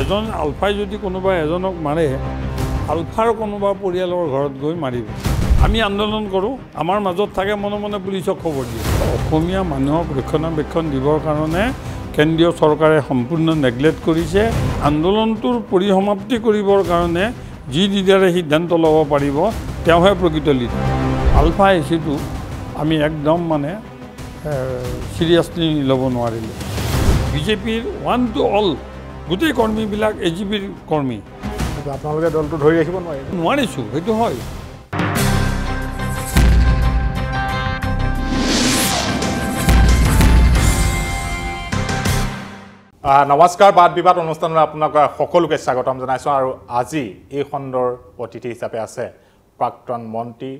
এজন আলফাই যদি কোনোবা এজনক মাৰে আলফাৰ কোনোবা পৰিয়ালৰ ঘৰত গৈ মাৰিব আমি আন্দোলন কৰোঁ আমাৰ মাজত থাকে মনে মনে পুলিচক খবৰ দিয়ে অসমীয়া মানুহক ৰক্ষণাবেক্ষণ দিবৰ কাৰণে কেন্দ্ৰীয় চৰকাৰে সম্পূৰ্ণ নেগলেক্ট কৰিছে আন্দোলনটোৰ পৰিসমাপ্তি কৰিবৰ কাৰণে যি লিডাৰে সিদ্ধান্ত ল'ব পাৰিব তেওঁহে প্ৰকৃত লিডাৰ আলফা এ আমি একদম মানে চিৰিয়াছলি ল'ব নোৱাৰিলোঁ বিজেপিৰ ওৱান টু অল গোটেই কৰ্মীবিলাক এ জি পিৰ কৰ্মী আপোনালোকে দলটো ধৰি ৰাখিব নোৱাৰে নোৱাৰিছোঁ সেইটো হয় নমস্কাৰ বাদ বিবাদ অনুষ্ঠানলৈ আপোনাক সকলোকে স্বাগতম জনাইছোঁ আৰু আজি এই খণ্ডৰ অতিথি হিচাপে আছে প্ৰাক্তন মন্ত্ৰী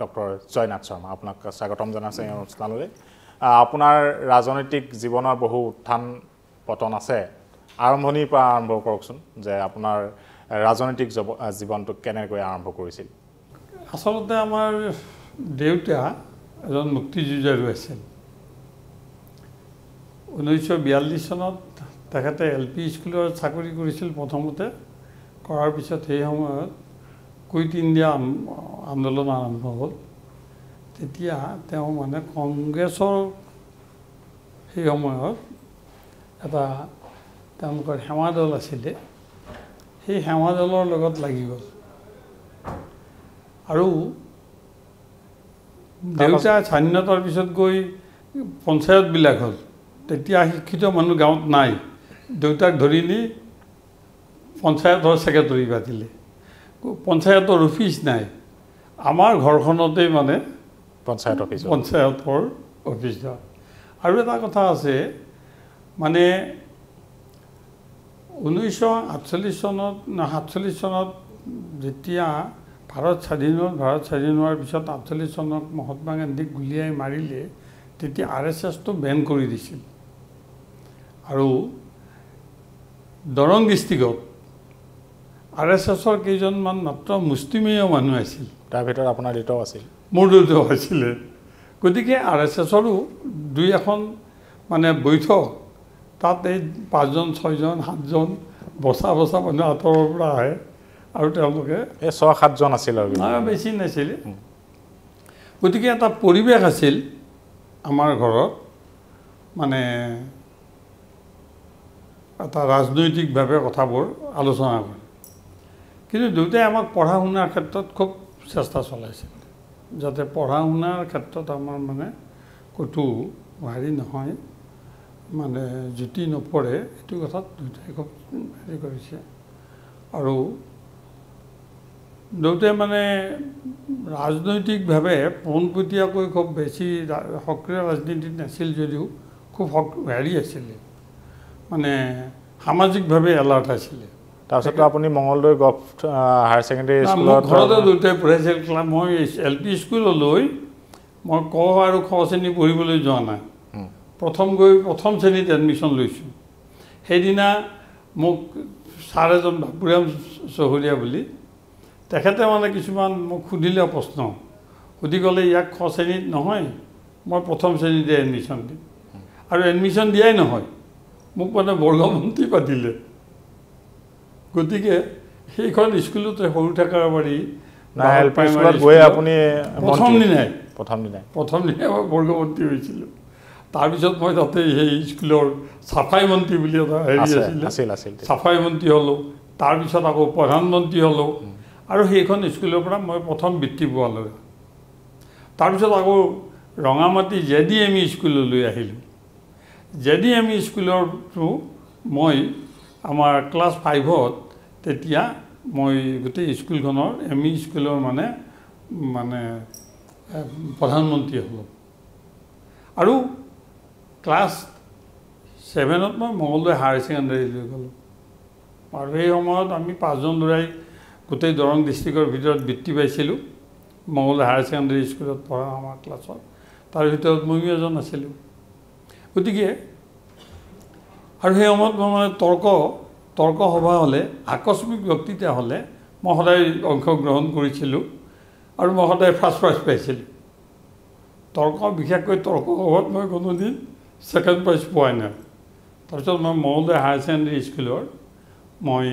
ডক্টৰ জয়নাথ শৰ্মা আপোনাক স্বাগতম জনাইছোঁ এই অনুষ্ঠানলৈ আপোনাৰ ৰাজনৈতিক জীৱনৰ বহু উত্থান পতন আছে আৰম্ভণিৰ পৰা আৰম্ভ কৰকচোন যে আপোনাৰ ৰাজনৈতিক জব জীৱনটো কেনেকৈ আৰম্ভ কৰিছিল আচলতে আমাৰ দেউতা এজন মুক্তিযুঁজাৰু আছিল ঊনৈছশ বিয়াল্লিছ চনত তেখেতে এল পি স্কুলত চাকৰি কৰিছিল প্ৰথমতে কৰাৰ পিছত সেই সময়ত কুইট ইণ্ডিয়া আন্দোলন আৰম্ভ হ'ল তেতিয়া তেওঁ মানে কংগ্ৰেছৰ সেই সময়ত এটা তেওঁলোকৰ সেৱা দল আছিলে সেই সেৱা দলৰ লগত লাগি গ'ল আৰু দেউতা স্বাধীনতাৰ পিছত গৈ পঞ্চায়তবিলাক হ'ল তেতিয়া শিক্ষিত মানুহ গাঁৱত নাই দেউতাক ধৰি নি পঞ্চায়তৰ ছেক্ৰেটৰী পাতিলে পঞ্চায়তৰ অফিচ নাই আমাৰ ঘৰখনতেই মানে পঞ্চায়ত অফিচ পঞ্চায়তৰ অফিচ আৰু এটা কথা আছে মানে ঊনৈছশ আঠচল্লিছ চনত সাতচল্লিছ চনত যেতিয়া ভাৰত স্বাধীন হ'ল ভাৰত স্বাধীন হোৱাৰ পিছত আঠচল্লিছ চনত মহাত্মা গান্ধীক গুলিয়াই মাৰিলে তেতিয়া আৰ এছ এছটো বেন কৰি দিছিল আৰু দৰং ডিষ্ট্ৰিক্টত আৰ এছ এছৰ কেইজনমান মাত্ৰ মুষ্টিমেয় মানুহ আছিল তাৰ ভিতৰত আপোনাৰ দেউতাও আছিল মোৰ দেউতাও আছিলে গতিকে আৰ এছ এছৰো দুই এখন মানে বৈঠক তাত এই পাঁচজন ছয়জন সাতজন বচা বচা মানুহ আঁতৰৰ পৰা আহে আৰু তেওঁলোকে এই ছয় সাতজন আছিল আৰু বেছি নাছিল গতিকে এটা পৰিৱেশ আছিল আমাৰ ঘৰত মানে এটা ৰাজনৈতিকভাৱে কথাবোৰ আলোচনা কৰে কিন্তু দেউতাই আমাক পঢ়া শুনাৰ ক্ষেত্ৰত খুব চেষ্টা চলাইছিল যাতে পঢ়া শুনাৰ ক্ষেত্ৰত আমাৰ মানে ক'তো হেৰি নহয় মানে জুতি নপৰে এইটো কথাত দুয়োটাই খুব হেৰি কৰিছে আৰু দুয়োটাই মানে ৰাজনৈতিকভাৱে পোনপটীয়াকৈ খুব বেছি সক্ৰিয় ৰাজনীতিত নাছিল যদিও খুব হেৰি আছিলে মানে সামাজিকভাৱে এলাৰ্ট আছিলে তাৰপিছত আপুনি মঙলদৈ গভ হায়াৰ ছেকেণ্ডেৰী স্কুলত ঘৰতে দুয়োটাই পঢ়াইছিল মই এল পি স্কুললৈ মই ক আৰু খ শ্ৰেণী পঢ়িবলৈ যোৱা নাই প্ৰথম গৈ প্ৰথম শ্ৰেণীত এডমিশ্যন লৈছোঁ সেইদিনা মোক ছাৰ এজন বাপুৰাম চহৰীয়া বুলি তেখেতে মানে কিছুমান মোক সুধিলে প্ৰশ্ন সুধি ক'লে ইয়াক খ শ্ৰেণীত নহয় মই প্ৰথম শ্ৰেণীতে এডমিশ্যন দিম আৰু এডমিশ্যন দিয়াই নহয় মোক মানে বৰ্গমন্ত্ৰী পাতিলে গতিকে সেইখন স্কুলতে সৰু থকাৰ বাৰী প্ৰথম দিনাই প্ৰথম দিনাই প্ৰথম দিনাই মই বৰ্গমন্ত্ৰী হৈছিলোঁ তাৰপিছত মই তাতে সেই স্কুলৰ চাফাই মন্ত্ৰী বুলি এটা হেৰি আছিলে আছিল আছিল চাফাই মন্ত্ৰী হ'লোঁ তাৰপিছত আকৌ প্ৰধানমন্ত্ৰী হ'লোঁ আৰু সেইখন স্কুলৰ পৰা মই প্ৰথম বৃত্তি পোৱালৈ তাৰপিছত আকৌ Rangamati J D M E স্কুললৈ আহিলোঁ জে ডি এম ই স্কুলৰটো মই আমাৰ ক্লাছ ফাইভত তেতিয়া মই গোটেই স্কুলখনৰ এম ই স্কুলৰ মানে মানে প্ৰধানমন্ত্ৰী হ'লোঁ আৰু ক্লাছ ছেভেনত মই মঙলদৈ হায়াৰ ছেকেণ্ডেৰী লৈ গ'লোঁ আৰু সেই সময়ত আমি পাঁচজন ল'ৰাই গোটেই দৰং ডিষ্ট্ৰিক্টৰ ভিতৰত বৃত্তি পাইছিলোঁ মঙলদৈ হায়াৰ ছেকেণ্ডেৰী স্কুলত পঢ়া আমাৰ ক্লাছত তাৰ ভিতৰত ময়ো এজন আছিলোঁ গতিকে আৰু সেই সময়ত মই মানে তৰ্ক তৰ্ক সভা হ'লে আকস্মিক বক্তৃতা হ'লে মই সদায় অংশগ্ৰহণ কৰিছিলোঁ আৰু মই সদায় ফাৰ্ষ্ট প্ৰাইজ পাইছিলোঁ তৰ্ক বিশেষকৈ তৰ্ক সভাত মই কোনোদিন ছেকেণ্ড প্ৰাইজ পোৱাই নাই তাৰপিছত মই মঙলদৈ হায়াৰ ছেকেণ্ডেৰী স্কুলৰ মই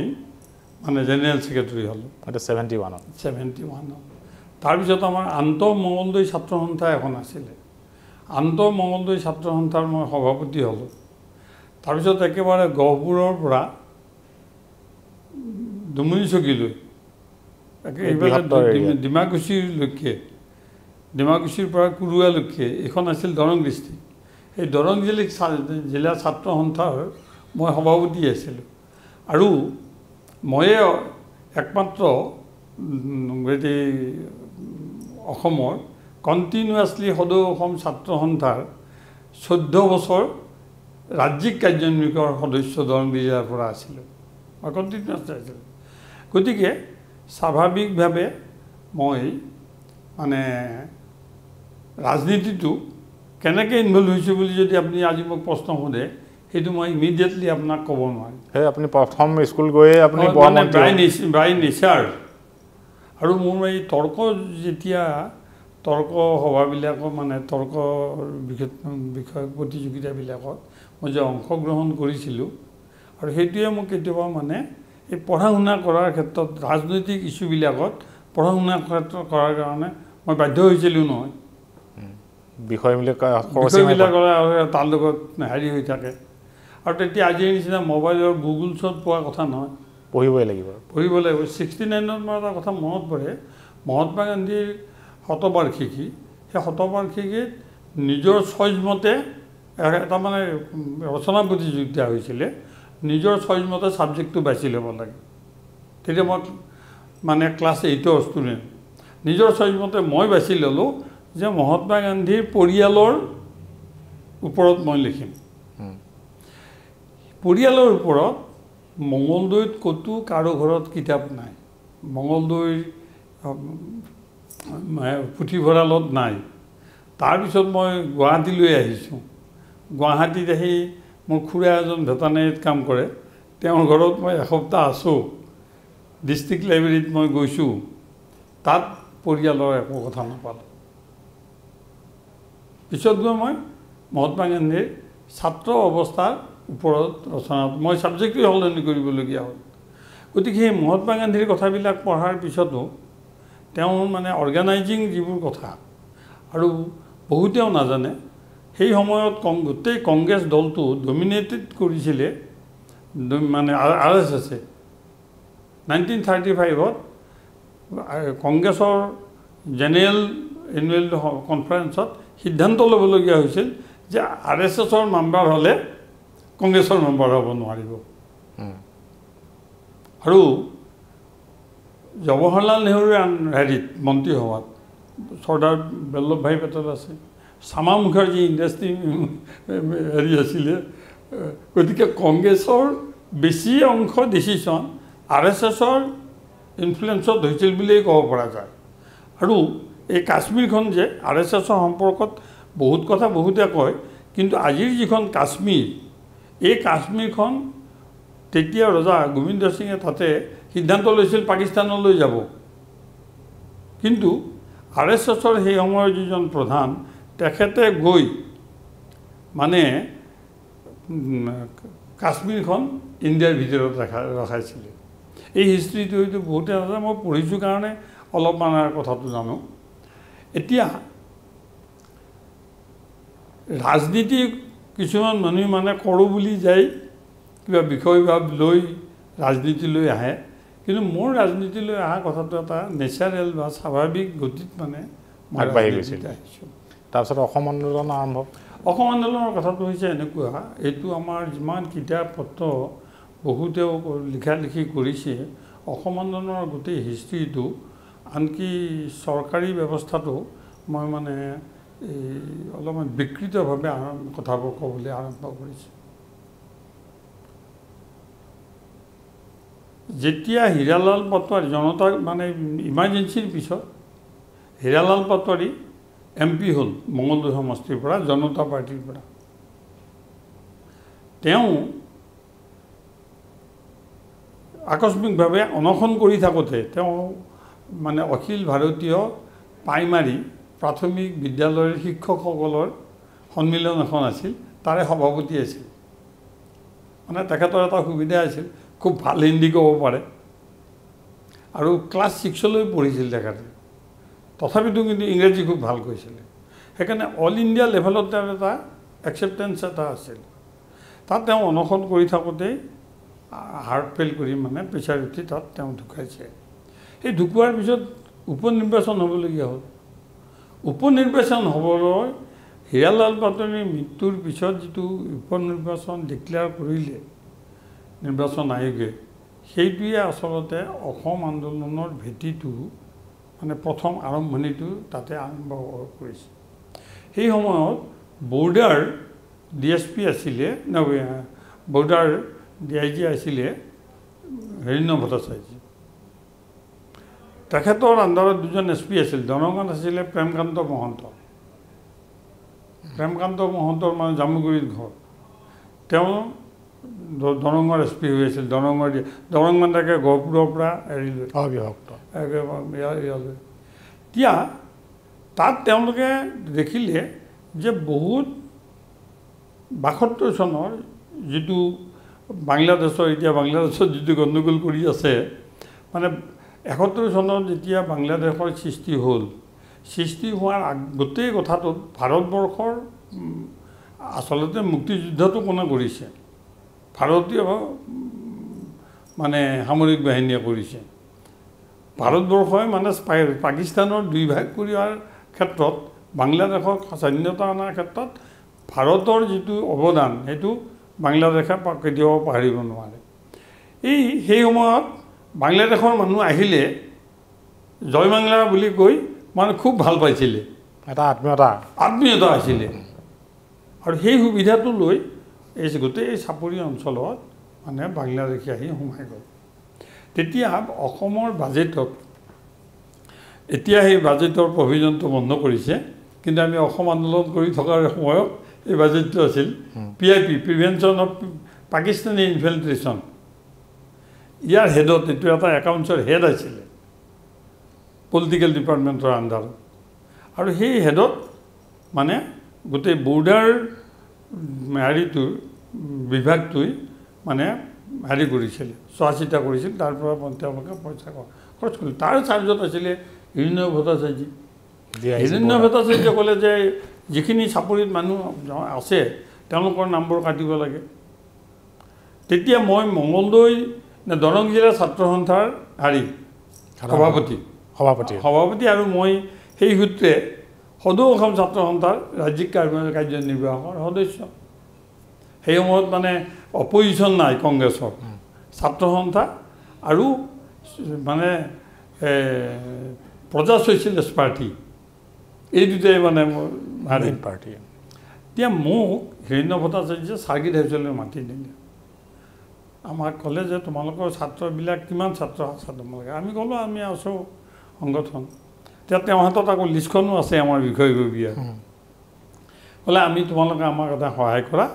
মানে জেনেৰেল ছেক্ৰেটৰী হ'লোঁ এটা ছেভেণ্টি ওৱানত ছেভেণ্টি ওৱানত তাৰপিছত আমাৰ আন্তঃ মঙলদৈ ছাত্ৰ সন্থা এখন আছিলে আন্তঃ মঙলদৈ ছাত্ৰ সন্থাৰ মই সভাপতি হ'লোঁ তাৰপিছত একেবাৰে গহপুৰৰ পৰা ডুমুনি চকীলৈ একেবাৰে ডিমাকুচিলৈকে ডিমাকুচিৰ পৰা কুৰুৱালৈকে এইখন আছিল দৰং ডিষ্ট্ৰিক্ট এই দৰং জিলিক জিলা ছাত্ৰ সন্থাৰ মই সভাপতি আছিলোঁ আৰু ময়ে একমাত্ৰ এই অসমৰ কণ্টিনিউৱাছলি সদৌ অসম ছাত্ৰ সন্থাৰ চৈধ্য বছৰ ৰাজ্যিক কাৰ্যনিকৰ সদস্য দৰং জিলাৰ পৰা আছিলোঁ মই কণ্টিনিউৱাছলি আছিলোঁ গতিকে স্বাভাৱিকভাৱে মই মানে ৰাজনীতিটো কেনেকৈ ইনভল্ভ হৈছোঁ বুলি যদি আপুনি আজি মোক প্ৰশ্ন সোধে সেইটো মই ইমিডিয়েটলি আপোনাক ক'ব নোৱাৰিম স্কুল বাই নেচাৰ আৰু মোৰ এই তৰ্ক যেতিয়া তৰ্ক সভাবিলাকৰ মানে তৰ্ক বিষয় প্ৰতিযোগিতাবিলাকত মই যে অংশগ্ৰহণ কৰিছিলোঁ আৰু সেইটোৱে মোক কেতিয়াবা মানে এই পঢ়া শুনা কৰাৰ ক্ষেত্ৰত ৰাজনৈতিক ইছ্যুবিলাকত পঢ়া শুনা ক্ষেত্ৰত কৰাৰ কাৰণে মই বাধ্য হৈছিলোঁ নহয় বিষয়বিলাক তাৰ লগত হেৰি হৈ থাকে আৰু তেতিয়া আজিৰ নিচিনা মোবাইলৰ গুগলছত পোৱা কথা নহয় পঢ়িবই লাগিব পঢ়িব লাগিব ছিক্সটি নাইনত মই এটা কথা মনত পৰে মহাত্মা গান্ধীৰ শতবাৰ্ষিকী সেই শতবাৰ্ষিকীত নিজৰ চইজমতে এটা মানে ৰচনা প্ৰতিযোগিতা হৈছিলে নিজৰ চইজমতে ছাবজেক্টটো বাছি ল'ব লাগে তেতিয়া মই মানে ক্লাছ এইটৰ ষ্টুডেণ্ট নিজৰ চইজমতে মই বাছি ল'লোঁ যে মহাত্মা গান্ধীৰ পৰিয়ালৰ ওপৰত মই লিখিম পৰিয়ালৰ ওপৰত মঙলদৈত ক'তো কাৰো ঘৰত কিতাপ নাই মঙলদৈৰ পুথিভঁৰালত নাই তাৰপিছত মই গুৱাহাটীলৈ আহিছোঁ গুৱাহাটীত আহি মোৰ খুৰা এজন ভেটানেৰীত কাম কৰে তেওঁৰ ঘৰত মই এসপ্তাহ আছোঁ ডিষ্ট্ৰিক্ট লাইব্ৰেৰীত মই গৈছোঁ তাত পৰিয়ালৰ একো কথা নাপালোঁ পিছত গৈ মই মহাত্মা গান্ধীৰ ছাত্ৰ অৱস্থাৰ ওপৰত ৰচনা মই ছাবজেক্টটোৱে সলনি কৰিবলগীয়া হ'ল গতিকে সেই মহাত্মা গান্ধীৰ কথাবিলাক পঢ়াৰ পিছতো তেওঁ মানে অৰ্গেনাইজিং যিবোৰ কথা আৰু বহুতেও নাজানে সেই সময়ত কং গোটেই কংগ্ৰেছ দলটো ডমিনেটেড কৰিছিলে মানে আৰ এছ এছে নাইনটিন থাৰ্টি ফাইভত কংগ্ৰেছৰ জেনেৰেল এনুৱেল কনফাৰেঞ্চত সিদ্ধান্ত ল'বলগীয়া হৈছিল যে আৰ এছ এছৰ মেম্বাৰ হ'লে কংগ্ৰেছৰ মেম্বাৰ হ'ব নোৱাৰিব আৰু জৱাহৰলাল নেহৰুৱে হেৰিত মন্ত্ৰী হোৱাত চৰ্দাৰ ভাই পেটেল আছে শ্যামা মুখাৰ্জী ইণ্ডাষ্ট্ৰী হেৰি আছিলে গতিকে কংগ্ৰেছৰ বেছি অংশ ডিচিশ্যন আৰ এছ এছৰ ইনফ্লুৱেঞ্চত হৈছিল বুলিয়েই ক'ব পৰা যায় আৰু এই কাশ্মীৰখন যে আৰ এছ এছৰ সম্পৰ্কত বহুত কথা বহুতে কয় কিন্তু আজিৰ যিখন কাশ্মীৰ এই কাশ্মীৰখন তেতিয়া ৰজা গোবিন্দ সিঙে তাতে সিদ্ধান্ত লৈছিল পাকিস্তানলৈ যাব কিন্তু আৰ এছ এছৰ সেই সময়ৰ যিজন প্ৰধান তেখেতে গৈ মানে কাশ্মীৰখন ইন্ডিয়াৰ ভিতৰ ৰখাইছিলে এই হিষ্ট্ৰিটো হয়তো বহুতে নজায় মই পঢ়িছোঁ কাৰণে অলপমান কথাটো জানো এতিয়া ৰাজনীতি কিছুমান মানুহে মানে কৰোঁ বুলি যায় কিবা বিষয়ভাৱ লৈ ৰাজনীতিলৈ আহে কিন্তু মোৰ ৰাজনীতিলৈ অহা কথাটো এটা নেচাৰেল বা স্বাভাৱিক গতিত মানে আগবাঢ়ি গৈছে তাৰপিছত অসম আন্দোলন আৰম্ভ অসম আন্দোলনৰ কথাটো হৈছে এনেকুৱা এইটো আমাৰ যিমান কিতাপ পত্ৰ বহুতেও লিখালিখি কৰিছে অসম আন্দোলনৰ গোটেই হিষ্ট্ৰীটো আনকি চৰকাৰী ব্যৱস্থাটো মই মানে অলপমান বিকৃতভাৱে কথাবোৰ ক'বলৈ আৰম্ভ কৰিছোঁ যেতিয়া হীৰালাল পাটোৱাৰী জনতা মানে ইমাৰ্জেঞ্চিৰ পিছত হীৰালাল পাটোৱাৰী এম পি হ'ল মঙলদৈ সমষ্টিৰ পৰা জনতা পাৰ্টীৰ পৰা তেওঁ আকস্মিকভাৱে অনশন কৰি থাকোঁতে তেওঁ মানে অখিল ভাৰতীয় প্ৰাইমাৰী প্ৰাথমিক বিদ্যালয়ৰ শিক্ষকসকলৰ সন্মিলন এখন আছিল তাৰে সভাপতি আছিল মানে তেখেতৰ এটা সুবিধা আছিল খুব ভাল হিন্দী ক'ব পাৰে আৰু ক্লাছ ছিক্সলৈ পঢ়িছিল তেখেতে তথাপিতো কিন্তু ইংৰাজী খুব ভাল কৈছিলে সেইকাৰণে অল ইণ্ডিয়া লেভেলত তেওঁ এটা একচেপ্টেঞ্চ এটা আছিল তাত তেওঁ অনশন কৰি থাকোঁতেই হাৰ্ট ফেইল কৰি মানে প্ৰেছাৰ উঠি তাত তেওঁ ঢুকাইছে সেই ঢুকোৱাৰ পিছত উপ নিৰ্বাচন হ'বলগীয়া হ'ল উপ নিৰ্বাচন হ'বলৈ হীৰালাল পাটনীৰ মৃত্যুৰ পিছত যিটো উপ নিৰ্বাচন ডিক্লেয়াৰ কৰিলে নিৰ্বাচন আয়োগে সেইটোৱে আচলতে অসম আন্দোলনৰ ভেটিটো মানে প্ৰথম আৰম্ভণিটো তাতে আৰম্ভ কৰিছে সেই সময়ত বৰ্ডাৰ ডি এছ পি আছিলে বৰ্ডাৰ ডি আই জি আছিলে হৰিণ্য ভট্টাচাৰ্য তেখেতৰ আণ্ডাৰত দুজন এছ পি আছিল জনগণ আছিলে প্ৰেমকান্ত মহন্ত প্ৰেমকান্ত মহন্তৰ মানে জামুগুৰিত ঘৰ তেওঁ দৰঙৰ এছ পি হৈ আছিল দৰঙৰ দৰং মানে তাকে গহপুৰৰ পৰা হেৰি অবিভক্ত এতিয়া তাত তেওঁলোকে দেখিলে যে বহুত বাসত্তৰ চনৰ যিটো বাংলাদেশৰ এতিয়া বাংলাদেশত যিটো গণ্ডগোল কৰি আছে মানে একসত্তৰ চনত যেতিয়া বাংলাদেশৰ সৃষ্টি হ'ল সৃষ্টি হোৱাৰ আগ গোটেই কথাটোত ভাৰতবৰ্ষৰ আচলতে মুক্তিযুদ্ধটো কোনে কৰিছে ভাৰতীয় মানে সামৰিক বাহিনীয়ে কৰিছে ভাৰতবৰ্ষই মানে পাকিস্তানৰ দুই ভাগ কৰিয়াৰ ক্ষেত্ৰত বাংলাদেশক স্বাধীনতা অনাৰ ক্ষেত্ৰত ভাৰতৰ যিটো অৱদান সেইটো বাংলাদেশে কেতিয়াও পাহৰিব নোৱাৰে এই সেই সময়ত বাংলাদেশৰ মানুহ আহিলে জয় বাংলা বুলি কৈ মানে খুব ভাল পাইছিলে এটা আত্মীয়তা আত্মীয়তা আছিলে আৰু সেই সুবিধাটো লৈ এই গোটেই এই চাপৰি অঞ্চলত মানে বাংলাদেশী আহি সোমাই গ'ল তেতিয়া অসমৰ বাজেটত এতিয়া সেই বাজেটৰ প্ৰভিজনটো বন্ধ কৰিছে কিন্তু আমি অসম আন্দোলন কৰি থকাৰ সময়ত এই বাজেটটো আছিল P I P prevention of Pakistani infiltration ইয়াৰ হেডত এইটো এটা একাউণ্টছৰ হেড আছিলে পলিটিকেল ডিপাৰ্টমেণ্টৰ আণ্ডাৰত আৰু সেই হেডত মানে গোটেই বৰ্ডাৰ হেৰিটো বিভাগটোৱে মানে হেৰি কৰিছিলে চোৱা চিতা কৰিছিল তাৰ পৰা তেওঁলোকে পইচা খৰচ কৰিছিল তাৰ চাৰ্জত আছিলে হিৰণ্য ভট্টাচাৰ্য হিৰণ্য ভট্টাচাৰ্য ক'লে যে যিখিনি চাকৰিত মানুহ আছে তেওঁলোকৰ নামবোৰ কাটিব লাগে তেতিয়া মই মংগলদৈ নে দৰং জিলা ছাত্ৰ সন্থাৰ হেৰি সভাপতি সভাপতি সভাপতি আৰু মই সেই সূত্ৰে সদৌ অসম ছাত্ৰ সন্থাৰ ৰাজ্যিক কাৰ্য কাৰ্যনিৰ্বাহকৰ সদস্য সেই সময়ত মানে অপজিশ্যন নাই কংগ্ৰেছৰ ছাত্ৰ সন্থা আৰু মানে প্ৰজা ছচিয়েলিষ্ট পাৰ্টি এই দুটাই মানে মোৰ পাৰ্টি এতিয়া মোক হিৰণ্য ভট্টাচাৰ্য স্বাগীত হাইচলৈ মাতি দিলে আমাক ক'লে যে তোমালোকৰ ছাত্ৰবিলাক কিমান ছাত্ৰ আছা তোমালোকে আমি ক'লোঁ আমি আছোঁ সংগঠন এতিয়া তেওঁৰ হাতত আকৌ লিষ্টখনো আছে আমাৰ বিষয়ববীয়া ক'লে আমি তোমালোকে আমাক এটা সহায় কৰা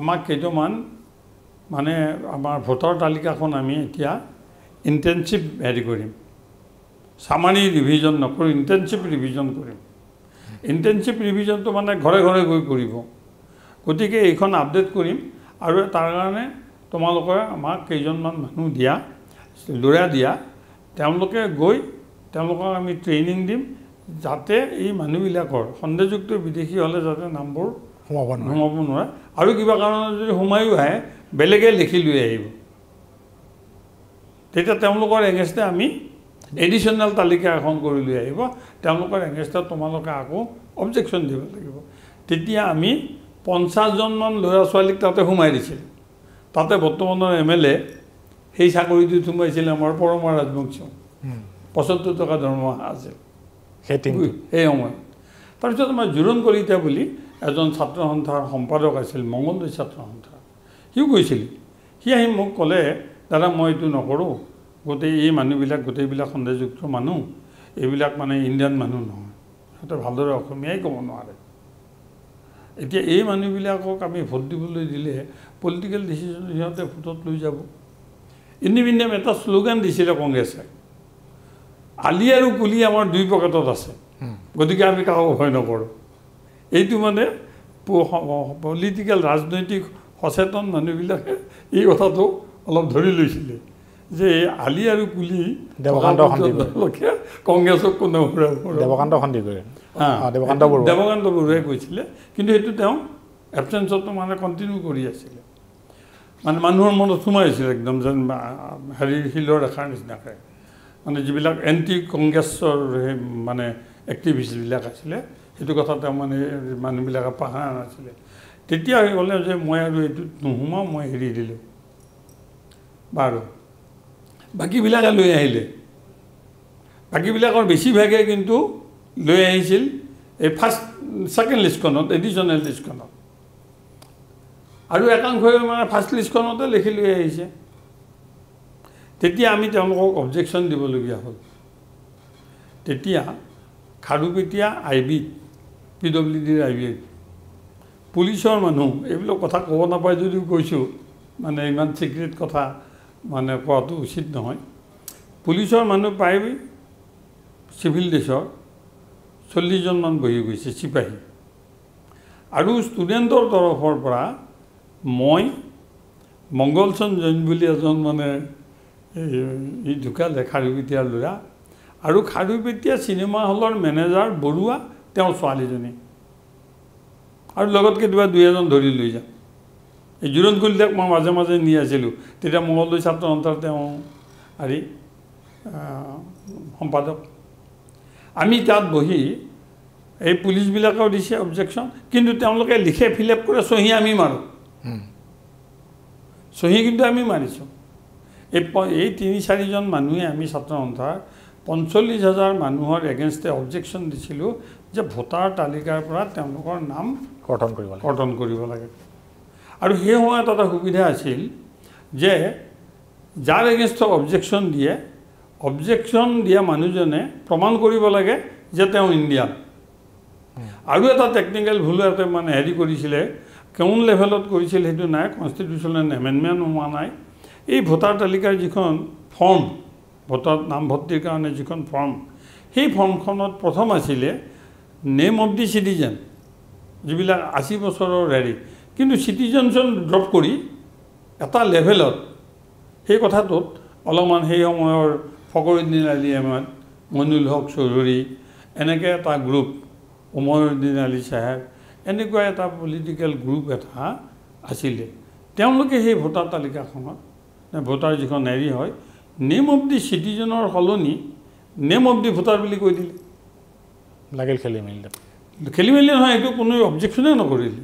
আমাক কেইটামান মানে আমাৰ ভোটৰ তালিকাখন আমি এতিয়া ইণ্টেনশ্বিপ হেৰি কৰিম চামানি ৰিভিজন নকৰোঁ ইণ্টেনশ্বিপ ৰিভিজন কৰিম ইণ্টেনশ্বিপ ৰিভিজনটো মানে ঘৰে ঘৰে গৈ কৰিব গতিকে এইখন আপডেট কৰিম আৰু তাৰ কাৰণে তোমালোকে আমাক কেইজনমান মানুহ দিয়া ল'ৰা দিয়া তেওঁলোকে গৈ তেওঁলোকক আমি ট্ৰেইনিং দিম যাতে এই মানুহবিলাকৰ সন্দেহযুক্ত বিদেশী হ'লে যাতে নামবোৰ সোমাব সোমাব নোৱাৰে আৰু কিবা কাৰণত যদি সোমায়ো আহে বেলেগে লিখি লৈ আহিব তেতিয়া তেওঁলোকৰ এগেষ্টে আমি এডিশ্যনেল তালিকা এখন কৰি লৈ আহিব তেওঁলোকৰ এগেষ্টে তোমালোকে আকৌ অবজেকশ্যন দিব লাগিব তেতিয়া আমি পঞ্চাছজনমান ল'ৰা ছোৱালীক তাতে সোমাই দিছিল তাতে বৰ্তমানৰ এম এল এ সেই চাকৰিটো সোমাইছিল আমাৰ পৰমা ৰাজবংশী পঁচত্তৰ টকা দৰমহা আছিল সেই সময়ত তাৰপিছত আমাৰ জোৰণ কলিতা বুলি এজন ছাত্ৰ সন্থাৰ সম্পাদক আছিল মংগলদৈ ছাত্ৰ সন্থা সিও কৈছিল সি আহি মোক ক'লে দাদা মই এইটো নকৰোঁ গোটেই এই মানুহবিলাক গোটেইবিলাক সন্দেহযুক্ত মানুহ এইবিলাক মানে ইণ্ডিয়ান মানুহ নহয় সিহঁতে ভালদৰে অসমীয়াই ক'ব নোৱাৰে এতিয়া এই মানুহবিলাকক আমি ভোট দিবলৈ দিলে পলিটিকেল ডিচিশ্যন সিহঁতে ভোটত লৈ যাব ইণ্ডিপেণ্ডেণ্ট এটা শ্লোগান দিছিলে কংগ্ৰেছে আলি আৰু কুলি আমাৰ দুই পকেটত আছে গতিকে আমি কাকো ভয় নকৰোঁ এইটো মানে পলিটিকেল ৰাজনৈতিক সচেতন মানুহবিলাকে এই কথাটো অলপ ধৰি লৈছিলে যে আলি আৰু কুলি কংগ্ৰেছক কোনে দেৱকান্ত দেৱকান্ত বৰুৱাই কৈছিলে কিন্তু সেইটো তেওঁ এবচেঞ্চতো মানে কণ্টিনিউ কৰি আছিলে মানে মানুহৰ মনত সোমাইছিল একদম যেন হেৰি শিলৰ ৰেখাৰ নিচিনাকৈ মানে যিবিলাক এণ্টি কংগ্ৰেছৰ সেই মানে এক্টিভিষ্টবিলাক আছিলে সেইটো কথা তাৰমানে মানুহবিলাকে পাহৰা নাছিলে তেতিয়া ক'লে যে মই আৰু এইটোত নোসোমাওঁ মই হেৰি দিলোঁ বাৰু বাকীবিলাকে লৈ আহিলে বাকীবিলাকৰ বেছিভাগে কিন্তু লৈ আহিছিল এই ফাৰ্ষ্ট ছেকেণ্ড লিষ্টখনত এডিশ্যনেল লিষ্টখনত আৰু একাংশই মানে ফাৰ্ষ্ট লিষ্টখনতে লিখি লৈ আহিছে তেতিয়া আমি তেওঁলোকক অবজেকশ্যন দিবলগীয়া হ'ল তেতিয়া Kharupetia I B P W ডিৰ আই বি বিত পুলিচৰ মানুহ এইবিলাক কথা ক'ব নাপায় যদিও কৈছোঁ মানে ইমান চিক্ৰেট কথা মানে কোৱাটো উচিত নহয় পুলিচৰ মানুহ প্ৰায় চিভিল ড্ৰেছৰ চল্লিছজনমান বহি গৈছে চিপাহী আৰু ষ্টুডেণ্টৰ তৰফৰ পৰা মই মংগলচন জৈন বুলি এজন মানে এই ঢুকালে খাৰুপেটীয়াৰ ল'ৰা আৰু খাৰুপেটীয়া চিনেমা হলৰ মেনেজাৰ বৰুৱা তেওঁ ছোৱালীজনী আৰু লগত কেতিয়াবা দুই এজন ধৰি লৈ যাওঁ এই জোৰণ কলিতাক মই মাজে মাজে নি আছিলোঁ তেতিয়া মংগলদৈ ছাত্ৰ সন্থাৰ তেওঁ হেৰি সম্পাদক আমি তাত বহি এই পুলিচবিলাকেও দিছে অবজেকশ্যন কিন্তু তেওঁলোকে লিখে ফিল আপ কৰে চহী আমি মাৰোঁ চহী কিন্তু আমি মাৰিছোঁ এই এই তিনি চাৰিজন মানুহে আমি ছাত্ৰ সন্থাৰ পঞ্চল্লিছ হাজাৰ মানুহৰ এগেইনষ্টে অবজেকশ্যন দিছিলোঁ যে ভোটাৰ তালিকাৰ পৰা তেওঁলোকৰ নাম কৰ্তন কৰিব লাগে কৰ্তন কৰিব লাগে আৰু সেই সময়ত এটা সুবিধা আছিল যে যাৰ এগেইনষ্টে অবজেকশ্যন দিয়ে অবজেকশ্যন দিয়া মানুহজনে প্ৰমাণ কৰিব লাগে যে তেওঁ ইণ্ডিয়ান আৰু এটা টেকনিকেল ভুল মানে হেৰি কৰিছিলে কোন লেভেলত কৰিছিল সেইটো নাই কনষ্টিটিউচনেল এমেণ্ডমেণ্ট হোৱা নাই এই ভোটাৰ তালিকাৰ যিখন ফৰ্ম ভোটাৰ নামভৰ্তিৰ কাৰণে যিখন ফৰ্ম সেই ফৰ্মখনত প্ৰথম আছিলে নেম অফ দি চিটিজেন যিবিলাক আশী বছৰৰ হেৰি কিন্তু চিটিজেনজন ড্ৰপ কৰি এটা লেভেলত সেই কথাটোত অলপমান সেই সময়ৰ ফকৰুদ্দিন আলী আহমেদ মনুল হক চৌধুৰী এনেকৈ এটা গ্ৰুপ উমৰুদ্দিন আলী চাহেব এনেকুৱা এটা পলিটিকেল গ্ৰুপ এটা আছিলে তেওঁলোকে সেই ভোটাৰ তালিকাখনত ভোটাৰ যিখন হেৰি হয় নেম অফ দি চিটিজেনৰ সলনি নেম অফ দি ভোটাৰ বুলি কৈ দিলে লাগিল খেলি মেলি খেলি মেলি নহয় এইটো কোনো অবজেকশ্যনে নকৰিলে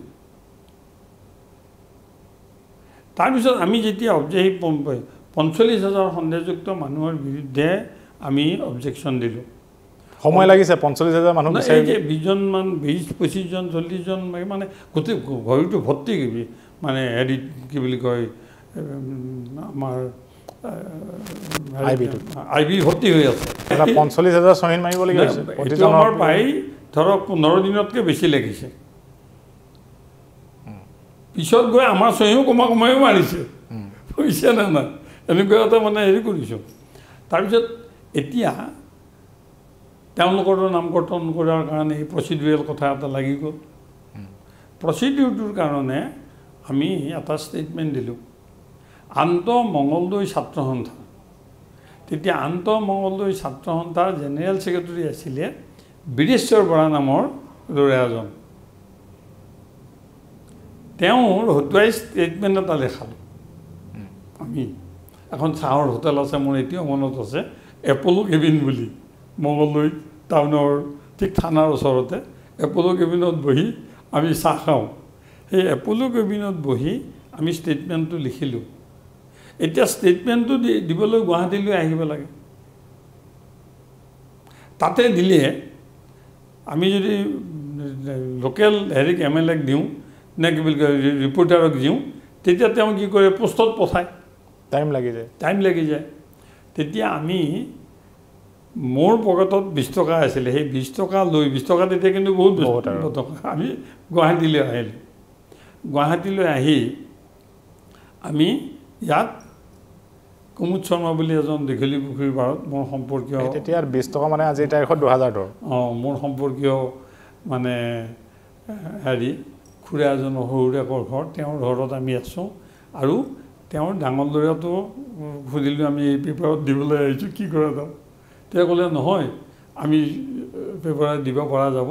তাৰপিছত আমি যেতিয়া অবজে পঞ্চল্লিছ হাজাৰ সন্দেহযুক্ত মানুহৰ বিৰুদ্ধে আমি অবজেকশ্যন দিলোঁ সময় লাগিছে পঞ্চল্লিছ হাজাৰ মানুহ বিছজনমান বিছ পঁচিছজন চল্লিছজন মানে গোটেই ঘড়ীটো ভৰ্তি কিবি মানে হেৰি কি বুলি কয় আমাৰ আই বিটো বি ভৰ্তি হৈ আছে পঞ্চল্লিছ হাজাৰ চহীন মাৰিব লাগিব এইটো প্ৰায় ধৰক পোন্ধৰ দিনতকৈ বেছি লাগিছে পিছত গৈ আমাৰ চহীও কমা কমাইও মাৰিছে হৈছে নে নাই এনেকুৱা এটা মানে হেৰি কৰিছোঁ তাৰপিছত এতিয়া তেওঁলোকৰ নাম কৰ্তন কৰাৰ কাৰণে এই প্ৰচিডিউৰেল কথা এটা লাগি গ'ল প্ৰচিডিউৰটোৰ কাৰণে আমি এটা ষ্টেটমেণ্ট দিলোঁ আন্ত মংগলদৈ ছাত্ৰ সন্থা তেতিয়া আন্ত মংগলদৈ ছাত্ৰ সন্থাৰ জেনেৰেল ছেক্ৰেটৰী আছিলে বীৰেশ্বৰ বৰা নামৰ ল'ৰা এজন তেওঁৰ হতুৱাই ষ্টেটমেণ্ট এটা দেখালোঁ আমি এখন চাহৰ হোটেল আছে মোৰ এতিয়াও মনত আছে এপল' কেবিন বুলি মঙলদৈ টাউনৰ ঠিক থানাৰ ওচৰতে এপল' কেবিনত বহি আমি চাহ খাওঁ সেই এপল' কেবিনত বহি আমি ষ্টেটমেণ্টটো লিখিলোঁ এতিয়া ষ্টেটমেণ্টটো দি দিবলৈ গুৱাহাটীলৈ আহিব লাগে তাতে দিলেহে আমি যদি লোকেল হেৰিক এম এল এক দিওঁ নে কি বুলি কয় ৰিপৰ্টাৰক দিওঁ তেতিয়া তেওঁ কি কৰে পোষ্টত পঠায় টাইম লাগি যায় টাইম লাগি যায় তেতিয়া আমি মোৰ পকেটত বিছ টকা আছিলে সেই বিছ টকা লৈ বিছ টকা তেতিয়া কিন্তু বহুত টকা আমি গুৱাহাটীলৈ আহিলোঁ গুৱাহাটীলৈ আহি আমি ইয়াত কুমুদ শৰ্মা বুলি এজন দীঘলী পুখুৰীৰ পাৰত মোৰ সম্পৰ্কীয় তেতিয়া বিছ টকা মানে আজিৰ তাৰিখত দুহেজাৰ টকা অঁ মোৰ সম্পৰ্কীয় মানে হেৰি খুৰা এজনৰ সৰুৰেকৰ ঘৰ তেওঁৰ ঘৰত আমি আছোঁ আৰু তেওঁৰ ডাঙৰ ল'ৰাটো সুধিলোঁ আমি এই পেপাৰত দিবলৈ আহিছোঁ কি কৰা যাওঁ তেওঁ ক'লে নহয় আমি পেপাৰ দিব পৰা যাব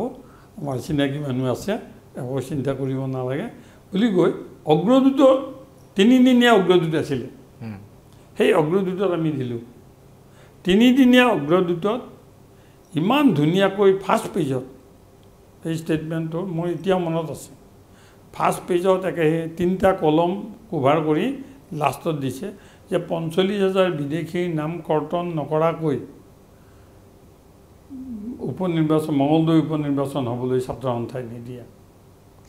আমাৰ চিনাকি মানুহ আছে একো চিন্তা কৰিব নালাগে বুলি কৈ অগ্ৰদূতৰ তিনিদিনীয়া অগ্ৰদূত আছিলে সেই অগ্ৰদূতত আমি দিলোঁ তিনিদিনীয়া অগ্ৰদূতত ইমান ধুনীয়াকৈ ফাৰ্ষ্ট পেজত সেই ষ্টেটমেণ্টটো মোৰ এতিয়াও মনত আছে ফাৰ্ষ্ট পেজত একে সেই তিনিটা কলম কভাৰ কৰি লাষ্টত দিছে যে পঞ্চল্লিছ হাজাৰ বিদেশীৰ নাম কৰ্তন নকৰাকৈ উপ নিৰ্বাচন মঙলদৈ উপ নিৰ্বাচন হ'বলৈ ছাত্ৰ সন্থাই নিদিয়ে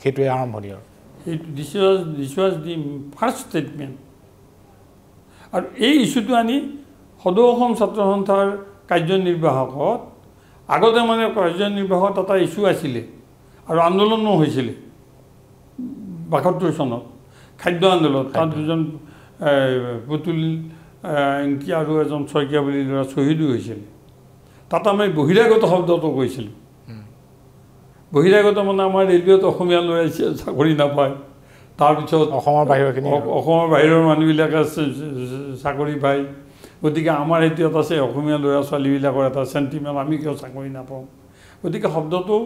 সেইটোৱে আৰম্ভণি আৰু সেইটো ডিচুৱাজ ডিচুৱাজ দি ফাৰ্ষ্ট ষ্টেটমেণ্ট আৰু এই ইছ্যুটো আনি সদৌ অসম ছাত্ৰ সন্থাৰ কাৰ্যনিৰ্বাহকত আগতে মানে কাৰ্যনিৰ্বাহত এটা ইছ্যু আছিলে আৰু আন্দোলনো হৈছিলে বাসত্তৰ চনত খাদ্য আন্দোলন তাত দুজন পুতুল ইংকি আৰু এজন শইকীয়া বুলি ল'ৰা শ্বহীদো হৈছিলে তাত আমি বহিৰাগত শব্দটো কৈছিলোঁ বহিৰাগত মানে আমাৰ ৰেলৱেত অসমীয়া ল'ৰা ছোৱালী চাকৰি নাপায় তাৰপিছত অসমৰ বাহিৰৰখিনি অসমৰ বাহিৰৰ মানুহবিলাকে চাকৰি পায় গতিকে আমাৰ এইটো এটা আছে অসমীয়া ল'ৰা ছোৱালীবিলাকৰ এটা চেণ্টিমেণ্ট আমি কিয় চাকৰি নাপাওঁ গতিকে শব্দটো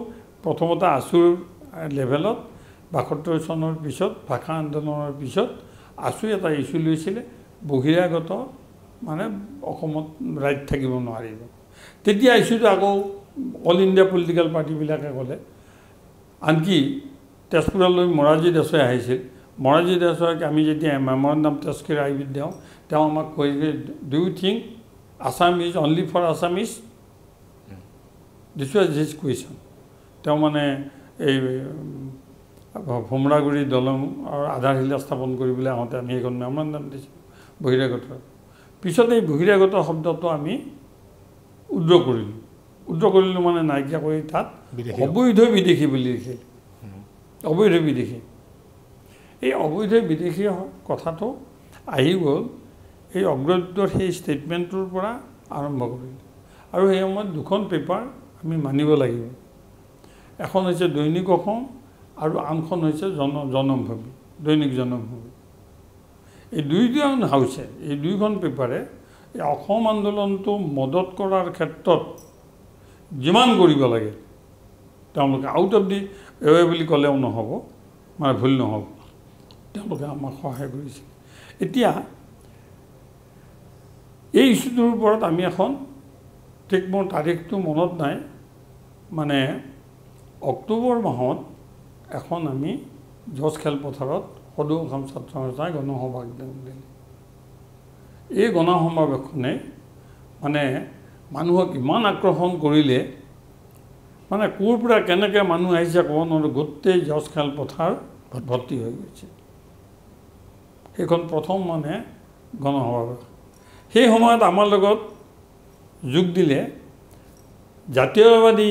প্ৰথমতে আছুৰ লেভেলত বাসত্তৰ চনৰ পিছত ভাষা আন্দোলনৰ পিছত আছু এটা ইছ্যু লৈছিলে বহিৰাগত মানে অসমত ৰাইট থাকিব নোৱাৰিব তেতিয়া আহিছোঁতো আকৌ অল ইণ্ডিয়া পলিটিকেল পাৰ্টিবিলাকে ক'লে আনকি তেজপুৰলৈ মৰাৰজী দেশাই আহিছিল মৰাৰজী দেশাইক আমি যেতিয়া মেমৰেণ্ডাম তেজকিৰ আই বিত দিওঁ তেওঁ আমাক কৈছে do you think Assam is only for Assamese this was his question তেওঁ মানে এই ভোমৰাগুৰি দলং আৰু আধাৰশিলা স্থাপন কৰিবলৈ আহোঁতে আমি সেইখন মেমৰেণ্ডাম দিছিলোঁ বহিৰাগত পিছত এই বহিৰাগত শব্দটো আমি উদ্ৰ কৰিলোঁ উদ্ৰ কৰিলোঁ মানে নাইকিয়া কৰি তাত অবৈধ বিদেশী বুলি লিখিল অবৈধ বিদেশী এই অবৈধ বিদেশী কথাটো আহি গ'ল এই অগ্ৰদূতৰ সেই ষ্টেটমেণ্টটোৰ পৰা আৰম্ভ কৰিলোঁ আৰু সেই সময়ত দুখন পেপাৰ আমি মানিব লাগিব এখন হৈছে দৈনিক অসম আৰু আনখন হৈছে জন জনমভূমি দৈনিক জনমভূমি এই দুইজন হাউচে এই দুইখন পেপাৰে অসম আন্দোলনটো মদত কৰাৰ ক্ষেত্ৰত যিমান কৰিব লাগে তেওঁলোকে আউট অফ দি ৱে বুলি ক'লেও নহ'ব মানে ভুল নহ'ব তেওঁলোকে আমাক সহায় কৰিছিল এতিয়া এই ইছ্যুটোৰ ওপৰত আমি এখন ঠিক মোৰ তাৰিখটো মনত নাই মানে অক্টোবৰ মাহত এখন আমি জজ খেলপথাৰত সদৌ অসম ছাত্ৰ সংস্থাই গণসভাক দিলোঁ এই গণ মানে মানুহক ইমান আকৰ্ষণ কৰিলে মানে ক'ৰ পৰা কেনেকৈ মানুহ আহিছে ক'ব নোৱাৰোঁ গোটেই যশ খেলপথাৰ ভৰ্তি হৈ গৈছে সেইখন প্ৰথম মানে গণ সমাৱেশ সেই সময়ত আমাৰ লগত যোগ দিলে জাতীয়বাদী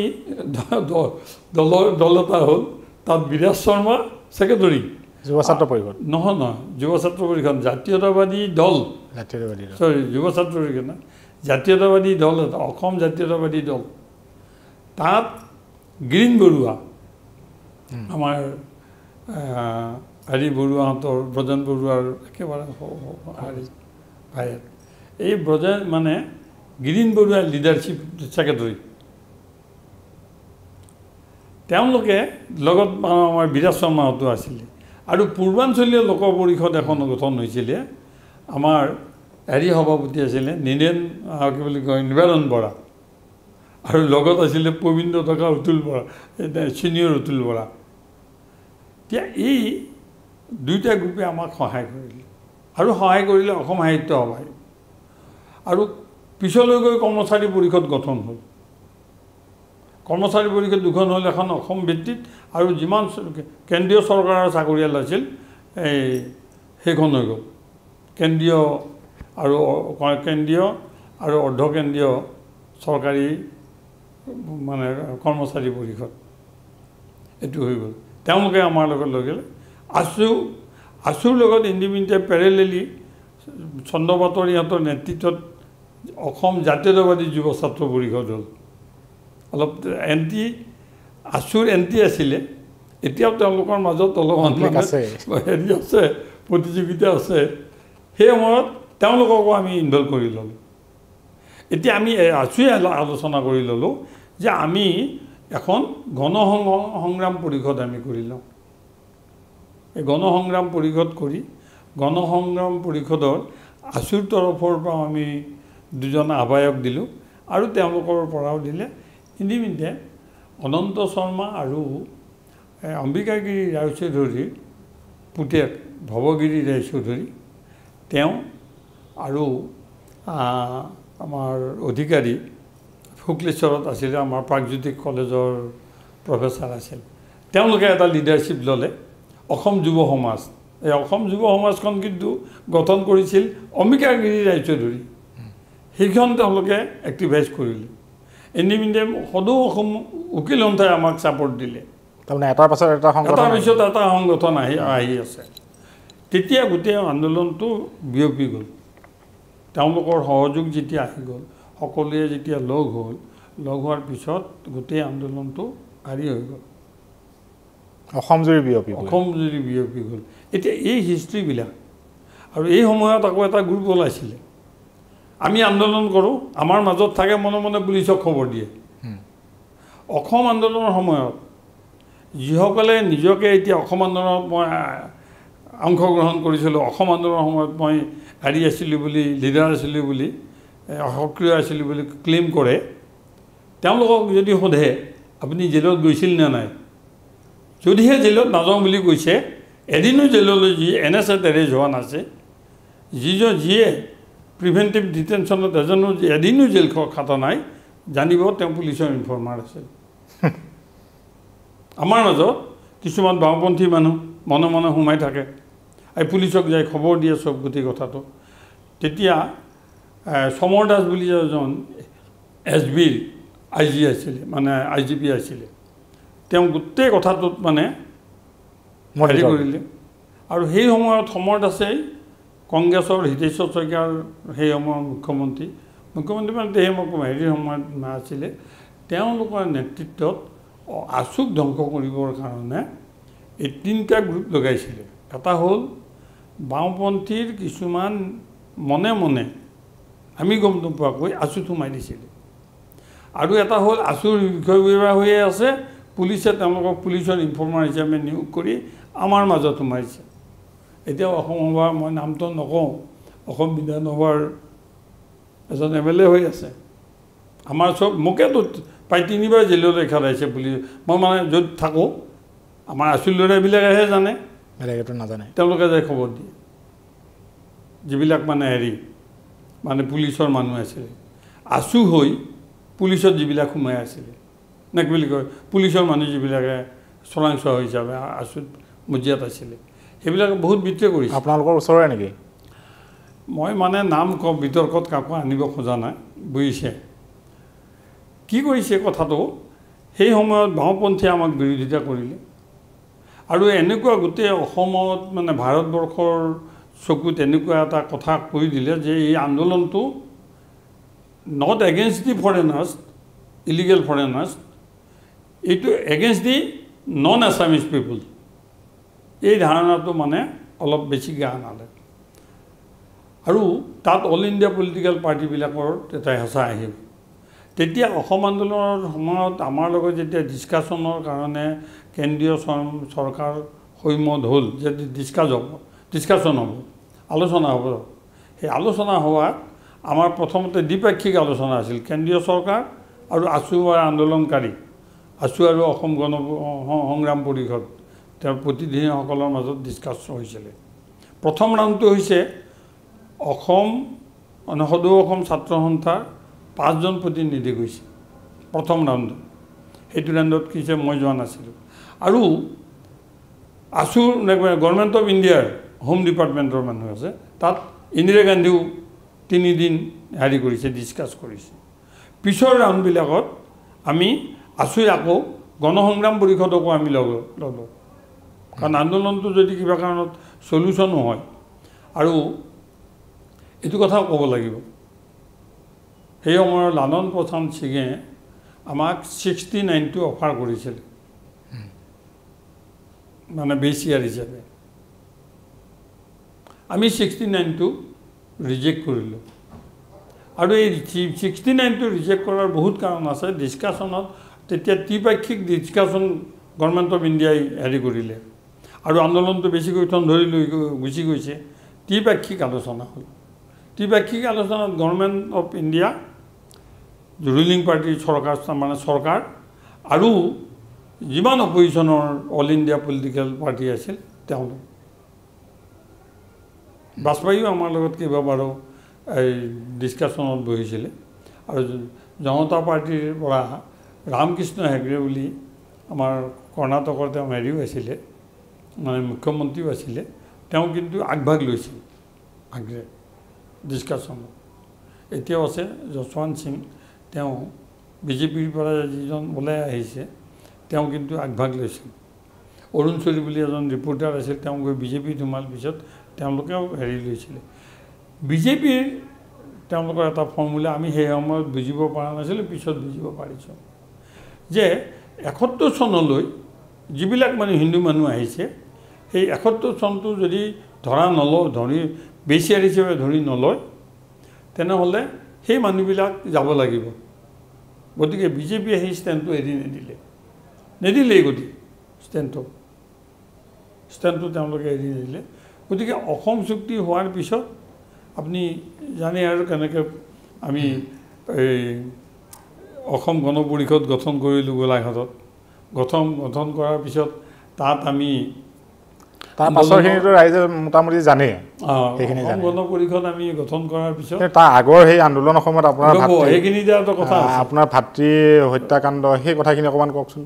দল দল এটা হ'ল তাত বিৰাজ শৰ্মা ছেক্ৰেটৰী যুৱ ছাত্ৰ পৰিষদ নহয় নহয় যুৱ ছাত্ৰ পৰিষদ জাতীয়তাবাদী দল জাতীয়তাবাদী চৰি যুৱ ছাত্ৰ পৰিষদ জাতীয়তাবাদী দল এটা অসম জাতীয়তাবাদী দল তাত গ্ৰীণ বৰুৱা আমাৰ হেৰি বৰুৱাহঁতৰ ব্ৰজেন বৰুৱাৰ একেবাৰে হেৰি এই ব্ৰজেন মানে গ্ৰীণ বৰুৱাৰ লিডাৰশ্বিপ ছেক্ৰেটৰী তেওঁলোকে লগত আমাৰ বিৰাজ শৰ্মাহঁতো আছিলে আৰু পূৰ্বাঞ্চলীয় লোক পৰিষদ এখন গঠন হৈছিলে আমাৰ হেৰি সভাপতি আছিলে নীনেন কি বুলি কয় নিবেদন বৰা আৰু লগত আছিলে প্ৰবীণ ডকা অতুল বৰা ছিনিয়ৰ অতুল বৰা এতিয়া এই দুয়োটা গ্ৰুপে আমাক সহায় কৰিলে আৰু সহায় কৰিলে অসম সাহিত্য সভাই আৰু পিছলৈ গৈ কৰ্মচাৰী পৰিষদ গঠন হ'ল কৰ্মচাৰী পৰিষদ দুখন হ'ল এখন অসম ভিত্তিত আৰু যিমান কেন্দ্ৰীয় চৰকাৰৰ চাকৰিয়াল আছিল এই সেইখন হৈ গ'ল কেন্দ্ৰীয় আৰু কেন্দ্ৰীয় আৰু অৰ্ধকেন্দ্ৰীয় চৰকাৰী মানে কৰ্মচাৰী পৰিষদ এইটো হৈ গ'ল তেওঁলোকে আমাৰ লগত লৈ গ'লে আছু আছুৰ লগত ইণ্ডিপেণ্ডে পেৰেলেলি চন্দ্ৰ বাতৰি ইহঁতৰ নেতৃত্বত অসম জাতীয়তাবাদী যুৱ ছাত্ৰ পৰিষদ হ'ল অলপ এণ্টি আচুৰ এণ্টি আছিলে এতিয়াও তেওঁলোকৰ মাজত অলপ আছে হেৰি আছে প্ৰতিযোগিতা আছে সেই সময়ত তেওঁলোককো আমি ইনভল্ভ কৰি ল'লোঁ এতিয়া আমি আছোৱে আলোচনা কৰি ল'লোঁ যে আমি এখন গণসংঘ সংগ্ৰাম পৰিষদ আমি কৰি লওঁ এই গণ সংগ্ৰাম পৰিষদ কৰি গণ সংগ্ৰাম পৰিষদৰ আচুৰ তৰফৰ পৰাও আমি দুজন আহ্বায়ক দিলোঁ আৰু তেওঁলোকৰ পৰাও দিলে ইতিমধ্যে অনন্ত শৰ্মা আৰু অম্বিকাগিৰি ৰায়চৌধুৰীৰ পুতেক ভৱগিৰি ৰায়চৌধুৰী তেওঁ আৰু আমাৰ অধিকাৰী শুক্লেশ্বৰত আছিলে আমাৰ প্ৰাগজ্যোতিষ কলেজৰ প্ৰফেচাৰ আছিল তেওঁলোকে এটা লিডাৰশ্বিপ ল'লে অসম যুৱ সমাজ এই অসম যুৱ সমাজখন কিন্তু গঠন কৰিছিল অম্বিকাগিৰি ৰায়চৌধুৰী সেইখন তেওঁলোকে এক্টিভাইজ কৰিলে এন ডি সদৌ অসম উকিল সন্থাই আমাক ছাপোৰ্ট দিলে তাৰমানে এটাৰ পাছত এটা এটাৰ পিছত এটা সংগঠন আহি আহি আছে তেতিয়া গোটেই আন্দোলনটো বিয়পি গ'ল তেওঁলোকৰ সহযোগ যেতিয়া আহি গ'ল সকলোৱে যেতিয়া লগ হ'ল লগ হোৱাৰ পিছত গোটেই আন্দোলনটো আৰি হৈ গ'ল অসম যদি বিয়পি অসম যদি বিয়পি গ'ল এতিয়া এই হিষ্ট্ৰীবিলাক আৰু এই সময়ত আকৌ এটা গ্ৰুপ ওলাইছিলে আমি আন্দোলন কৰোঁ আমাৰ মাজত থাকে মনে মনে পুলিচক খবৰ দিয়ে অসম আন্দোলনৰ সময়ত যিসকলে নিজকে এতিয়া অসম আন্দোলনত মই অংশগ্ৰহণ কৰিছিলোঁ অসম আন্দোলনৰ সময়ত মই হেৰি আছিলোঁ বুলি লিডাৰ আছিলোঁ বুলি সক্ৰিয় আছিলোঁ বুলি ক্লেইম কৰে তেওঁলোকক যদি সোধে আপুনি জেলত গৈছিল নে নাই যদিহে জেলত নাযাওঁ বুলি কৈছে এদিনো জেললৈ যি এন এছ এ তেৰে যোৱা নাছে যিজন যিয়ে প্ৰিভেণ্টিভ ডিটেনশ্যনত এজনো এদিনো জেল খাটা নাই জানিব তেওঁ পুলিচৰ ইনফৰ্মাৰ আছিল আমাৰ মাজত কিছুমান বাওঁপন্থী মানুহ মনে মনে সোমাই থাকে এই পুলিচক যায় খবৰ দিয়ে চব গোটেই কথাটো তেতিয়া সমৰ দাস বুলি এজন এছ বিৰ আই জি আছিলে মানে আই জি পি আছিলে তেওঁ গোটেই কথাটোত মানে হেৰি কৰিলে আৰু সেই সময়ত সমৰ দাসেই কংগ্ৰেছৰ হিতেশ্বৰ শইকীয়াৰ সেই সময়ৰ মুখ্যমন্ত্ৰী মুখ্যমন্ত্ৰী মানে হেৰি হেৰিৰ সময়ত আছিলে তেওঁলোকৰ নেতৃত্বত আচুক ধ্বংস কৰিবৰ কাৰণে এই তিনিটা গ্ৰুপ লগাইছিলে এটা হ'ল বাওঁপন্থীৰ কিছুমান মনে মনে আমি গম নোপোৱাকৈ আঁচুত সোমাই দিছিলে আৰু এটা হ'ল আঁচুৰ বিষয়বীয়া হৈয়ে আছে পুলিচে তেওঁলোকক পুলিচৰ ইনফৰ্মাৰ হিচাপে নিয়োগ কৰি আমাৰ মাজত সোমাইছে এতিয়াও অসম সভা মই নামটো নকওঁ অসম বিধানসভাৰ এজন এম এল এ হৈ আছে আমাৰ চব মোকেতো প্ৰায় তিনিবাৰ জেলত ৰেখাইছে বুলি মই মানে য'ত থাকোঁ আমাৰ আচুল ল'ৰাবিলাকেহে জানে বেলেগেতো নাজানে তেওঁলোকে যায় খবৰ দিয়ে যিবিলাক মানে হেৰি মানে পুলিচৰ মানুহ আছিলে আছু হৈ পুলিচত যিবিলাক সোমাই আছিলে নে কি বুলি কয় পুলিচৰ মানুহ যিবিলাকে চোৰাংচোৱা হিচাপে আছুত মজিয়াত আছিলে সেইবিলাকে বহুত বিত্ৰে কৰিছে আপোনালোকৰ ওচৰৰে নেকি মই মানে নাম ক বিতৰ্কত কাকো আনিব খোজা নাই বুজিছে কি কৰিছে কথাটো সেই সময়ত বাওঁপন্থীয়ে আমাক বিৰোধিতা কৰিলে আৰু এনেকুৱা গোটেই অসমত মানে ভাৰতবৰ্ষৰ চকুত এনেকুৱা এটা কথা কৈ দিলে যে এই আন্দোলনটো not against the foreigners illegal foreigners এইটো against the non Assamese people এই ধাৰণাটো মানে অলপ বেছি জ্ঞান আনালে আৰু তাত অল ইণ্ডিয়া পলিটিকেল পাৰ্টিবিলাকৰ এটা হেঁচা আহিল তেতিয়া অসম আন্দোলনৰ সময়ত আমাৰ লগত যেতিয়া ডিছকাশ্যনৰ কাৰণে কেন্দ্ৰীয় চৰকাৰ সৈমত হ'ল যে ডিছকাছ হ'ব ডিছকাশ্যন হ'ব আলোচনা হ'ব সেই আলোচনা হোৱাত আমাৰ প্ৰথমতে দ্বিপাক্ষিক আলোচনা আছিল কেন্দ্ৰীয় চৰকাৰ আৰু আছু আন্দোলনকাৰী আছু আৰু অসম গণ সংগ্ৰাম পৰিষদ তেওঁৰ প্ৰতিনিধিসকলৰ মাজত ডিছকাছ হৈছিলে প্ৰথম ৰাউণ্ডটো হৈছে অসম সদৌ অসম ছাত্ৰ সন্থাৰ পাঁচজন প্ৰতিনিধি গৈছে প্ৰথম ৰাউণ্ডত সেইটো ৰাউণ্ডত কি হৈছে মই যোৱা নাছিলোঁ আৰু আছু গভৰ্ণমেণ্ট অফ ইণ্ডিয়াৰ হোম ডিপাৰ্টমেণ্টৰ মানুহ আছে তাত ইন্দিৰা গান্ধীও তিনিদিন হেৰি কৰিছে ডিছকাছ কৰিছে পিছৰ ৰাউণ্ডবিলাকত আমি আছুৱে আকৌ গণসংগ্ৰাম পৰিষদকো আমি লগ ল'লোঁ কাৰণ আন্দোলনটো যদি কিবা কাৰণত চলিউশ্যনো হয় আৰু এইটো কথাও ক'ব লাগিব সেই সময়ৰ লালন প্ৰথম সিঙে আমাক ছিক্সটি নাইনটো অফাৰ কৰিছিল মানে বি চি হিচাপে আমি ছিক্সটি নাইনটো ৰিজেক্ট কৰিলোঁ আৰু এই ছিক্সটি নাইনটো ৰিজেক্ট কৰাৰ বহুত কাৰণ আছে ডিছকাশ্যনত তেতিয়া ত্ৰিপাক্ষিক ডিছকাশ্যন গভৰ্ণমেণ্ট অফ ইণ্ডিয়াই হেৰি কৰিলে আৰু আন্দোলনটো বেছিকৈ উঠন ধৰি লৈ গুচি গৈছে ত্ৰিপাক্ষিক আলোচনা হ'ল ত্ৰিপাক্ষিক আলোচনাত গভৰ্ণমেণ্ট অফ ইণ্ডিয়া ৰুলিং পাৰ্টীৰ চৰকাৰ মানে চৰকাৰ আৰু যিমান অপজিশ্যনৰ অল ইণ্ডিয়া পলিটিকেল পাৰ্টি আছিল তেওঁলোক বাজপেয়ীও আমাৰ লগত কেইবাবাৰো এই ডিছকাশ্যনত বহিছিলে আৰু জনতা পাৰ্টীৰ পৰা ৰামকৃষ্ণ হেগড়ে বুলি আমাৰ কৰ্ণাটকৰ তেওঁ হেৰিও আছিলে মানে মুখ্যমন্ত্ৰীও আছিলে তেওঁ কিন্তু আগভাগ লৈছিল আগ্ৰে ডিছকাশ্যনত এতিয়াও আছে যশৱন্ত সিং তেওঁ বিজেপিৰ পৰা যিজন ওলাই আহিছে তেওঁ কিন্তু আগভাগ লৈছিল অৰুণ চলী বুলি এজন ৰিপৰ্টাৰ আছিল তেওঁ গৈ বিজেপিত সোমাল পিছত তেওঁলোকেও হেৰি লৈছিলে বিজেপিৰ তেওঁলোকৰ এটা ফৰ্মুলা আমি সেই সময়ত বুজিব পৰা নাছিলোঁ পিছত বুজিব পাৰিছোঁ যে এসত্তৰ চনলৈ যিবিলাক মানে হিন্দু মানুহ আহিছে সেই এসত্তৰ চনটো যদি ধৰা নলওঁ ধৰি বেচিয়াৰ হিচাপে ধৰি নলয় তেনেহ'লে সেই মানুহবিলাক যাব লাগিব গতিকে বিজেপিয়ে সেই ষ্টেণ্ডটো এৰি নিদিলে নিদিলেই গতিকে ষ্টেণ্ডটো ষ্টেণ্ডটো তেওঁলোকে এৰি নিদিলে গতিকে অসম চুক্তি হোৱাৰ পিছত আপুনি জানে আৰু কেনেকৈ আমি এই অসম গণ পৰিষদ গঠন কৰিলোঁ গোলাঘাটত গঠন গঠন কৰাৰ পিছত তাত আমি তাৰ পাছৰখিনিতো ৰাইজে মোটামুটি জানেই সেইখিনি গণ পৰিষদ আমি গঠন কৰাৰ পিছত তাৰ আগৰ সেই আন্দোলন সময়ত আপোনাৰ সেইখিনি কথা আপোনাৰ ভাতৃ হত্যাকাণ্ড সেই কথাখিনি অকণমান কওকচোন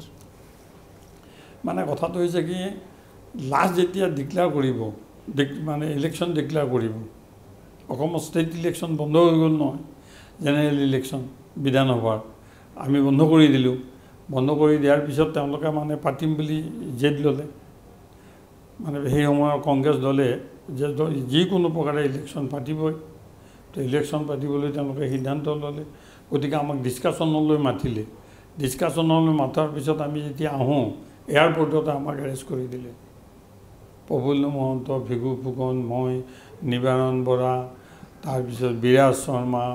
মানে কথাটো হৈছে কি লাষ্ট যেতিয়া ডিক্লেয়াৰ কৰিব মানে ইলেকশ্যন ডিক্লেয়াৰ কৰিব অসমৰ ষ্টেট ইলেকশ্যন বন্ধ হৈ গ'ল নহয় জেনেৰেল ইলেকশ্যন বিধানসভাৰ আমি বন্ধ কৰি দিলোঁ বন্ধ কৰি দিয়াৰ পিছত তেওঁলোকে মানে পাতিম বুলি জেদ ল'লে মানে সেই সময়ৰ কংগ্ৰেছ দলে যে যিকোনো প্ৰকাৰে ইলেকশ্যন পাতিবই তো ইলেকশ্যন পাতিবলৈ তেওঁলোকে সিদ্ধান্ত ল'লে গতিকে আমাক ডিছকাশ্যনলৈ মাতিলে ডিছকাশ্যনলৈ মাতাৰ পিছত আমি যেতিয়া আহোঁ এয়াৰপৰ্টতে আমাক এৰেষ্ট কৰি দিলে প্ৰফুল্ল মহন্ত ভিগু ফুকন মই নিবাৰণ বৰা তাৰপিছত বিৰাজ শৰ্মা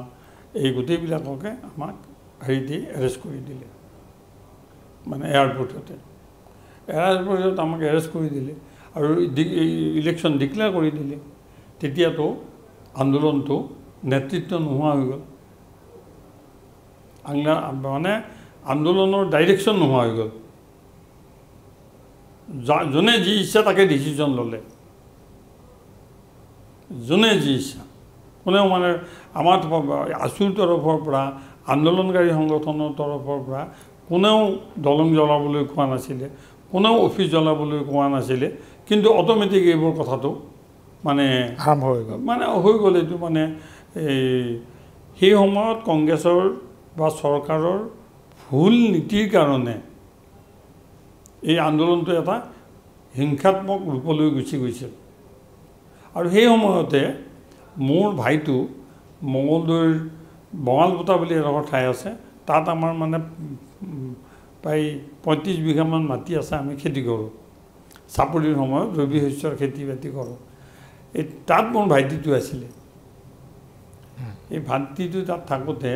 এই গোটেইবিলাককে আমাক হেৰি দি এৰেষ্ট কৰি দিলে মানে এয়াৰপৰ্টতে এয়াৰপৰ্টত আমাক এৰেষ্ট কৰি দিলে আৰু ইলেকশ্যন ডিক্লেয়াৰ কৰি দিলে তেতিয়াতো আন্দোলনটো নেতৃত্ব নোহোৱা হৈ গ'ল মানে আন্দোলনৰ ডাইৰেকশ্যন নোহোৱা হৈ গ'ল যোনে যি ইচ্ছা তাকে ডিচিশ্যন ল'লে যোনে যি ইচ্ছা কোনেও মানে আমাৰ তৰফৰ তৰফৰ পৰা আন্দোলনকাৰী সংগঠনৰ তৰফৰ পৰা কোনেও দলং জ্বলাবলৈ কোৱা নাছিলে কোনেও অফিচ জ্বলাবলৈ কোৱা নাছিলে কিন্তু অট'মেটিক এইবোৰ কথাটো মানে আৰম্ভ হৈ গ'ল মানে হৈ গ'ল এইটো মানে এই সেই সময়ত কংগ্ৰেছৰ বা চৰকাৰৰ ভুল নীতিৰ কাৰণে এই আন্দোলনটো এটা হিংসাত্মক ৰূপলৈ গুচি গৈছিল আৰু সেই সময়তে মোৰ ভাইটো মঙলদৈৰ বঙালবুটা বুলি এডোখৰ ঠাই আছে তাত আমাৰ মানে প্ৰায় পঁয়ত্ৰিছ বিঘামান মাটি আছে আমি খেতি কৰোঁ চাপৰিৰ সময়ত ৰবি শস্যৰ খেতি বাতি কৰোঁ এই তাত মোৰ ভাইটিটো আছিলে এই ভাইটিটো তাত থাকোঁতে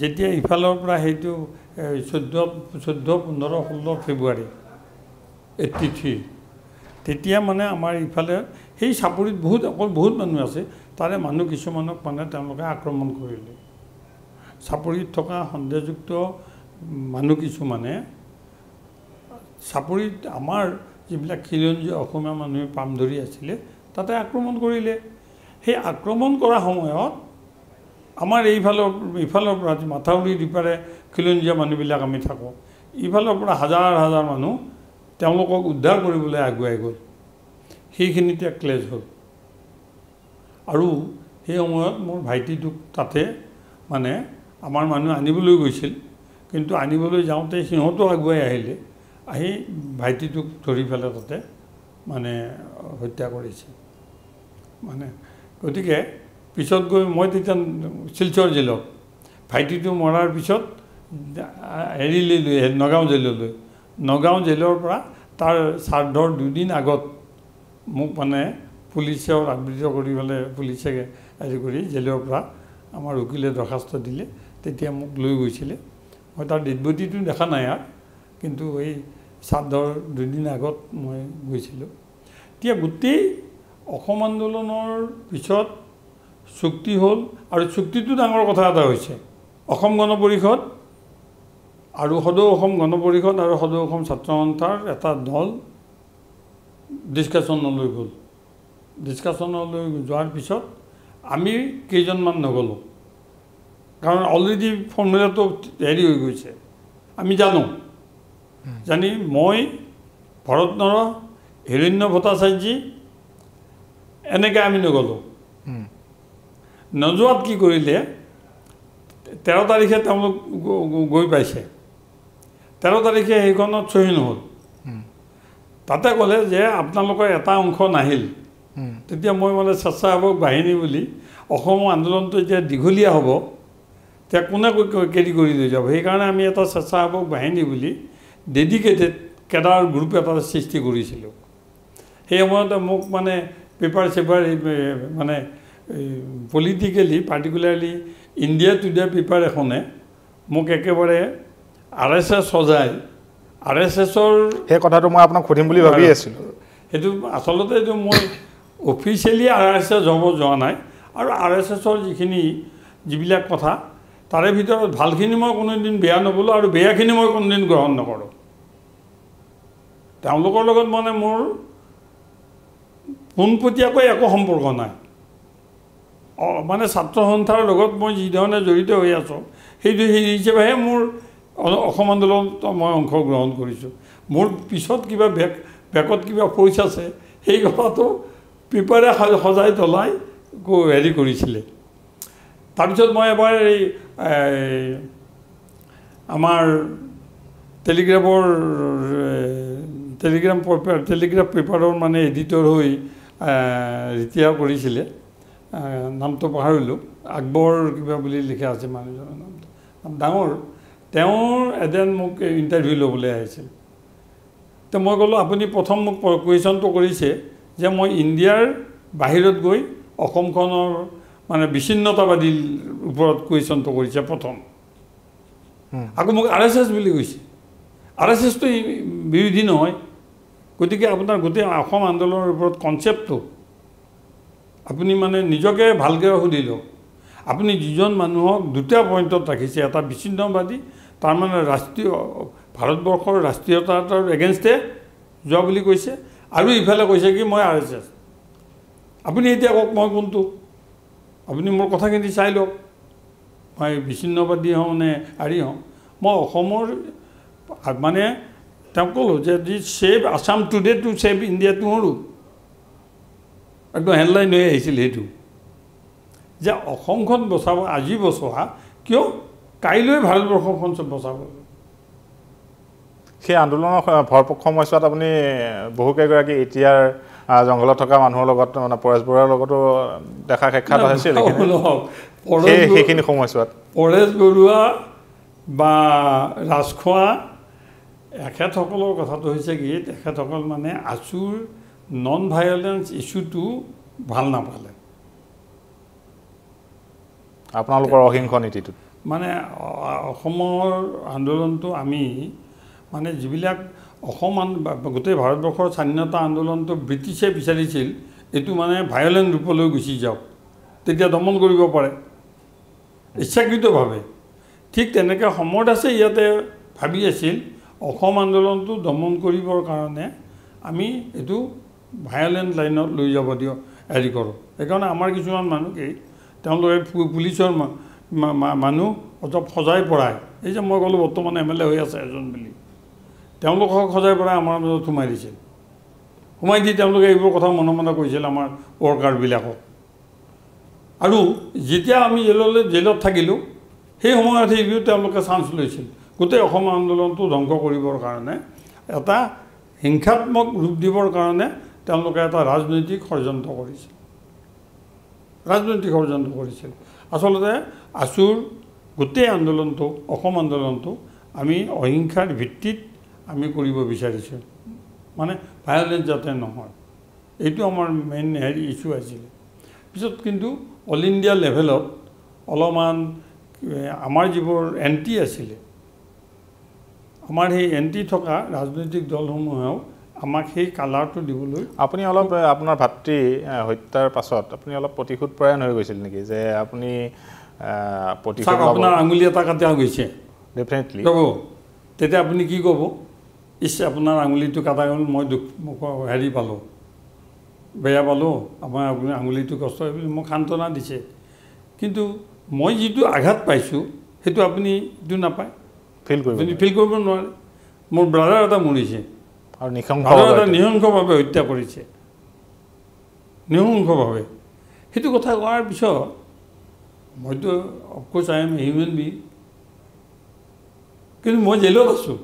যেতিয়া ইফালৰ পৰা সেইটো চৈধ্য চৈধ্য পোন্ধৰ ষোল্ল ফেব্ৰুৱাৰী এইটি থ্ৰী তেতিয়া মানে আমাৰ ইফালে সেই চাপৰিত বহুত অকল বহুত মানুহ আছে তাৰে মানুহ কিছুমানক মানে তেওঁলোকে আক্ৰমণ কৰিলে চাপৰিত থকা সন্দেহযুক্ত মানুহ কিছুমানে চাপৰিত আমাৰ যিবিলাক খিলঞ্জীয় অসমীয়া মানুহে পাম ধৰি আছিলে তাতে আক্ৰমণ কৰিলে সেই আক্ৰমণ কৰা সময়ত আমাৰ এইফালৰ ইফালৰ পৰা মাথাউৰি দিপাৰে খিলঞ্জীয়া মানুহবিলাক আমি থাকোঁ ইফালৰ পৰা হাজাৰ হাজাৰ মানুহ তেওঁলোকক উদ্ধাৰ কৰিবলৈ আগুৱাই গ'ল সেইখিনিতে ক্লেজ হ'ল আৰু সেই সময়ত মোৰ ভাইটিটোক তাতে মানে আমাৰ মানুহ আনিবলৈ গৈছিল কিন্তু আনিবলৈ যাওঁতে সিহঁতো আগুৱাই আহিলে আহি ভাইটিটোক ধৰি পেলাই তাতে মানে হত্যা কৰিছে মানে গতিকে পিছত গৈ মই তেতিয়া শিলচৰ জেলত ভাইটিটো মৰাৰ পিছত এৰিলৈ নগাঁও জেললৈ নগাঁও জেলৰ পৰা তাৰ শ্ৰাদ্ধৰ দুদিন আগত মোক মানে পুলিচৰ আবৃত্ত কৰি পেলাই পুলিচে হেৰি কৰি জেলৰ পৰা আমাৰ উকিলে দৰ্খাস্ত দিলে তেতিয়া মোক লৈ গৈছিলে মই তাৰ ডেডবডিটো দেখা নাই আৰু কিন্তু এই চাদৰ দুদিন আগত মই গৈছিলোঁ এতিয়া গোটেই অসম আন্দোলনৰ পিছত চুক্তি হ'ল আৰু চুক্তিটো ডাঙৰ কথা এটা হৈছে অসম গণ পৰিষদ আৰু সদৌ অসম গণ পৰিষদ আৰু সদৌ অসম ছাত্ৰ সন্থাৰ এটা দল ডিছকাশ্যনলৈ গ'ল ডিছকাশ্যনলৈ যোৱাৰ পিছত আমি কেইজনমান নগ'লোঁ কাৰণ অলৰেডি ফৰ্মুলাটো হেৰি হৈ গৈছে আমি জানো জানি মই ভৰত হিৰণ্য ভট্টাচাৰ্যী এনেকৈ আমি নগ'লোঁ নোযোৱাত কি কৰিলে তেৰ তাৰিখে তেওঁলোক গৈ পাইছে তেৰ তাৰিখে সেইখনত চহী নহ'ল তাতে ক'লে যে আপোনালোকৰ এটা অংশ নাহিল তেতিয়া মই মানে স্বেচ্ছাসেৱক বাহিনী বুলি অসমৰ আন্দোলনটো এতিয়া দীঘলীয়া হ'ব তেতিয়া কোনে কেৰি কৰি লৈ যাব সেইকাৰণে আমি এটা স্বেচ্ছাসেৱক বাহিনী বুলি ডেডিকেটেড কেডাৰ গ্ৰুপ এটাৰ সৃষ্টি কৰিছিলোঁ সেই সময়তে মোক মানে পেপাৰ চেপাৰ মানে politically particularly India Today paper এখনে মোক একেবাৰে আৰ এছ এছ সজাই আৰ এছ এছৰ সেই কথাটো মই আপোনাক সুধিম বুলি ভাবি আছিলোঁ সেইটো আচলতে এইটো মই অফিচিয়েলি আৰ এছ এছ হ'ব যোৱা নাই আৰু আৰ এছ এছৰ যিখিনি যিবিলাক কথা তাৰে ভিতৰত ভালখিনি মই কোনোদিন বেয়া নবলোঁ আৰু বেয়াখিনি মই কোনোদিন গ্ৰহণ নকৰোঁ তেওঁলোকৰ লগত মানে মোৰ পোনপটীয়াকৈ একো সম্পৰ্ক নাই মানে ছাত্ৰ সন্থাৰ লগত মই যিধৰণে জড়িত হৈ আছোঁ সেইটো সেই হিচাপেহে মোৰ অসম আন্দোলনত মই অংশগ্ৰহণ কৰিছোঁ মোৰ পিছত কিবা বেক বেকত কিবা পইচা আছে সেই কথাটো পেপাৰে সজাই তলাই হেৰি কৰিছিলে তাৰপিছত মই এবাৰ এই আমাৰ টেলিগ্ৰাফৰ টেলিগ্ৰাম পেপাৰ টেলিগ্ৰাফ পেপাৰৰ মানে এডিটৰ হৈ ৰিটায়াৰ কৰিছিলে নামটো পাহৰিলোঁ আকবৰ কিবা বুলি লিখা আছে মানুহজনৰ নামটো ডাঙৰ তেওঁৰ এদেন মোক ইণ্টাৰভিউ ল'বলৈ আহিছিল তো মই ক'লোঁ আপুনি প্ৰথম মোক কুৱেশ্যনটো কৰিছে যে মই ইণ্ডিয়াৰ বাহিৰত গৈ অসমখনৰ মানে বিচ্ছিন্নতাবাদীৰ ওপৰত কুৱেশ্যনটো কৰিছে প্ৰথম আকৌ মোক আৰ এছ এছ বুলি কৈছে আৰ এছ এছটো বিৰোধী নহয় গতিকে আপোনাৰ গোটেই অসম আন্দোলনৰ ওপৰত কনচেপ্টটো আপুনি মানে নিজকে ভালকৈ সুধি লওক আপুনি যিজন মানুহক দুটা পইণ্টত ৰাখিছে এটা বিচ্ছিন্নবাদী তাৰমানে ৰাষ্ট্ৰীয় ভাৰতবৰ্ষৰ ৰাষ্ট্ৰীয়তাৰ এগেইনষ্টে যোৱা বুলি কৈছে আৰু ইফালে কৈছে কি মই আৰ এছ এছ আপুনি এতিয়া কওক মই কোনটো আপুনি মোৰ কথাখিনি চাই লওক মই বিচ্ছিন্নবাদী হওঁ নে হেৰি হওঁ মই অসমৰ মানে তেওঁক ক'লোঁ যে the save Assam today to save India টু টুমৰো একদম হেণ্ডলাইন হৈ আহিছিল সেইটো যে অসমখন বচাব আজি বচোৱা কিয় কাইলৈ ভাৰতবৰ্ষখন বচাব সেই আন্দোলনৰ ভৰপক্ষ সময়ছোৱাত আপুনি বহুকেইগৰাকী এতিয়াৰ জংঘলত থকা মানুহৰ লগত মানে পৰেশ বৰুৱাৰ লগতো দেখা সাক্ষাৎ হৈছিল সেইখিনি সময়ছোৱাত পৰেশ বৰুৱা বা ৰাজখোৱা এখেতসকলৰ কথাটো হৈছে কি তেখেতসকল মানে আচুৰ নন ভায়লেঞ্চ ইছ্যুটো ভাল নাপালে আপোনালোকৰ অহিংস নীতিটো মানে অসমৰ আন্দোলনটো আমি মানে যিবিলাক অসম গোটেই ভাৰতবৰ্ষৰ স্বাধীনতা আন্দোলনটো ব্ৰিটিছে বিচাৰিছিল এইটো মানে ভায়লেণ্ট ৰূপলৈ গুচি যাওক তেতিয়া দমন কৰিব পাৰে ইচ্ছাকৃতভাৱে ঠিক তেনেকৈ সমৰ দাসে ইয়াতে ভাবি আছিল অসম আন্দোলনটো দমন কৰিবৰ কাৰণে আমি এইটো ভায়লেণ্ট লাইনত লৈ যাব দিয়ক হেৰি কৰোঁ সেইকাৰণে আমাৰ কিছুমান মানুহকেই তেওঁলোকে পুলিচৰ মানুহ অলপ সজাই পৰাই এই যে মই ক'লোঁ বৰ্তমান এম এল এ হৈ আছে এজন বুলি তেওঁলোকক সজাই পৰাই আমাৰ মাজত সোমাই দিছিল সোমাই দি তেওঁলোকে এইবোৰ কথা মনে মনে কৈছিল আমাৰ ৱৰ্কাৰবিলাকক আৰু যেতিয়া আমি জেললৈ জেলত থাকিলোঁ সেই সময়ত সেইবোৰ তেওঁলোকে চান্স লৈছিল গোটেই অসম আন্দোলনটো ধ্বংস কৰিবৰ কাৰণে এটা হিংসাত্মক ৰূপ দিবৰ কাৰণে তেওঁলোকে এটা ৰাজনৈতিক ষড়যন্ত্ৰ কৰিছিল ৰাজনৈতিক ষড়যন্ত্ৰ কৰিছিল আচলতে আচুৰ গোটেই আন্দোলনটো অসম আন্দোলনটো আমি অহিংসাৰ ভিত্তিত আমি কৰিব বিচাৰিছোঁ মানে ভায়লেণ্ট যাতে নহয় এইটো আমাৰ মেইন হেৰি ইছ্যু আছিলে পিছত কিন্তু অল ইণ্ডিয়া লেভেলত অলপমান আমাৰ যিবোৰ এণ্টি আছিলে আমাৰ সেই এণ্টি থকা ৰাজনৈতিক দলসমূহেও আমাক সেই কালাৰটো দিবলৈ আপুনি অলপ আপোনাৰ ভাতৃ হত্যাৰ পাছত আপুনি অলপ প্ৰতিশোধ প্ৰতিশোধপৰায়ণ হৈ গৈছিল নেকি যে আপুনি আপোনাৰ আঙুলি এটা কাটি গৈছে ডেফিনেটলি তেতিয়া আপুনি কি ক'ব ইচ্ছা আপোনাৰ আঙুলিটো কাটা গ'ল মই দুখ হেৰি পালোঁ বেয়া পালোঁ আপোনাৰ আপুনি আঙুলিটো কষ্ট হয় বুলি মোক সান্তনা দিছে কিন্তু মই যিটো আঘাত পাইছোঁ সেইটো আপুনি এইটো নাপায় ফিল কৰিব আপুনি ফিল কৰিব নোৱাৰে মোৰ ব্ৰাদাৰ এটা মৰিছে আৰু নিশংসাৰ এটা নৃশংসভাৱে হত্যা কৰিছে নৃশংসভাৱে সেইটো কথা কোৱাৰ পিছত মইতো of course I am human being কিন্তু মই জেলত আছোঁ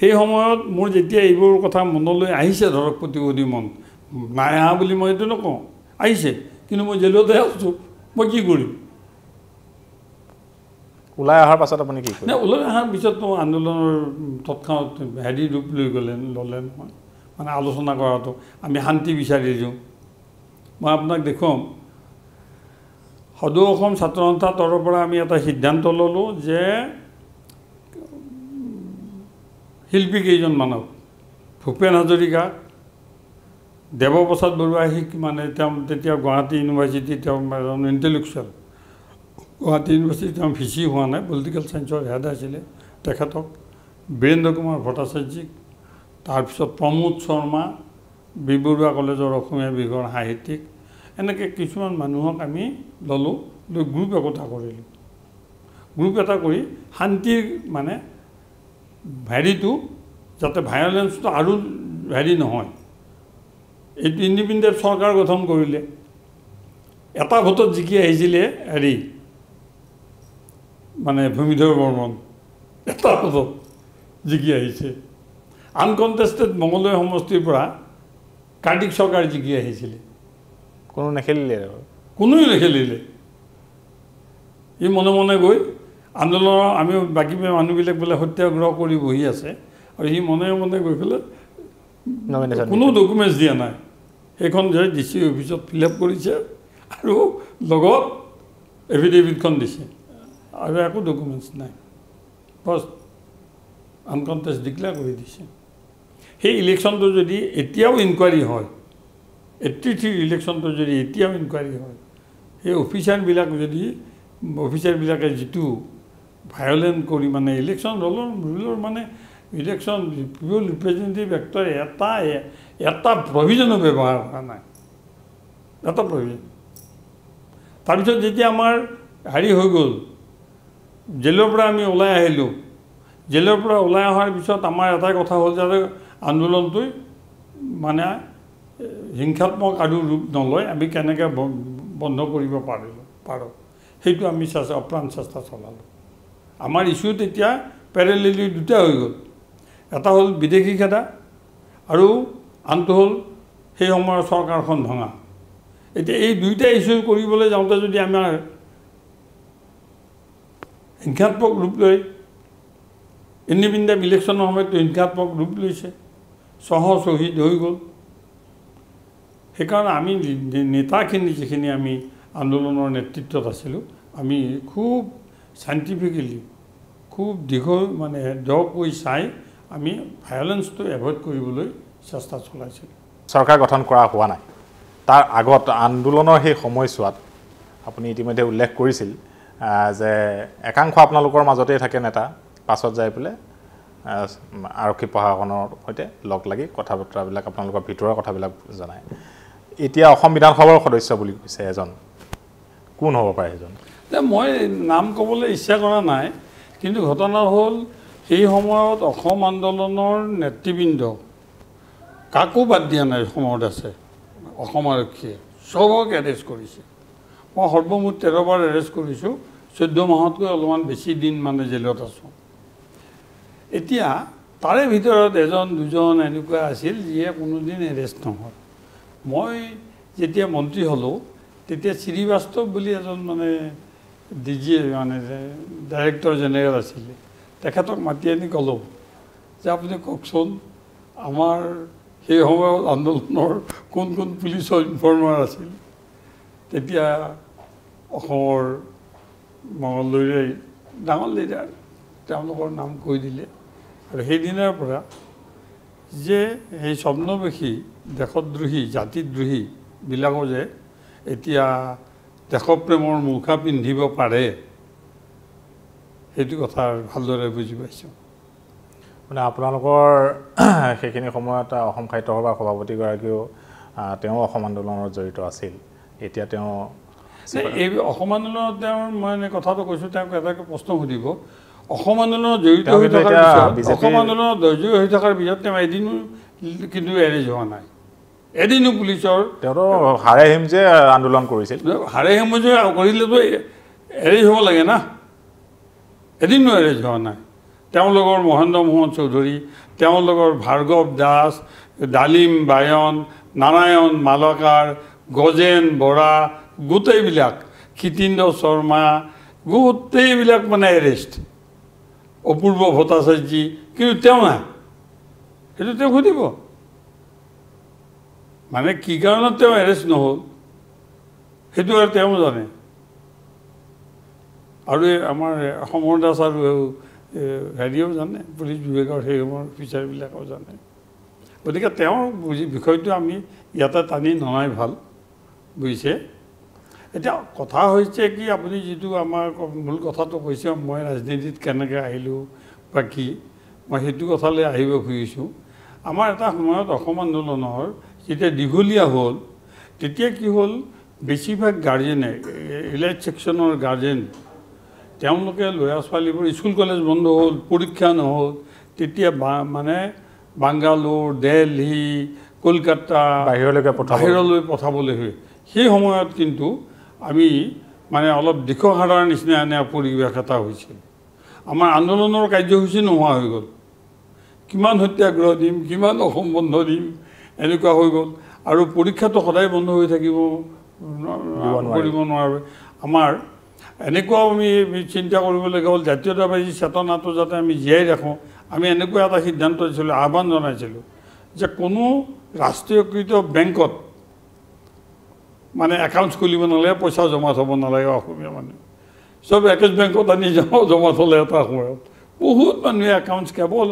সেই সময়ত মোৰ যেতিয়া এইবোৰ কথা মনলৈ আহিছে ধৰক প্ৰতিবদী মন নাই অহা বুলি মই এইটো নকওঁ আহিছে কিন্তু মই জেলতে আছোঁ মই কি কৰিম ওলাই অহাৰ পাছত আপুনি কি নাই ওলাই অহাৰ পিছত মই আন্দোলনৰ তৎক্ষণাত হেৰি ৰূপ লৈ গ'লে ল'লে নহয় মানে আলোচনা কৰাটো আমি শান্তি বিচাৰি দিওঁ মই আপোনাক দেখুৱাম সদৌ অসম ছাত্ৰ সন্থাৰ তৰফৰ পৰা আমি এটা সিদ্ধান্ত ল'লোঁ যে শিল্পী কেইজনমানক ভূপেন হাজৰিকা দেৱপ্ৰসাদ বৰুৱা শিক মানে তেওঁ তেতিয়া গুৱাহাটী ইউনিভাৰ্চিটি তেওঁ এজন ইণ্টেলেকচুৱেল গুৱাহাটী ইউনিভাৰ্চিটি তেওঁ ভি চি হোৱা নাই পলিটিকেল চায়েন্সৰ হেড আছিলে তেখেতক বীৰেন্দ্ৰ কুমাৰ ভট্টাচাৰ্যিক তাৰপিছত প্ৰমোদ শৰ্মা বিবৰুৱা কলেজৰ অসমীয়া বিভাগৰ সাহিত্যিক এনেকৈ কিছুমান মানুহক আমি ল'লোঁ লৈ গ্ৰুপ একোটা কৰিলোঁ গ্ৰুপ এটা কৰি শান্তিৰ মানে হেৰিটো যাতে ভায়লেঞ্চটো আৰু হেৰি নহয় এইটো ইণ্ডিপেণ্ডেণ্ট চৰকাৰ গঠন কৰিলে এটা ভোটত জিকি আহিছিলে হেৰি মানে ভূমিধৰ বৰ্মন এটা ভোটত জিকি আহিছে আনকণ্টেষ্টেড মঙলদৈ সমষ্টিৰ পৰা কাৰ্তিক চৰকাৰ জিকি আহিছিলে কোনো নেখেলিলে কোনোৱে নেখেলিলে ই মনে মনে গৈ আন্দোলনৰ আমি বাকী মানুহবিলাক বোলে সত্যাগ্ৰহ কৰি বহি আছে আৰু সি মনে মনে গৈ পেলাই কোনো ডকুমেণ্টছ দিয়া নাই সেইখন যে ডি চি অফিচত ফিল আপ কৰিছে আৰু লগত এফিডেভিটখন দিছে আৰু একো ডকুমেণ্টছ নাই বচ আনকনটেষ্ট ডিক্লেয়াৰ কৰি দিছে সেই ইলেকশ্যনটো যদি এতিয়াও ইনকুৱাৰী হয় এইটি থ্ৰীৰ ইলেকশ্যনটো যদি এতিয়াও ইনকুৱাৰী হয় সেই অফিচাৰবিলাক যদি অফিচাৰবিলাকে যিটো ভায়লেণ্ট কৰি মানে ইলেকশ্যন ৰুলৰ ৰুলৰ মানে ইলেকশ্যন পিয়ৰ ৰিপ্ৰেজেণ্টেটিভ এক্টৰ এটা এটা প্ৰভিজনো ব্যৱহাৰ কৰা নাই এটা প্ৰভিজন তাৰপিছত যেতিয়া আমাৰ হেৰি হৈ গ'ল জেলৰ পৰা আমি ওলাই আহিলোঁ জেলৰ পৰা ওলাই অহাৰ পিছত আমাৰ এটাই কথা হ'ল যে আন্দোলনটোৱে মানে হিংসাত্মক আৰু ৰূপ নলয় আমি কেনেকৈ বন্ধ কৰিব পাৰিলোঁ পাৰোঁ সেইটো আমি চেষ্টা অপ্ৰাণ চেষ্টা চলালোঁ আমাৰ ইছ্যুত এতিয়া পেৰেলেলি দুটা হৈ গ'ল এটা হ'ল বিদেশী খেদা আৰু আনটো হ'ল সেই সময়ৰ চৰকাৰখন ভঙা এতিয়া এই দুয়োটা ইছ্যু কৰিবলৈ যাওঁতে যদি আমাৰ হিংসাত্মক ৰূপ লৈ ইণ্ডিপেণ্ডেণ্ট ইলেকশ্যনৰ সময়তো হিংসাত্মক ৰূপ লৈছে চহ শ্বহীদ হৈ গ'ল সেইকাৰণে আমি নেতাখিনি যিখিনি আমি আন্দোলনৰ নেতৃত্বত আছিলোঁ আমি খুব চাইণ্টিফিকেলি খুব দীঘল মানে দকৈ চাই আমি ভায়লেঞ্চটো এভইড কৰিবলৈ চেষ্টা চলাইছিল চৰকাৰ গঠন কৰা হোৱা নাই তাৰ আগত আন্দোলনৰ সেই সময়ছোৱাত আপুনি ইতিমধ্যে উল্লেখ কৰিছিল যে একাংশ আপোনালোকৰ মাজতেই থাকে নেতা পাছত যাই পেলাই আৰক্ষী প্ৰশাসনৰ সৈতে লগ লাগি কথা বতৰাবিলাক আপোনালোকৰ ভিতৰৰ কথাবিলাক জনায় এতিয়া অসম বিধানসভাৰ সদস্য বুলি কৈছে এজন কোন হ'ব পাৰে এজন মই নাম ক'বলৈ ইচ্ছা কৰা নাই কিন্তু ঘটনা হ'ল সেই সময়ত অসম আন্দোলনৰ নেতৃবৃন্দ কাকো বাদ দিয়া নাই সময়ত আছে অসম আৰক্ষীয়ে চবক এৰেষ্ট কৰিছে মই সৰ্বমুঠ তেৰবাৰ এৰেষ্ট কৰিছোঁ চৈধ্য মাহতকৈ অলপমান বেছি দিন মানে জেলত আছোঁ এতিয়া তাৰে ভিতৰত এজন দুজন এনেকুৱা আছিল যিয়ে কোনোদিন এৰেষ্ট নহয় মই যেতিয়া মন্ত্ৰী হ'লোঁ তেতিয়া শ্ৰীবাস্তৱ বুলি এজন মানে ডি জি মানে ডাইৰেক্টৰ জেনেৰেল আছিলে তেখেতক মাতি আনি ক'লোঁ যে আপুনি কওকচোন আমাৰ সেই সময়ত আন্দোলনৰ কোন কোন পুলিচৰ ইনফৰ্মাৰ আছিল তেতিয়া অসমৰ মঙলদৈৰে ডাঙৰ লিডাৰ তেওঁলোকৰ নাম কৈ দিলে আৰু সেইদিনাৰ পৰা যে সেই স্বপ্নবেশী দেশদ্ৰোহী জাতিদ্ৰোহীবিলাকো যে এতিয়া দেশপ্ৰেমৰ মুখা পিন্ধিব পাৰে সেইটো কথা ভালদৰে বুজি পাইছোঁ মানে আপোনালোকৰ সেইখিনি সময়ত অসম সাহিত্য সভাৰ সভাপতিগৰাকীও তেওঁ অসম আন্দোলনত জড়িত আছিল এতিয়া তেওঁ এই অসম আন্দোলনত তেওঁৰ মই এনে কথাটো কৈছোঁ তেওঁক এটাকে প্ৰশ্ন সুধিব অসম আন্দোলনত জড়িত হৈ থকাৰ অসম আন্দোলনত জয়যোগ হৈ থকাৰ পিছত তেওঁ এদিনো কিন্তু এৰেঞ্জ হোৱা নাই এদিনো পুলিচৰ তেওঁতো হাৰে যে আন্দোলন কৰিছিল হাৰে যে কৰিলেতো এৰেজ হ'ব লাগে না এদিনো এৰেজ হোৱা নাই তেওঁলোকৰ মহেন্দ্ৰ মোহন চৌধুৰী তেওঁলোকৰ ভাৰ্গৱ দাস ডালিম বায়ন নাৰায়ণ মালকাৰ গজেন বৰা গোটেইবিলাক কীৰ্তিন্দ্ৰ শৰ্মা গোটেইবিলাক মানে এৰেষ্ট অপূৰ্ব ভট্টাচাৰ্যী কিন্তু তেওঁ নাই সেইটো তেওঁ সুধিব মানে কি কাৰণত তেওঁ এৰেষ্ট নহ'ল সেইটো আৰু তেওঁ জানে আৰু এই আমাৰ সমৰ দাস আৰু হেৰিয়েও জানে পুলিচ বিভাগৰ সেই সময়ৰ ফিচাৰবিলাকেও জানে গতিকে তেওঁৰ বিষয়টো আমি ইয়াতে টানি ননাই ভাল বুজিছে এতিয়া কথা হৈছে কি আপুনি যিটো আমাৰ মূল কথাটো কৈছে মই ৰাজনীতিত কেনেকৈ আহিলোঁ বা কি মই সেইটো কথালৈ আহিব খুজিছোঁ আমাৰ এটা সময়ত অসম আন্দোলনৰ যেতিয়া দীঘলীয়া হ'ল তেতিয়া কি হ'ল বেছিভাগ গাৰ্জেনে এলাইট ছেকশ্যনৰ গাৰ্জেন তেওঁলোকে ল'ৰা ছোৱালীবোৰ স্কুল কলেজ বন্ধ হ'ল পৰীক্ষা নহ'ল তেতিয়া বা মানে বাংগালোৰ দেলহি কলকাতা বাহিৰলৈকে বাহিৰলৈ পঠাবলৈ হয় সেই সময়ত কিন্তু আমি মানে অলপ দীৰ্ঘসাধাৰণ নিচিনা এনেকুৱা পৰিৱেশ এটা হৈছিল আমাৰ আন্দোলনৰ কাৰ্যসূচী নোহোৱা হৈ গ'ল কিমান সত্যাগ্ৰহ দিম কিমান অসম বন্ধ দিম এনেকুৱা হৈ গ'ল আৰু পৰীক্ষাটো সদায় বন্ধ হৈ থাকিব কৰিব নোৱাৰে আমাৰ এনেকুৱাও আমি চিন্তা কৰিবলগীয়া হ'ল জাতীয়তাবাদী চেতনাটো যাতে আমি জীয়াই ৰাখোঁ আমি এনেকুৱা এটা সিদ্ধান্ত দিছিলোঁ আহ্বান জনাইছিলোঁ যে কোনো ৰাষ্ট্ৰীয়কৃত বেংকত মানে একাউণ্টছ খুলিব নালাগে পইচা জমা থ'ব নালাগে অসমীয়া মানুহ চব একেজ বেংকত আনি জমা জমা থ'লে এটা সময়ত বহুত মানুহে একাউণ্টছ কেৱল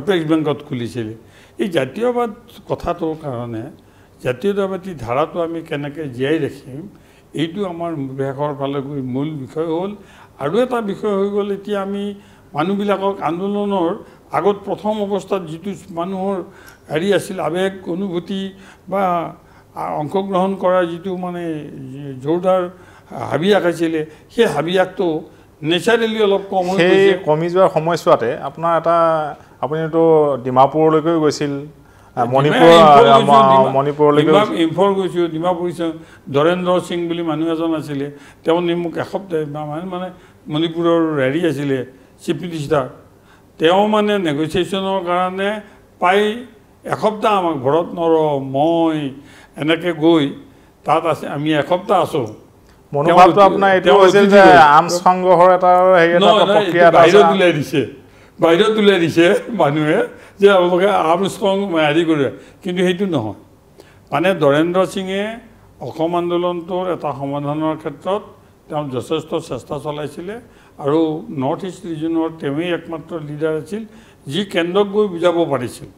এপেক্স বেংকত খুলিছিলে এই জাতীয়বাদ কথাটোৰ কাৰণে জাতীয়তাবাদী ধাৰাটো আমি কেনেকৈ জীয়াই ৰাখিম এইটো আমাৰ দেশৰ ফালে গৈ মূল বিষয় হ'ল আৰু এটা বিষয় হৈ গ'ল এতিয়া আমি মানুহবিলাকক আন্দোলনৰ আগত প্ৰথম অৱস্থাত যিটো মানুহৰ হেৰি আছিল আৱেগ অনুভূতি বা অংশগ্ৰহণ কৰাৰ যিটো মানে জোৰদাৰ হাবিয়াস আছিলে সেই হাবিয়াসটো নেচাৰেলি অলপ কম হৈ কমি যোৱাৰ সময়ছোৱাতে আপোনাৰ এটা আপুনিতো ডিমাপুৰলৈকে গৈছিল ইম্ফৰ গৈছোঁ ডিমাপুৰ গৈছোঁ ধৰেন্দ্ৰ সিং বুলি মানুহ এজন আছিলে তেওঁ নি মোক এসপ্তাহ মানে মণিপুৰৰ হেৰি আছিলে চিফ মিনিষ্টাৰ তেওঁ মানে নেগচিয়েশ্যনৰ কাৰণে প্ৰায় এসপ্তাহ আমাক ঘৰত নৰ মই এনেকৈ গৈ তাত আছে আমি এসপ্তাহ আছোঁ মনোভাৱটো আপোনাৰ এতিয়াও হৈছিল যে আৰ্মছ সংগ্ৰহৰ এটা হেৰি এটা প্ৰক্ৰিয়া বাহিৰত উলিয়াই দিছে বাহিৰত তুলাই দিছে মানুহে যে আপোনালোকে আৰ্মষ্ট্ৰং হেৰি কৰে কিন্তু সেইটো নহয় মানে দৰেন্দ্ৰ সিঙে অসম আন্দোলনটোৰ এটা সমাধানৰ ক্ষেত্ৰত তেওঁ যথেষ্ট চেষ্টা চলাইছিলে আৰু নৰ্থ ইষ্ট ৰিজনৰ তেওঁৱেই একমাত্ৰ লিডাৰ আছিল যি কেন্দ্ৰক গৈ বুজাব পাৰিছিল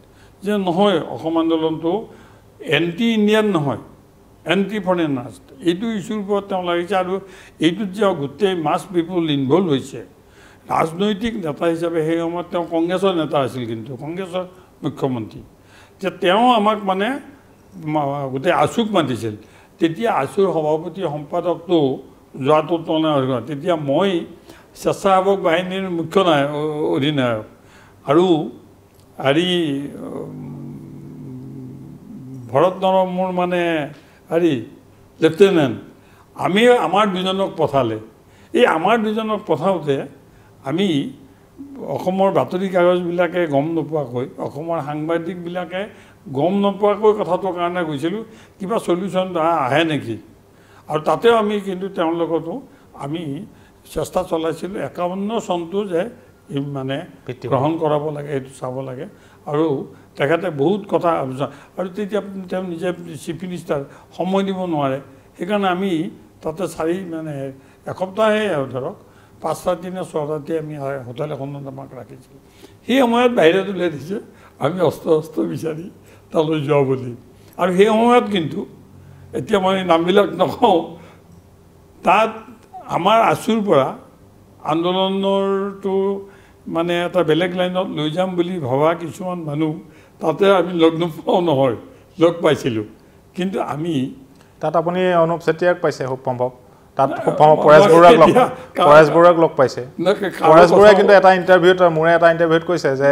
যে নহয় অসম আন্দোলনটো এণ্টি ইণ্ডিয়ান নহয় এণ্টি ফৰেনাৰ্ছ এইটো ইছ্যুৰ ওপৰত তেওঁ লাগিছে আৰু এইটোত যে গোটেই মাছ পিপল ইনভলভ হৈছে ৰাজনৈতিক নেতা হিচাপে সেই সময়ত তেওঁ কংগ্ৰেছৰ নেতা আছিল কিন্তু কংগ্ৰেছৰ মুখ্যমন্ত্ৰী যে তেওঁ আমাক মানে গোটেই আচুক মাতিছিল তেতিয়া আচুৰ সভাপতি সম্পাদকটো যোৱাটো তেওঁ তেতিয়া মই স্বেচ্ছাসেৱক বাহিনীৰ মুখ্য নাই অধিনায়ক আৰু হেৰি ভৰত নৰমৰ মানে হেৰি লেফটেনেণ্ট আমি আমাৰ দুজনক পঠালে এই আমাৰ দুজনক পঠাওঁতে আমি অসমৰ বাতৰি কাগজবিলাকে গম নোপোৱাকৈ অসমৰ সাংবাদিকবিলাকে গম নোপোৱাকৈ কথাটোৰ কাৰণে গৈছিলোঁ কিবা চলিউশ্যন আহে নেকি আৰু তাতেও আমি কিন্তু তেওঁলোকতো আমি চেষ্টা চলাইছিলোঁ একাৱন্ন চনটো যে মানে গ্ৰহণ কৰাব লাগে সেইটো চাব লাগে আৰু তেখেতে বহুত কথা আলোচনা আৰু তেতিয়া তেওঁ নিজে চিফ মিনিষ্টাৰ সময় দিব নোৱাৰে সেইকাৰণে আমি তাতে চাৰি মানে এসপ্তাহে আৰু ধৰক পাঁচ সাতদিনীয়া ছয় ৰাতি আমি হোটেল এখনত আমাক ৰাখিছিলোঁ সেই সময়ত বাহিৰত উলিয়াই দিছে আমি অস্ত্ৰ অস্ত্ৰ বিচাৰি তালৈ যোৱা বুলি আৰু সেই সময়ত কিন্তু এতিয়া মই নামবিলাক নকওঁ তাত আমাৰ আঁচুৰ পৰা আন্দোলনৰটো মানে এটা বেলেগ লাইনত লৈ যাম বুলি ভবা কিছুমান মানুহ তাতে আমি লগ নোপোৱাও নহয় লগ পাইছিলোঁ কিন্তু আমি তাত আপুনি অনুপ চেতিয়াক পাইছে সম্ভৱ তাত পৰেশ বৰুৱাক লগ পৰেশ বৰুৱাক লগ পাইছে পৰেশ বৰুৱাই কিন্তু এটা ইণ্টাৰভিউত মোৰে এটা ইণ্টাৰভিউত কৈছে যে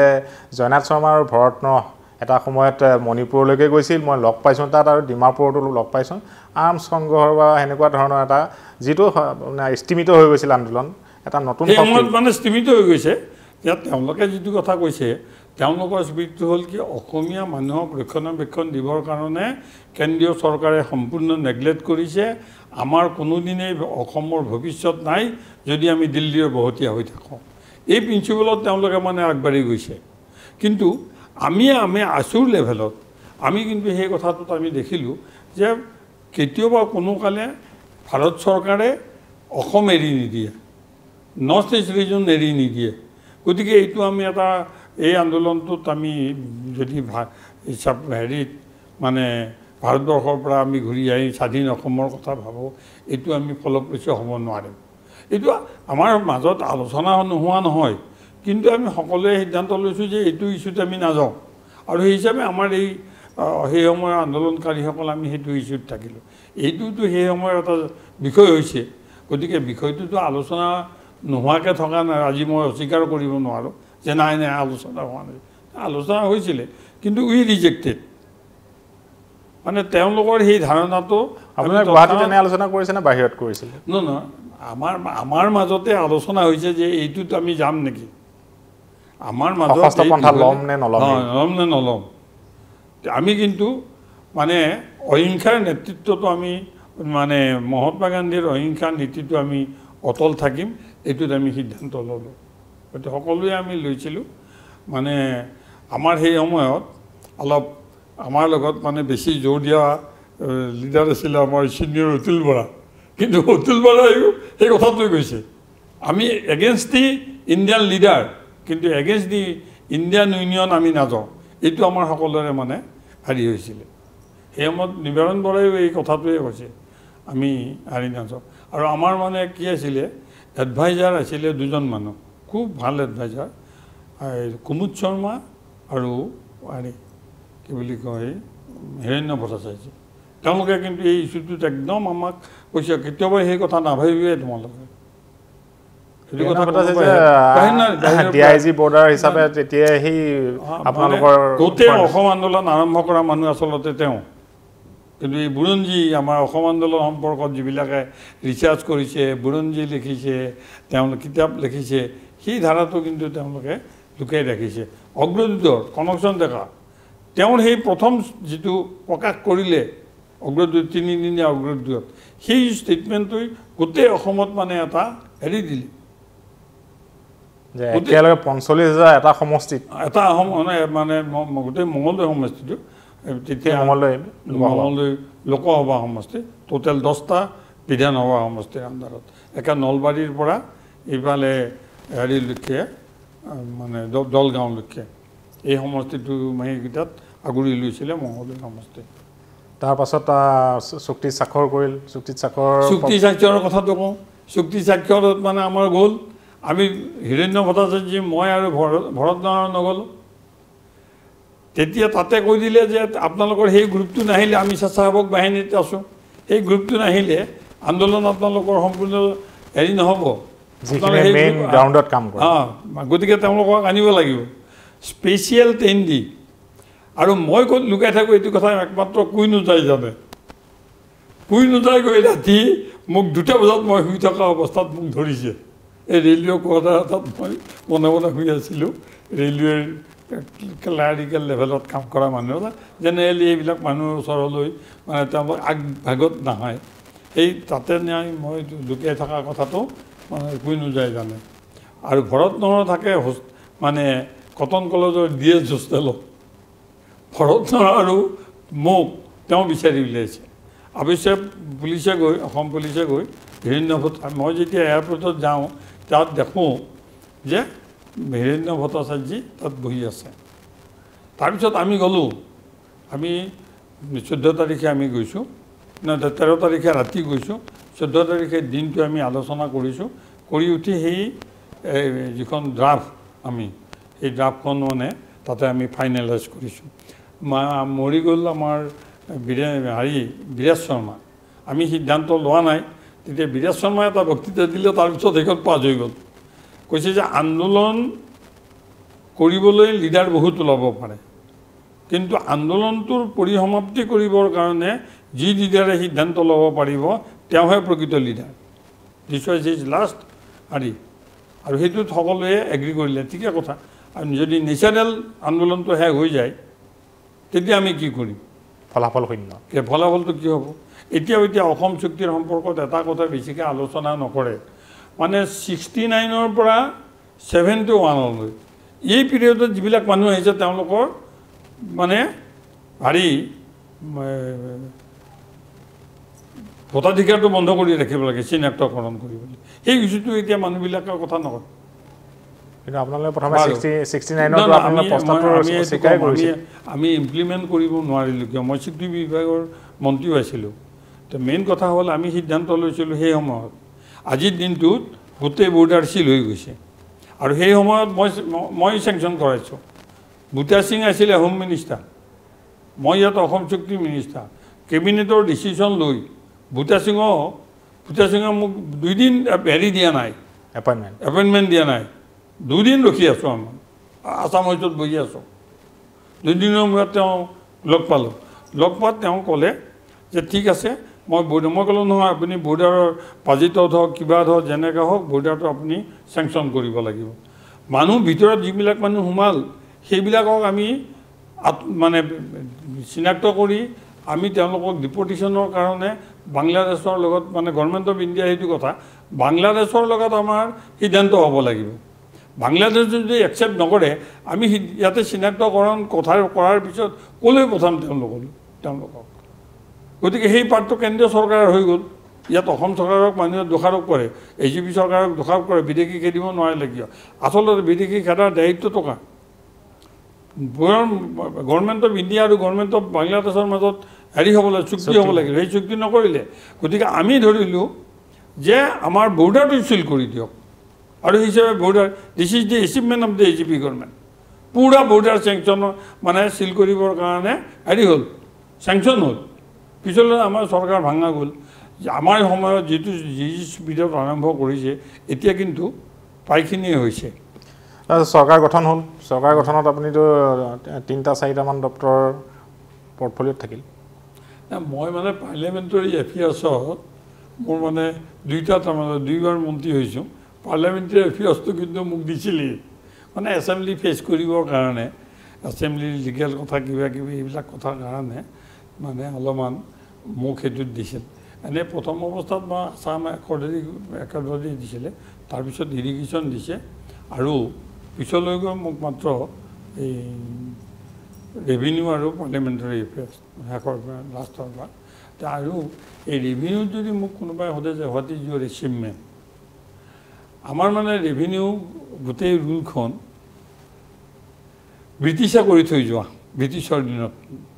জয়নাথ শৰ্মা আৰু ভৰতন এটা সময়ত মণিপুৰলৈকে গৈছিল মই লগ পাইছোঁ তাত আৰু ডিমাপুৰতো লগ পাইছোঁ আৰ্ম সংঘৰ বা সেনেকুৱা ধৰণৰ এটা যিটো মানে স্তীমিত হৈ গৈছিল আন্দোলন এটা নতুন মানে স্তীমিত হৈ গৈছে তেওঁলোকে যিটো কথা কৈছে তেওঁলোকৰ স্মৃতিটো হ'ল কি অসমীয়া মানুহক ৰক্ষণাবেক্ষণ দিবৰ কাৰণে কেন্দ্ৰীয় চৰকাৰে সম্পূৰ্ণ নেগলেক্ট কৰিছে আমাৰ কোনোদিনেই অসমৰ ভৱিষ্যত নাই যদি আমি দিল্লীৰ বহতীয়া হৈ থাকোঁ এই প্ৰিঞ্চিপলত তেওঁলোকে মানে আগবাঢ়ি গৈছে কিন্তু আমি আমি আছোৰ লেভেলত আমি কিন্তু সেই কথাটোত আমি দেখিলোঁ যে কেতিয়াবা কোনো কালে ভাৰত চৰকাৰে অসম এৰি নিদিয়ে নৰ্থ ইষ্ট ৰিজন এৰি নিদিয়ে গতিকে এইটো আমি এটা এই আন্দোলনটোত আমি যদি হিচাপ হেৰিত মানে ভাৰতবৰ্ষৰ পৰা আমি ঘূৰি আহি স্বাধীন অসমৰ কথা ভাবোঁ এইটো আমি ফলপ্ৰসূ হ'ব নোৱাৰিম এইটো আমাৰ মাজত আলোচনা নোহোৱা নহয় কিন্তু আমি সকলোৱে সিদ্ধান্ত লৈছোঁ যে এইটো ইছ্যুত আমি নাযাওঁ আৰু সেই হিচাপে আমাৰ এই সেই সময়ৰ আন্দোলনকাৰীসকল আমি সেইটো ইছ্যুত থাকিলোঁ এইটোতো সেই সময়ৰ এটা বিষয় হৈছে গতিকে বিষয়টোতো আলোচনা নোহোৱাকৈ থকা নাই আজি মই অস্বীকাৰ কৰিব নোৱাৰোঁ যে নাই নাই আলোচনা হোৱা নাই আলোচনা হৈছিলে কিন্তু উই ৰিজেক্টেড মানে তেওঁলোকৰ সেই ধাৰণাটো আলোচনা কৰিছে নে বাহিৰত কৰিছিলে ন আমাৰ আমাৰ মাজতে আলোচনা হৈছে যে এইটোত আমি যাম নেকি আমাৰ মাজত ল'ম নে নল'ম নে নল'ম আমি কিন্তু মানে অহিংসাৰ নেতৃত্বটো আমি মানে মহাত্মা গান্ধীৰ অহিংসাৰ নীতিটো আমি অটল থাকিম এইটোত আমি সিদ্ধান্ত ল'লোঁ গতিকে সকলোৱে আমি লৈছিলোঁ মানে আমাৰ সেই সময়ত অলপ আমাৰ লগত মানে বেছি জোৰ দিয়া লিডাৰ আছিলে আমাৰ ছিনিয়ৰ অতুল বৰা কিন্তু অতুল বৰাইও সেই কথাটোৱে কৈছে আমি এগেইনষ্ট দি ইণ্ডিয়ান লিডাৰ কিন্তু এগেইনষ্ট দি ইণ্ডিয়ান ইউনিয়ন আমি নাযাওঁ এইটো আমাৰ সকলোৰে মানে হেৰি হৈছিলে সেই সময়ত নিবাৰণ বৰাইও এই কথাটোৱে কৈছে আমি হেৰি নাযাওঁ আৰু আমাৰ মানে কি আছিলে এডভাইজাৰ আছিলে দুজন মানুহ খুব ভাল এডভাইজাৰ কুমুদ শৰ্মা আৰু হেৰি কি বুলি কয় হিৰণ্য ভট্টাচাৰ্য তেওঁলোকে কিন্তু এই ইছ্যুটোত একদম আমাক কৈছে কেতিয়াবা সেই কথা নাভাবিবই তোমালোকে গোটেই অসম আন্দোলন আৰম্ভ কৰা মানুহ আচলতে তেওঁ কিন্তু এই বুৰঞ্জী আমাৰ অসম আন্দোলন সম্পৰ্কত যিবিলাকে ৰিচাৰ্জ কৰিছে বুৰঞ্জী লিখিছে তেওঁ কিতাপ লিখিছে সেই ধাৰাটো কিন্তু তেওঁলোকে লুকাই ৰাখিছে অগ্ৰদূতৰ কনকচন ডেকা তেওঁৰ সেই প্ৰথম যিটো প্ৰকাশ কৰিলে অগ্ৰদূত তিনিদিনীয়া অগ্ৰদূত সেই ষ্টেটমেণ্টটোৱে গোটেই অসমত মানে এটা হেৰি দিলে পঞ্চল্লিছ হাজাৰ এটা সমষ্টিত এটা মানে গোটেই মঙলদৈ সমষ্টিটো তেতিয়া মঙলদৈ মঙলদৈ লোকসভা সমষ্টি টোটেল দহটা বিধানসভা সমষ্টিৰ আণ্ডাৰত একে নলবাৰীৰ পৰা ইফালে হেৰি হেৰিলৈকে মানে দলগাঁও দলগাঁওলৈকে এই সমষ্টিটো মাহিকেইটাত আগুৰি লৈছিলে মঙ্গলদৈ সমষ্টি তাৰপাছত চুক্তি স্বাক্ষৰ কৰিল চুক্তিত স্বাক্ষৰ চুক্তি স্বাক্ষৰৰ কথাটো কওঁ চুক্তি স্বাক্ষৰত মানে আমাৰ গ'ল আমি হিৰণ্য ভট্টাচাৰ্যী মই আৰু ভৰত নাৰায়ণ নগ'লোঁ তেতিয়া তাতে কৈ দিলে যে আপোনালোকৰ সেই গ্ৰুপটো নাহিলে আমি স্বেচ্ছাসেৱক বাহিনীত আছোঁ সেই গ্ৰুপটো নাহিলে আন্দোলন আপোনালোকৰ সম্পূৰ্ণ হেৰি নহ'ব গতিকে তেওঁলোকক আনিব লাগিব স্পেচিয়েল ট্ৰেইন দি আৰু মই ক'ত লুকাই থাকোঁ এইটো কথা একমাত্ৰ কুই নোযায় জানে কুই নোযায় গৈ ৰাতি মোক দুটা বজাত মই শুই থকা অৱস্থাত মোক ধৰিছে এই ৰেলৱে কোৱাৰ অৰ্থাৎ মই মনে মনে শুই আছিলোঁ ৰেলৱেৰ ক্লাৰিকেল লেভেলত কাম কৰা মানুহ এটা জেনেৰেলি এইবিলাক মানুহৰ ওচৰলৈ মানে তেওঁলোক আগভাগত নাহে সেই তাতে নাই মই লুকিয়াই থকা কথাটো মানে নোযায় জানে আৰু ভৰত নৰ থাকে মানে কটন কলেজৰ ডি এছ হোষ্টেলত ভৰত নৰ আৰু মোক তেওঁ বিচাৰি উলিয়াইছে অৱশ্যে পুলিচে গৈ অসম পুলিচে গৈ হিৰণ্য ভট্টাচাৰ্য মই যেতিয়া এয়াৰপৰ্টত যাওঁ তাত দেখোঁ যে হিৰণ্য ভট্টাচাৰ্যী তাত বহি আছে তাৰপিছত আমি গ'লোঁ আমি চৈধ্য তাৰিখে আমি গৈছোঁ তেৰ তাৰিখে ৰাতি গৈছোঁ চৈধ্য তাৰিখে দিনটো আমি আলোচনা কৰিছোঁ কৰি উঠি সেই যিখন ড্ৰাফ্ট আমি সেই ড্ৰাফ্টখন মানে তাতে আমি ফাইনেলাইজ কৰিছোঁ মৰি গ'ল আমাৰ হেৰি বিৰাজ শৰ্মা আমি সিদ্ধান্ত লোৱা নাই তেতিয়া বিৰাজ শৰ্মাই এটা বক্তৃতা দিলে তাৰপিছত সেইখন পাছ হৈ গ'ল কৈছে যে আন্দোলন কৰিবলৈ লিডাৰ বহুত ওলাব পাৰে কিন্তু আন্দোলনটোৰ পৰিসমাপ্তি কৰিবৰ কাৰণে যি লিডাৰে সিদ্ধান্ত ল'ব পাৰিব তেওঁহে প্ৰকৃত leader this wise is last হাৰি আৰু সেইটোত সকলোৱে এগ্ৰি কৰিলে ঠিকে কথা আৰু যদি নেচাৰেল আন্দোলনটো শেষ হৈ যায় তেতিয়া আমি কি কৰিম ফলাফল শূন্য ফলাফলটো কি হ'ব এতিয়াও এতিয়া অসম চুক্তিৰ সম্পৰ্কত এটা কথা বেছিকৈ আলোচনা নকৰে মানে ছিক্সটি নাইনৰ পৰা ছেভেণ্টি ওৱানলৈ এই পিৰিয়ডত যিবিলাক মানুহ আহিছে তেওঁলোকৰ মানে হেৰি ভোটাধিকাৰটো বন্ধ কৰি ৰাখিব লাগে চিনাক্তকৰণ কৰি বুলি সেই ইচ্যুটো এতিয়া মানুহবিলাকৰ কথা নহয় আমি ইমপ্লিমেণ্ট কৰিব নোৱাৰিলোঁ কিয় মই স্বীকৃতি বিভাগৰ মন্ত্ৰীও আছিলোঁ তো মেইন কথা হ'ল আমি সিদ্ধান্ত লৈছিলোঁ সেই সময়ত আজিৰ দিনটোত গোটেই বৰ্ডাৰ চিল হৈ গৈছে আৰু সেই সময়ত মই মই চেংচন কৰাইছোঁ বুটা সিং আছিলে হোম মিনিষ্টাৰ মই ইয়াত অসম চুক্তি মিনিষ্টাৰ কেবিনেটৰ ডিচিশ্যন লৈ ভূটা সিঙো ভূটা সিঙে মোক দুদিন হেৰি দিয়া নাই এপইণ্টমেণ্ট এপইণ্টমেণ্ট দিয়া নাই দুদিন ৰখি আছোঁ আমাৰ আছাম হৈছত বহি আছোঁ দুদিনৰ মূৰত তেওঁ লগ পালোঁ লগ পোৱাত তেওঁ ক'লে যে ঠিক আছে মই বৰ্ডাৰ মই ক'লোঁ নহয় আপুনি বৰ্ডাৰৰ পাজিটত হওক কিবা হওক যেনেকৈ হওক বৰ্ডাৰটো আপুনি চেংচন কৰিব লাগিব মানুহ ভিতৰত যিবিলাক মানুহ সোমাল সেইবিলাকক আমি মানে চিনাক্ত কৰি আমি তেওঁলোকক ডিপৰ্টেশ্যনৰ কাৰণে বাংলাদেশৰ লগত মানে গভৰ্ণমেণ্ট অফ ইণ্ডিয়া সেইটো কথা বাংলাদেশৰ লগত আমাৰ সিদ্ধান্ত হ'ব লাগিব বাংলাদেশ যদি একচেপ্ট নকৰে আমি ইয়াতে চিনাক্তকৰণ কথা কৰাৰ পিছত ক'লৈ পঠাম তেওঁলোকলৈ তেওঁলোকক গতিকে সেই পাৰ্টটো কেন্দ্ৰীয় চৰকাৰৰ হৈ গ'ল ইয়াত অসম চৰকাৰক মানুহে দোষাৰোপ কৰে এ জি পি চৰকাৰক দোষাৰোপ কৰে বিদেশী খেদিব নোৱাৰিলে কিয় আচলতে বিদেশী খেদাৰ দায়িত্ব টকা গভৰ্ণমেণ্ট অফ ইণ্ডিয়া আৰু গভৰ্ণমেণ্ট অফ বাংলাদেশৰ মাজত হেৰি হ'ব লাগে চুক্তি হ'ব লাগিল সেই চুক্তি নকৰিলে গতিকে আমি ধৰিলোঁ যে আমাৰ বৰ্ডাৰটো চিল কৰি দিয়ক আৰু হিচাপে border this is the achievement of the A G P government পুৰা বৰ্ডাৰ চেংচন মানে চিল কৰিবৰ কাৰণে হেৰি হ'ল চেংচন হ'ল পিছলৈ আমাৰ চৰকাৰ ভাঙা গ'ল আমাৰ সময়ত যিটো যি স্পীডত আৰম্ভ কৰিছে এতিয়া কিন্তু প্ৰায়খিনিয়ে হৈছে চৰকাৰ গঠন হ'ল চৰকাৰ গঠনত আপুনিতো তিনিটা চাৰিটামান ডক্টৰ পৰ্টফলিঅ'ত থাকিল মই মানে পাৰ্লিয়ামেণ্টেৰী এফেয়াৰ্ছত মোৰ মানে দুইটা তাৰমানে দুইবাৰ মন্ত্ৰী হৈছোঁ পাৰ্লিয়ামেণ্টেৰী এফেয়াৰ্ছটো কিন্তু মোক দিছিলেই মানে এছেম্বলি ফেচ কৰিবৰ কাৰণে এছেম্বলিৰ লিগেল কথা কিবা কিবি এইবিলাক কথাৰ কাৰণে মানে অলপমান মোক সেইটোত দিছিল এনে প্ৰথম অৱস্থাত মই আছাম একৰ্ডেৰি একৰ্ডেৰি দিছিলে তাৰপিছত ইৰিগেশ্যন দিছে আৰু পিছলৈ গৈ মোক মাত্ৰ এই ৰেভিনিউ আৰু পাৰ্লিয়ামেণ্টেৰী এফেয়াৰ্ছ শেষৰ লাষ্টৰ পৰা এতিয়া আৰু এই ৰেভিনিউ যদি মোক কোনোবাই সোধে যে হোৱাট ইজ ইউৰ এচিভমেণ্ট আমাৰ মানে ৰেভিনিউ গোটেই ৰুলখন ব্ৰিটিছে কৰি থৈ যোৱা ব্ৰিটিছৰ দিনত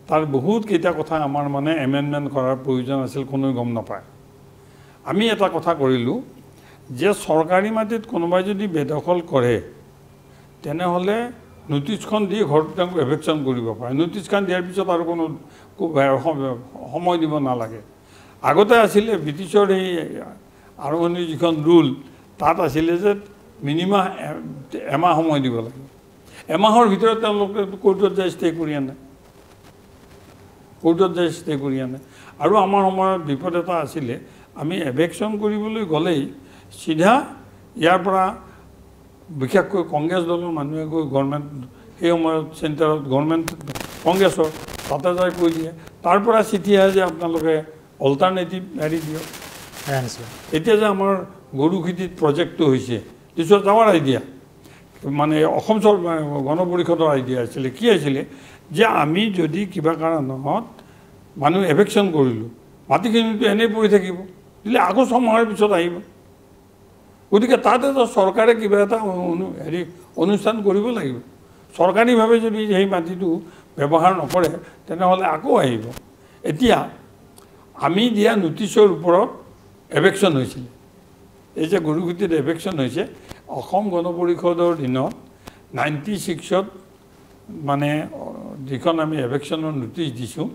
তাৰ বহুতকেইটা কথা আমাৰ মানে এমেণ্ডমেণ্ট কৰাৰ প্ৰয়োজন আছিল কোনেও গম নাপায় আমি এটা কথা কৰিলোঁ যে চৰকাৰী মাটিত কোনোবাই যদি বেদখল কৰে তেনেহ'লে নটিছখন দি ঘৰটো তেওঁক এভেকশ্যন কৰিব পাৰে নটিছখন দিয়াৰ পিছত আৰু কোনো সময় দিব নালাগে আগতে আছিলে ব্ৰিটিছৰ সেই আৰম্ভণি যিখন ৰুল তাত আছিলে যে মিনিমাম এমাহ সময় দিব লাগে এমাহৰ ভিতৰত তেওঁলোকে ক'ৰ্টত যায় ষ্টে কৰি আনে ক'ৰ্টত যাই ষ্টে কৰি আনে আৰু আমাৰ সময়ত বিপদ এটা আছিলে আমি এভেকশ্যন কৰিবলৈ গ'লেই চিধা ইয়াৰ পৰা বিশেষকৈ কংগ্ৰেছ দলৰ মানুহে গৈ গভৰ্ণমেণ্ট সেই সময়ত চেণ্টাৰত গভৰ্ণমেণ্ট কংগ্ৰেছৰ তাতে যাই কৈ দিয়ে তাৰ পৰা চিঠি আহে যে আপোনালোকে অল্টাৰনেটিভ হেৰি দিয়ক এতিয়া যে আমাৰ গৰু খেতিত প্ৰজেক্টটো হৈছে কিছুমান ডাঙৰ আইডিয়া মানে অসম চৰকাৰ গণ পৰিষদৰ আইডিয়া আছিলে কি আছিলে যে আমি যদি কিবা কাৰণত মানুহ এভেকশ্যন কৰিলোঁ মাটিখিনিতো এনেই পৰি থাকিব দিলে আকৌ ছমাহৰ পিছত আহিব গতিকে তাত এটা চৰকাৰে কিবা এটা হেৰি অনুষ্ঠান কৰিব লাগিব চৰকাৰীভাৱে যদি সেই মাটিটো ব্যৱহাৰ নকৰে তেনেহ'লে আকৌ আহিব এতিয়া আমি দিয়া নটিচৰ ওপৰত এভেকশ্যন হৈছিলে এই যে গুৰুগুটিত এভেকশ্যন হৈছে অসম গণ পৰিষদৰ দিনত নাইণ্টি ছিক্সত মানে যিখন আমি এভেকশ্যনৰ নটিচ দিছোঁ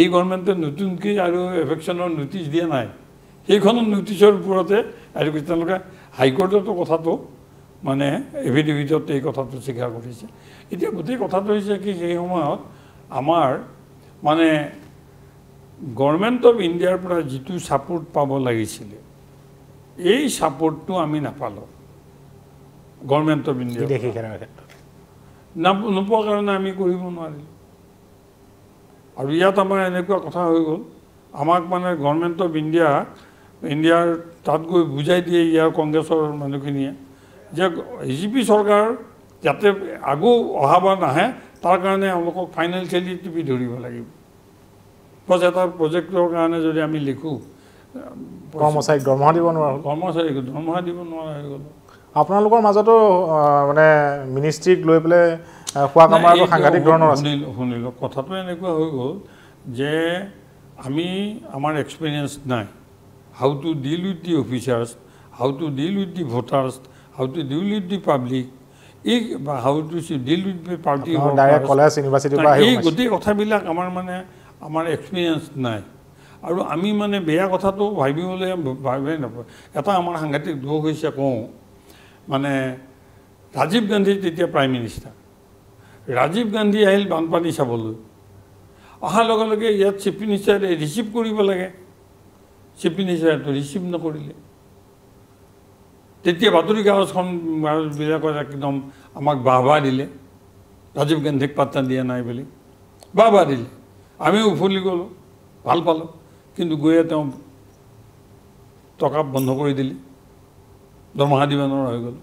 এই গভৰ্ণমেণ্টে নতুনকৈ আৰু এভেকশ্যনৰ নটিচ দিয়া নাই সেইখন নটিচৰ ওপৰতে আৰু তেওঁলোকে হাইকৰ্টতো কথাটো মানে এফিডেভিটত এই কথাটো স্বীকাৰ কৰিছে এতিয়া গোটেই কথাটো হৈছে কি সেই সময়ত আমাৰ মানে গভৰ্ণমেণ্ট অফ ইণ্ডিয়াৰ পৰা যিটো ছাপৰ্ট পাব লাগিছিলে এই ছাপৰ্টটো আমি নাপালোঁ গভৰ্ণমেণ্ট অফ ইণ্ডিয়া ক্ষেত্ৰত নাপ নোপোৱাৰ কাৰণে আমি কৰিব নোৱাৰিলোঁ আৰু ইয়াত আমাৰ এনেকুৱা কথা হৈ গ'ল আমাক মানে গভৰ্ণমেণ্ট অফ ইণ্ডিয়া ইণ্ডিয়াৰ তাত গৈ বুজাই দিয়ে ইয়াৰ কংগ্ৰেছৰ মানুহখিনিয়ে যে পি চৰকাৰ যাতে আগো অহা বা নাহে তাৰ কাৰণে এওঁলোকক ফাইনেন্সিয়েলি টিপি ধৰিব লাগিব প্লাছ এটা প্ৰজেক্টৰ কাৰণে যদি আমি লিখোঁ কৰ্মচাৰীক দৰমহা দিব নোৱাৰোঁ কৰ্মচাৰীক দৰমহা দিব নোৱাৰা হৈ গ'ল আপোনালোকৰ মাজতো মানে মিনিষ্ট্ৰীক লৈ পেলাই খোৱা কামাৰ সাংঘাতিক ধৰণৰ শুনিলোঁ শুনিলোঁ কথাটো এনেকুৱা হৈ গ'ল যে আমি আমাৰ এক্সপিৰিয়েঞ্চ নাই how to deal with the officers how to deal with the voters how to deal with the public, how to deal with the party. How to deal with the university. No, I don't have our experience. I mean, I mean, I mean, I mean, I mean, I mean, I mean, I mean, I mean, I mean, I mean, I mean, I mean, I mean, Rajiv Gandhi is the Prime Minister. Rajiv Gandhi is the Prime Minister. And the people who are the Chief Minister, they receive it. The Chief Minister, they receive it. তেতিয়া বাতৰি বিলাকত একদম আমাক বাবা দিলে ৰাজীৱ গান্ধীক পাত্তা দিয়া নাই বুলি বাবা দিলে আমি উফুলি গ'লোঁ ভাল পালোঁ কিন্তু গৈয়ে তেওঁ টকা বন্ধ কৰি দিলে দৰমহা দিব নোৱাৰা হৈ গ'ল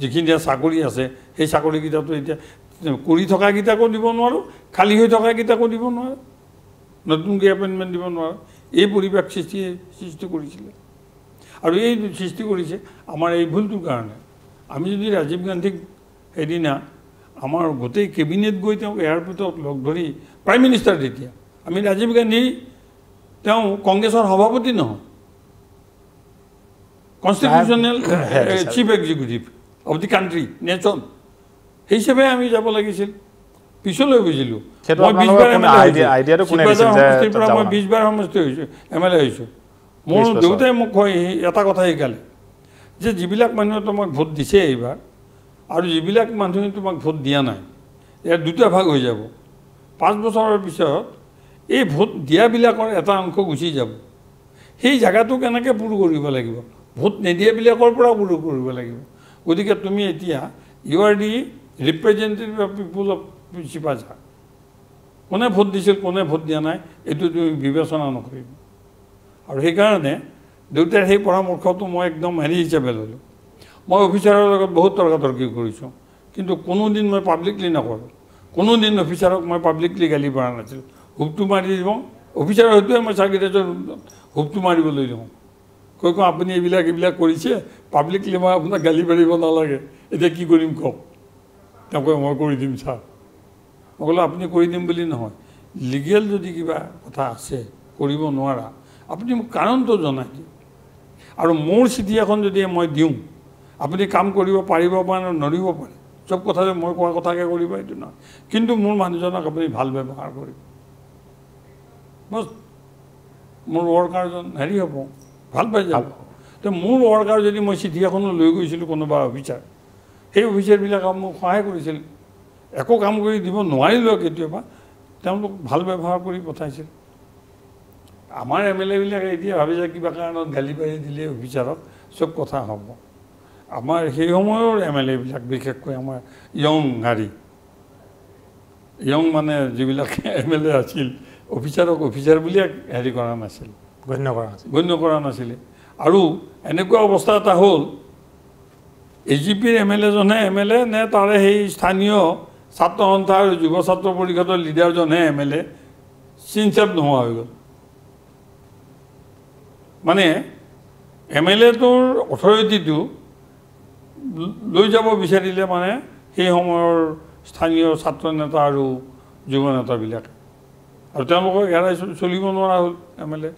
যিখিনি চাকৰি আছে সেই চাকৰিকেইটাতো এতিয়া কৰি থকাকেইটাকো দিব নোৱাৰোঁ খালী হৈ থকাকেইটাকো দিব নোৱাৰোঁ নতুনকৈ এপইণ্টমেণ্ট দিব নোৱাৰোঁ এই পৰিৱেশ সৃষ্টি সৃষ্টি কৰিছিলে আৰু এই সৃষ্টি কৰিছে আমাৰ এই ভুলটোৰ কাৰণে আমি যদি ৰাজীৱ গান্ধীক সেইদিনা আমাৰ গোটেই কেবিনেট গৈ তেওঁক এয়াৰপোৰ্টত লগ ধৰি প্ৰাইম মিনিষ্টাৰ তেতিয়া আমি ৰাজীৱ গান্ধী তেওঁ কংগ্ৰেছৰ সভাপতি নহয় constitutional chief executive of the country nation হিচাপে আমি যাব লাগিছিল পিছলৈ বুজিলোঁ মই বিছবাৰ এম এল এ হৈছোঁ মই বিছবাৰ সমষ্টি হৈছোঁ এম এল এ হৈছোঁ মোৰ দেউতাই মোক কয় এটা কথা শিকালে যে যিবিলাক মানুহে তোমাক ভোট দিছে এইবাৰ আৰু যিবিলাক মানুহে তোমাক ভোট দিয়া নাই ইয়াৰ দুটা ভাগ হৈ যাব পাঁচ বছৰৰ পিছত এই ভোট দিয়াবিলাকৰ এটা অংশ গুচি যাব সেই জেগাটো কেনেকৈ পূৰ কৰিব লাগিব ভোট নিদিয়াবিলাকৰ পৰাও পূৰ কৰিব লাগিব গতিকে তুমি এতিয়া you are the representative of people of principal কোনে ভোট দিছিল কোনে ভোট দিয়া নাই এইটো তুমি বিবেচনা নকৰিবা আৰু সেইকাৰণে দেউতাৰ সেই পৰামৰ্শটো মই একদম হেৰি হিচাপে ল'লোঁ মই অফিচাৰৰ লগত বহুত তৰ্ক তৰ্কি কৰিছোঁ কিন্তু কোনোদিন মই পাব্লিকলি নকৰোঁ কোনোদিন অফিচাৰক মই পাব্লিকলি গালি পৰা নাছিলোঁ হুপটো মাৰি দিব অফিচাৰৰ সৈতে মই চাকিটাজৰ হুপটো মাৰিবলৈ দিওঁ কৈ কওঁ আপুনি এইবিলাক এইবিলাক কৰিছে পাব্লিকলি মই আপোনাক গালি পাৰিব নালাগে এতিয়া কি কৰিম কওক তেওঁ কয় মই কৰি দিম ছাৰ মই ক'লোঁ আপুনি কৰি দিম বুলি নহয় লিগেল যদি কিবা কথা আছে কৰিব নোৱাৰা আপুনি মোক কাৰণটো জনাই দিয়ক আৰু মোৰ চিঠি এখন যদি মই দিওঁ আপুনি কাম কৰিব পাৰিব পাৰে নে নোৱাৰিব পাৰে চব কথাতে মই কোৱা কথাকে কৰিব এইটো নহয় কিন্তু মোৰ মানুহজনক আপুনি ভাল ব্যৱহাৰ কৰিব বছ মোৰ ৱৰ্কাৰজন হেৰি হ'ব ভাল পাই যাব তো মোৰ ৱৰ্কাৰ যদি মই চিঠি এখনো লৈ গৈছিলোঁ কোনোবা অফিচাৰ সেই অফিচাৰবিলাকে মোক সহায় কৰিছিল একো কাম কৰি দিব নোৱাৰিলেও কেতিয়াবা তেওঁলোক ভাল ব্যৱহাৰ কৰি পঠাইছিল আমাৰ এম এল এবিলাকে এতিয়া ভাবিছে কিবা কাৰণত গালি পাৰি দিলে অফিচাৰক চব কথা হ'ব আমাৰ সেই সময়ৰ এম এল এবিলাক বিশেষকৈ আমাৰ য়ং হাৰী য়ং মানে যিবিলাক এম এল এ আছিল অফিচাৰক অফিচাৰ বুলিয়ে হেৰি কৰা নাছিল গণ্য কৰা নাছিল গণ্য কৰা নাছিলে আৰু এনেকুৱা অৱস্থা এটা হ'ল এ জি পিৰ এম এল এজনহে এম এল এ নে তাৰে সেই স্থানীয় ছাত্ৰ সন্থা আৰু যুৱ ছাত্ৰ পৰিষদৰ লিডাৰজনহে এম এল এ চিনচেপ নোহোৱা হৈ গ'ল মানে এম এল এটোৰ অথৰিটিটো লৈ যাব বিচাৰিলে মানে সেই সময়ৰ স্থানীয় ছাত্ৰ নেতা আৰু যুৱ নেতাবিলাকে আৰু তেওঁলোকক এৰাই চলিব নোৱাৰা হ'ল এম এল এ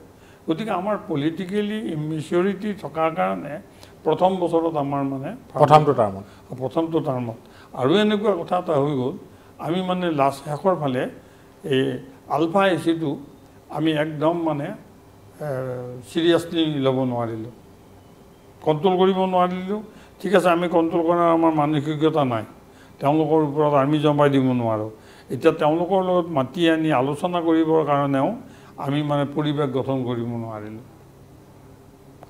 গতিকে আমাৰ পলিটিকেলি ইমিচিয়ৰিটি থকাৰ কাৰণে প্ৰথম বছৰত আমাৰ মানে প্ৰথমটো টাৰ্মত প্ৰথমটো টাৰ্মত আৰু এনেকুৱা কথা এটা হৈ গ'ল আমি মানে লাষ্ট শেষৰ ফালে এই আলফা এ চিটো আমি একদম মানে চিৰিয়াছলি ল'ব নোৱাৰিলোঁ কণ্ট্ৰল কৰিব নোৱাৰিলোঁ ঠিক আছে আমি কণ্ট্ৰল কৰাৰ আমাৰ মানসিকতা নাই তেওঁলোকৰ ওপৰত আমি জমাই দিব নোৱাৰোঁ এতিয়া তেওঁলোকৰ লগত মাতি আনি আলোচনা কৰিবৰ কাৰণেও আমি মানে পৰিৱেশ গঠন কৰিব নোৱাৰিলোঁ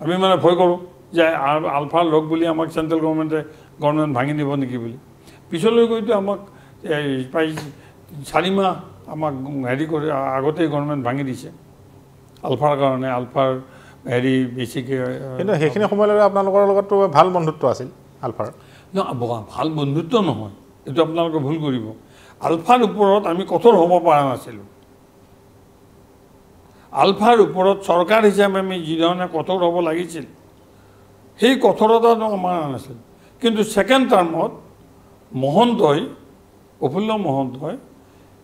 আমি মানে ভয় কৰোঁ যে আলফাৰ লগ বুলি আমাক চেণ্ট্ৰেল গভৰ্ণমেণ্টে গভৰ্ণমেণ্ট ভাঙি দিব নেকি বুলি পিছলৈ গৈতো আমাক প্ৰায় চাৰিমাহ আমাক হেৰি কৰি আগতেই গভৰ্ণমেণ্ট ভাঙি দিছে আলফাৰ কাৰণে আলফাৰ হেৰি বেছিকৈ কিন্তু সেইখিনি সময়লৈ আপোনালোকৰ লগততো ভাল বন্ধুত্ব আছিল আলফাৰ ন ভাল বন্ধুত্ব নহয় এইটো আপোনালোকে ভুল কৰিব আলফাৰ ওপৰত আমি কঠোৰ হ'ব পৰা নাছিলোঁ আলফাৰ ওপৰত চৰকাৰ হিচাপে আমি যিধৰণে কঠোৰ হ'ব লাগিছিল সেই কঠোৰতাটো আমাৰ নাছিল কিন্তু ছেকেণ্ড টাৰ্মত মহন্তই প্ৰফুল্ল মহন্তই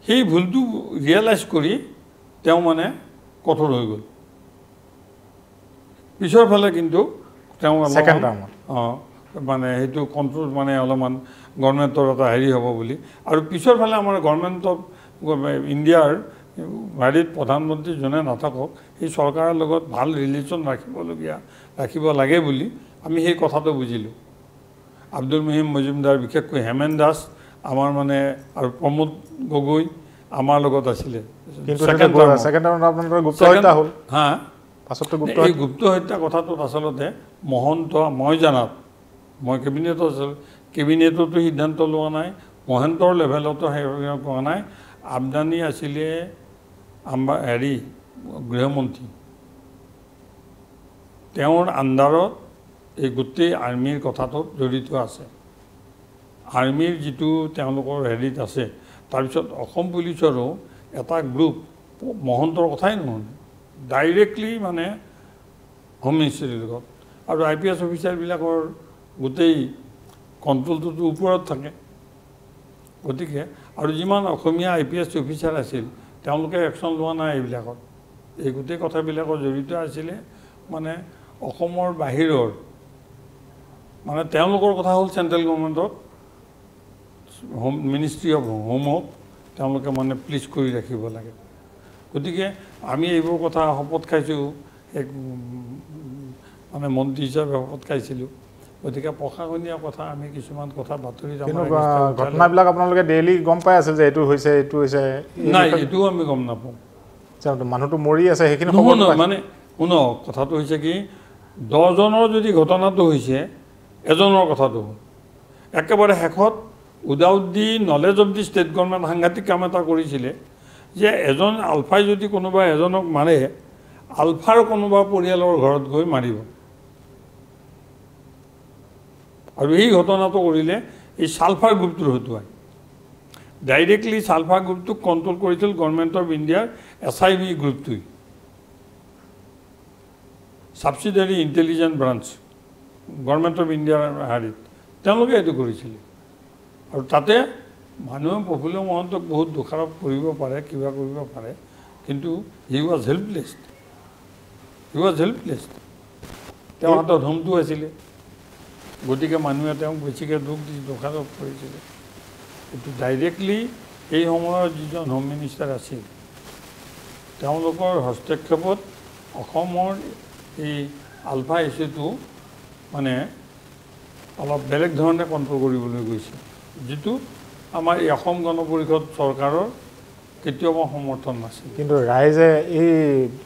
সেই ভুলটো ৰিয়েলাইজ কৰি তেওঁ মানে কঠোৰ হৈ গ'ল পিছৰ ফালে কিন্তু তেওঁ অলপমান অঁ মানে সেইটো কণ্ট্ৰল মানে অলপমান গভৰ্ণমেণ্টৰ এটা হেৰি হ'ব বুলি আৰু পিছৰ ফালে আমাৰ গভৰ্ণমেণ্ট অফ ইণ্ডিয়াৰ হেৰিত প্ৰধানমন্ত্ৰী যোনে নাথাকক সেই চৰকাৰৰ লগত ভাল ৰিলেশ্যন ৰাখিবলগীয়া ৰাখিব লাগে বুলি আমি সেই কথাটো বুজিলোঁ আব্দুল মহিম মজুমদাৰ বিশেষকৈ হেমেন দাস আমাৰ মানে আৰু প্ৰমোদ গগৈ আমাৰ লগত আছিলে এই গুপ্ত হত্যা কথাটোত আচলতে মহন্ত মই জানাত মই কেবিনেটত আছিল কেবিনেটতো সিদ্ধান্ত লোৱা নাই মহন্তৰ লেভেলতো সেই কোৱা নাই আমদানি আছিলে আম্বা হেৰি গৃহমন্ত্ৰী তেওঁৰ আণ্ডাৰত এই গোটেই আৰ্মীৰ কথাটোত জড়িত আছে আৰ্মিৰ যিটো তেওঁলোকৰ হেৰিত আছে তাৰপিছত অসম পুলিচৰো এটা গ্ৰুপ মহন্তৰ কথাই নুশুনে ডাইৰেক্টলি মানে হোম মিনিষ্ট্ৰীৰ লগত আৰু আই পি এছ অফিচাৰবিলাকৰ গোটেই কণ্ট্ৰলটোতো ওপৰত থাকে গতিকে আৰু যিমান Asomiya I P S officer আছিল তেওঁলোকে একশ্যন লোৱা নাই এইবিলাকত এই গোটেই কথাবিলাকৰ জড়িত আছিলে মানে অসমৰ বাহিৰৰ মানে তেওঁলোকৰ কথা হ'ল চেণ্ট্ৰেল গভৰ্ণমেণ্টত হোম মিনিষ্ট্ৰি অফ হোমক তেওঁলোকে মানে প্লিজ কৰি ৰাখিব লাগে গতিকে আমি এইবোৰ কথা শপত খাইছোঁ এক মানে মন্ত্ৰী হিচাপে শপত খাইছিলোঁ গতিকে প্ৰশাসনীয় কথা আমি কিছুমান কথা বাতৰি ঘটনাবিলাক আপোনালোকে ডেইলি গম পাই আছে যে এইটো হৈছে এইটো হৈছে নাই এইটো আমি গম নাপাওঁ মানুহটো মৰি আছে সেইখিনি মানে শুনক কথাটো হৈছে কি দহজনৰ যদি ঘটনাটো হৈছে এজনৰ কথাটো একেবাৰে শেষত the knowledge of the state government সাংঘাতিক কাম এটা কৰিছিলে যে এজন আলফাই যদি কোনোবা এজনক মাৰে আলফাৰ কোনোবা পৰিয়ালৰ ঘৰত গৈ মাৰিব আৰু এই ঘটনাটো কৰিলে এই চালফাৰ গ্ৰুপটোৰ হতুৱাই ডাইৰেক্টলি চালফাৰ গ্ৰুপটোক কণ্ট্ৰল কৰিছিল গভৰ্ণমেণ্ট অফ ইণ্ডিয়াৰ এছ আই ভি গ্ৰুপটোৱে subsidiary intelligent branch government of ইণ্ডিয়াৰ হেৰিত তেওঁলোকে এইটো কৰিছিলে আৰু তাতে মানুহে প্ৰফুল্ল মহন্তক বহুত দোষাৰোপ কৰিব পাৰে কিবা কৰিব পাৰে কিন্তু he was helpless he was helpless তেওঁৰ হাতত ধমটো আছিলে গতিকে মানুহে তেওঁক বেছিকৈ দোষ দি দোষাৰোপ কৰিছিলে কিন্তু ডাইৰেক্টলি এই সময়ৰ যিজন হোম মিনিষ্টাৰ আছিল তেওঁলোকৰ হস্তক্ষেপত অসমৰ এই আলফা এছিটো মানে অলপ বেলেগ ধৰণে কণ্ট্ৰল কৰিবলৈ গৈছিল যিটো আমাৰ এই অসম গণ পৰিষদ চৰকাৰৰ কেতিয়াও মই সমৰ্থন নাছিল কিন্তু ৰাইজে এই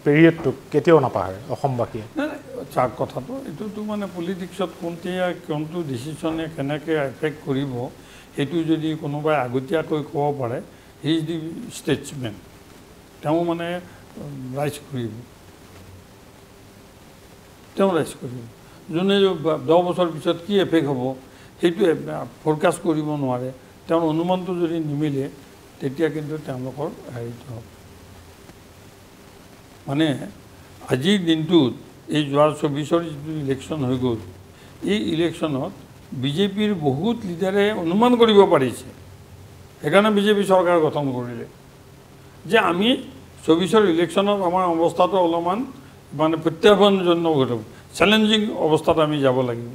পেৰিয়ডটোক কেতিয়াও নাপাহৰে অসমবাসীয়ে তাৰ কথাটো এইটোতো মানে পলিটিক্সত কোনটোয়া কোনটো ডিচিশ্যনে কেনেকৈ এফেক্ট কৰিব সেইটো যদি কোনোবাই আগতীয়াকৈ ক'ব পাৰে হি ইজ দি ষ্টেটছমেন তেওঁ মানে ৰাইজ কৰিব তেওঁ ৰাইজ কৰিব যোনে দহ বছৰ পিছত কি এফেক্ট হ'ব সেইটোৱে ফৰকাষ্ট কৰিব নোৱাৰে তেওঁৰ অনুমানটো যদি নিমিলে তেতিয়া কিন্তু তেওঁলোকৰ হেৰিটো হ'ব মানে আজিৰ দিনটোত এই যোৱা চৌবিছৰ যিটো ইলেকশ্যন হৈ গ'ল এই ইলেকশ্যনত বিজেপিৰ বহুত লিডাৰে অনুমান কৰিব পাৰিছে সেইকাৰণে বিজেপি চৰকাৰ গঠন কৰিলে যে আমি চৌবিছৰ ইলেকশ্যনত আমাৰ অৱস্থাটো অলপমান মানে প্ৰত্যাহ্বানজনক চেলেঞ্জিং অৱস্থাত আমি যাব লাগিব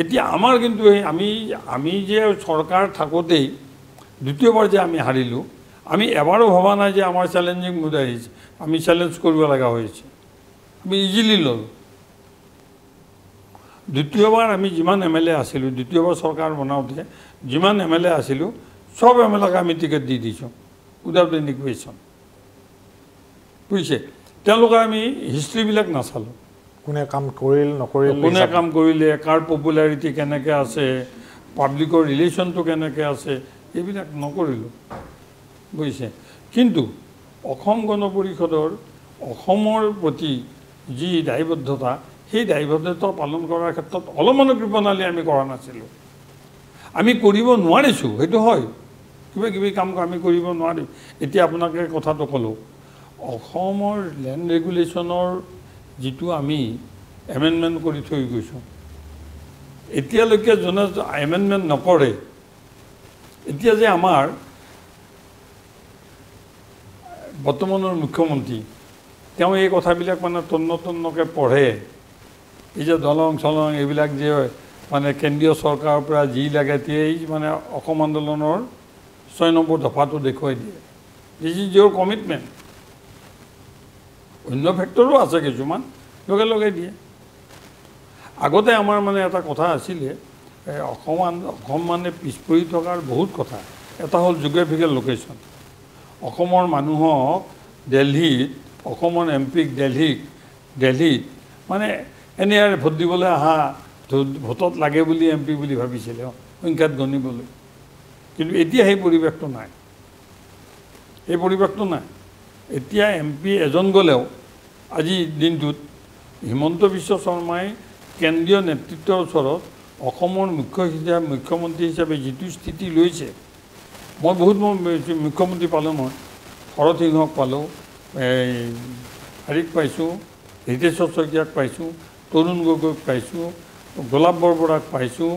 এতিয়া আমাৰ কিন্তু সেই আমি আমি যে চৰকাৰ থাকোঁতেই দ্বিতীয়বাৰ যে আমি হাৰিলোঁ আমি এবাৰো ভবা নাই যে আমাৰ চেলেঞ্জিং মুড আহিছে আমি চেলেঞ্জ কৰিব লগা হৈছে আমি ইজিলি ল'লোঁ দ্বিতীয়বাৰ আমি যিমান এম এল এ আছিলোঁ দ্বিতীয়বাৰ চৰকাৰ বনাওঁতে যিমান এম এল এ আছিলোঁ চব এম এল এক আমি টিকেট দি দিছোঁ উইদাউট এনি কুৱেশ্যন বুজিছে তেওঁলোকে আমি হিষ্ট্ৰিবিলাক নাচালোঁ কোনে কাম কৰিল নকৰিল কোনে কাম কৰিলে কাৰ পপুলাৰিটি কেনেকৈ আছে পাব্লিকৰ ৰিলেশ্যনটো কেনেকৈ আছে এইবিলাক নকৰিলোঁ বুজিছে কিন্তু অসম গণ পৰিষদৰ অসমৰ প্ৰতি যি দায়বদ্ধতা সেই দায়বদ্ধতা পালন কৰাৰ ক্ষেত্ৰত অলপমানো কৃপণালী আমি কৰা নাছিলোঁ আমি কৰিব নোৱাৰিছোঁ সেইটো হয় কিবা কিবি কাম আমি কৰিব নোৱাৰিম এতিয়া আপোনাকে কথাটো ক'লোঁ অসমৰ লেণ্ড ৰেগুলেশ্যনৰ যিটো আমি এমেণ্ডমেণ্ট কৰি থৈ গৈছোঁ এতিয়ালৈকে যোনে এমেণ্ডমেণ্ট নকৰে এতিয়া যে আমাৰ বৰ্তমানৰ মুখ্যমন্ত্ৰী তেওঁ এই কথাবিলাক মানে তন্নতন্নকৈ পঢ়ে এই যে দলং চলং এইবিলাক যে মানে কেন্দ্ৰীয় চৰকাৰৰ পৰা যি লাগে তেই মানে অসম আন্দোলনৰ ছয় নম্বৰ দফাটো দেখুৱাই দিয়ে দিছ ইজ য়'ৰ কমিটমেণ্ট অন্য ফেক্টৰো আছে কিছুমান লগে লগে দিয়ে আগতে আমাৰ মানে এটা কথা আছিলে অসম অসম মানে পিছ পৰি থকাৰ বহুত কথা এটা হ'ল জিঅ'গ্ৰাফিকেল লোকেশ্যন অসমৰ মানুহক দেলহিত অসমৰ এম পিক দেলহিক দেলহিত মানে এনেয়াৰ ভোট দিবলৈ অহা ভোটত লাগে বুলি এম পি বুলি ভাবিছিলে সংখ্যাত গণিবলৈ কিন্তু এতিয়া সেই পৰিৱেশটো নাই সেই পৰিৱেশটো নাই এতিয়া এম পি এজন গ'লেও আজি দিনটোত হিমন্ত বিশ্ব শৰ্মাই কেন্দ্ৰীয় নেতৃত্বৰ ওচৰত অসমৰ মুখ্য হিচাপে মুখ্যমন্ত্ৰী হিচাপে যিটো স্থিতি লৈছে মই বহুত মই মুখ্যমন্ত্ৰী পালোঁ মই শৰৎ সিংহক পালোঁ এই হাৰিক পাইছোঁ হিতেশ্বৰ শইকীয়াক পাইছোঁ তৰুণ গগৈক পাইছোঁ গোলাপ বৰবৰাক পাইছোঁ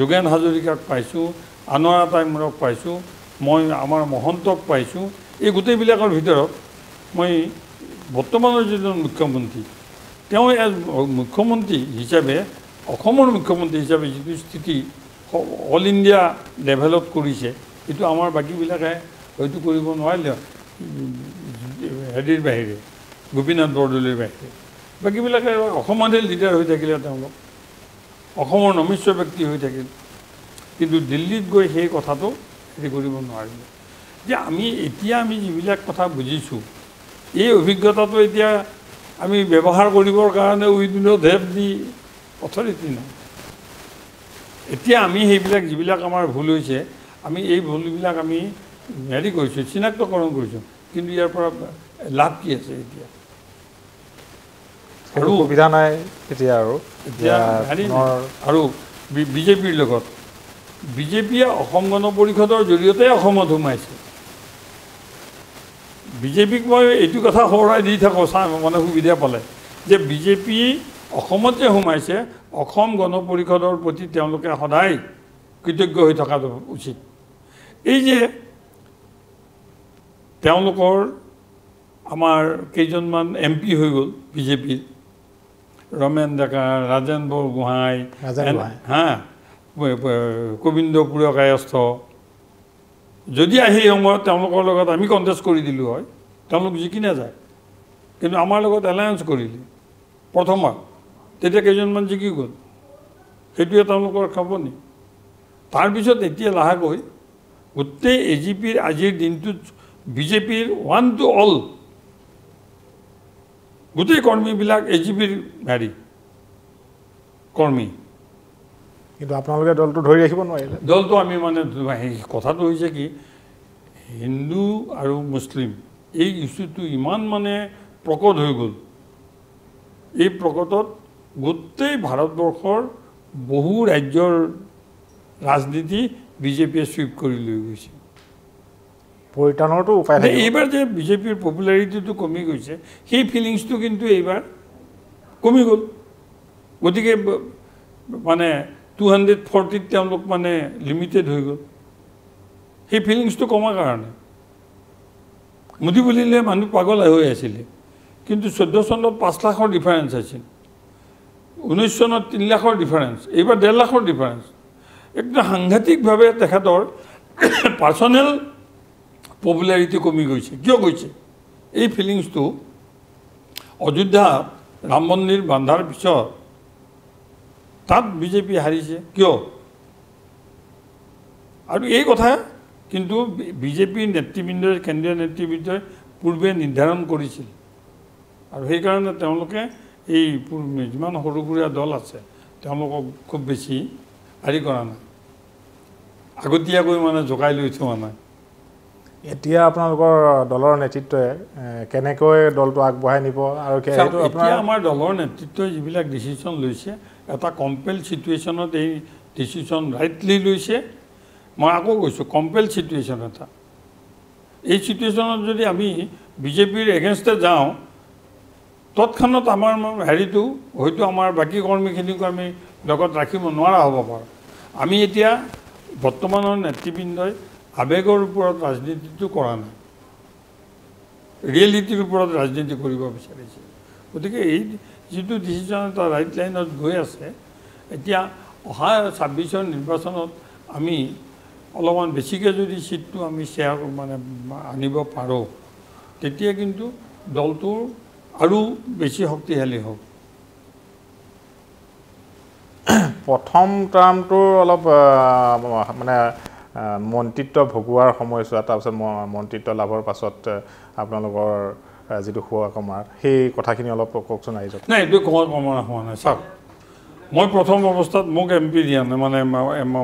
যোগেন হাজৰিকাক পাইছোঁ আনোৱাৰা টাইমৰক পাইছোঁ মই আমাৰ মহন্তক পাইছোঁ এই গোটেইবিলাকৰ ভিতৰত মই বৰ্তমানৰ যিজন মুখ্যমন্ত্ৰী তেওঁ মুখ্যমন্ত্ৰী হিচাপে অসমৰ মুখ্যমন্ত্ৰী হিচাপে যিটো স্থিতি অল ইণ্ডিয়া ডেভেলপ কৰিছে সেইটো আমাৰ বাকীবিলাকে হয়তো কৰিব নোৱাৰিলে হেৰিৰ বাহিৰে গোপীনাথ বৰদলৈৰ বাহিৰে বাকীবিলাকে অসমতে লিডাৰ হৈ থাকিলে তেওঁলোক অসমৰ নমিশ্ব ব্যক্তি হৈ থাকিল কিন্তু দিল্লীত গৈ সেই কথাটো হেৰি কৰিব নোৱাৰিলে এতিয়া আমি এতিয়া আমি যিবিলাক কথা বুজিছোঁ এই অভিজ্ঞতাটো এতিয়া আমি ব্যৱহাৰ কৰিবৰ কাৰণে উইডিনো ধেপ দি অথৰিটি নাই এতিয়া আমি সেইবিলাক যিবিলাক আমাৰ ভুল হৈছে আমি এই ভুলবিলাক আমি হেৰি কৰিছোঁ চিনাক্তকৰণ কৰিছোঁ কিন্তু ইয়াৰ পৰা লাভ কি আছে এতিয়া আৰু সুবিধা নাই এতিয়া আৰু এতিয়া হেৰি আৰু বিজেপিৰ লগত বিজেপিয়ে অসম গণ পৰিষদৰ জৰিয়তে অসমত সোমাইছে বিজেপিক মই এইটো কথা সোঁৱৰাই দি থাকোঁ চা মানে সুবিধা পালে যে বিজেপি অসমত যে সোমাইছে অসম গণ পৰিষদৰ প্ৰতি তেওঁলোকে সদায় কৃতজ্ঞ হৈ থকাটো উচিত এই যে তেওঁলোকৰ আমাৰ কেইজনমান এম পি হৈ গ'ল বিজেপিৰ ৰমেন ডেকা ৰাজেন বৰগোহাঁই হা গোবিন্দ পুৰকায়স্থ যদি আহি এই সময়ত তেওঁলোকৰ লগত আমি কণ্টেষ্ট কৰি দিলোঁ হয় তেওঁলোক জিকি নাযায় কিন্তু আমাৰ লগত এলায়েঞ্চ কৰিলে প্ৰথমত তেতিয়া কেইজনমান জিকি গ'ল সেইটোৱে তেওঁলোকৰ খাবনি তাৰপিছত এতিয়া লাহেকৈ গোটেই এ জি পিৰ আজিৰ দিনটোত বিজেপিৰ ওৱান টু অল গোটেই কৰ্মীবিলাক এ জি পিৰ হেৰি কৰ্মী কিন্তু আপোনালোকে দলটো ধৰি ৰাখিব নোৱাৰিলে দলটো আমি মানে কথাটো হৈছে কি হিন্দু আৰু মুছলিম এই ইছ্যুটো ইমান মানে প্ৰকট হৈ গ'ল এই প্ৰকটত গোটেই ভাৰতবৰ্ষৰ বহু ৰাজ্যৰ ৰাজনীতি বিজেপিয়ে চুইপ কৰি লৈ গৈছে পৰিত্ৰাণৰটো উপায় এইবাৰ যে বিজেপিৰ পপুলাৰিটিটো কমি গৈছে সেই ফিলিংছটো কিন্তু এইবাৰ কমি গ'ল গতিকে মানে টু হাণ্ড্ৰেড ফৰ্টিত তেওঁলোক মানে লিমিটেড হৈ গ'ল সেই ফিলিংছটো কমাৰ কাৰণে মুদি বুলিলে মানুহ পাগল হৈ আছিলে কিন্তু চৈধ্য চনত পাঁচ লাখৰ ডিফাৰেঞ্চ আছিল ঊনৈছ চনত তিনি লাখৰ ডিফাৰেঞ্চ এইবাৰ ডেৰ লাখৰ ডিফাৰেঞ্চ একদম সাংঘাতিকভাৱে তেখেতৰ পাৰ্চনেল পপুলাৰিটি কমি গৈছে কিয় গৈছে এই ফিলিংছটো অযোধ্যা ৰাম মন্দিৰ বান্ধাৰ পিছত তাত বিজেপি হাৰিছে কিয় আৰু এই কথা কিন্তু বিজেপিৰ নেতৃবৃন্দই কেন্দ্ৰীয় নেতৃবৃন্দই পূৰ্বে নিৰ্ধাৰণ কৰিছিল আৰু সেইকাৰণে তেওঁলোকে এই যিমান সৰু সৰুসুৰীয়া দল আছে তেওঁলোকক খুব বেছি হেৰি কৰা নাই আগতীয়াকৈ মানে যোগাই লৈ থোৱা নাই এতিয়া আপোনালোকৰ দলৰ নেতৃত্বই কেনেকৈ দলটো আগবঢ়াই নিব আৰু আমাৰ দলৰ নেতৃত্বই যিবিলাক ডিচিশ্যন লৈছে এটা কম্পেল চিটুৱেশ্যনত এই ডিচিশ্যন ৰাইটলি লৈছে মই আকৌ কৈছোঁ কম্পেল চিটুৱেশ্যন এটা এই চিটুৱেশ্যনত যদি আমি বিজেপিৰ এগেইনষ্টে যাওঁ তৎক্ষণাত আমাৰ হেৰিটো হয়তো আমাৰ বাকী কৰ্মীখিনিকো আমি লগত ৰাখিব নোৱাৰা হ'ব পাৰোঁ আমি এতিয়া বৰ্তমানৰ নেতৃবৃন্দই আৱেগৰ ওপৰত ৰাজনীতিটো কৰা নাই ৰিয়েলিটিৰ ওপৰত ৰাজনীতি কৰিব বিচাৰিছে গতিকে এই যিটো ডিচিশ্যন এটা ৰাইট লাইনত গৈ আছে এতিয়া অহা ছাব্বিছৰ নিৰ্বাচনত আমি অলপমান বেছিকৈ যদি ছিটটো আমি শ্বেয়াৰ মানে আনিব পাৰোঁ তেতিয়া কিন্তু দলটোৰ আৰু বেছি শক্তিশালী হ'ব প্ৰথম টাৰ্মটোৰ অলপ মানে মন্ত্ৰিত্ব ভগোৱাৰ সময়ছোৱা তাৰপিছত মন্ত্ৰিত্ব লাভৰ পাছত আপোনালোকৰ যিটো শুৱা কমাৰ সেই কথাখিনি অলপ কওকচোন আহি যাওক নাই এইটো কোৱা কমনা হোৱা নাই চাওক মই প্ৰথম অৱস্থাত মোক এম পি দিয়া নাই মানে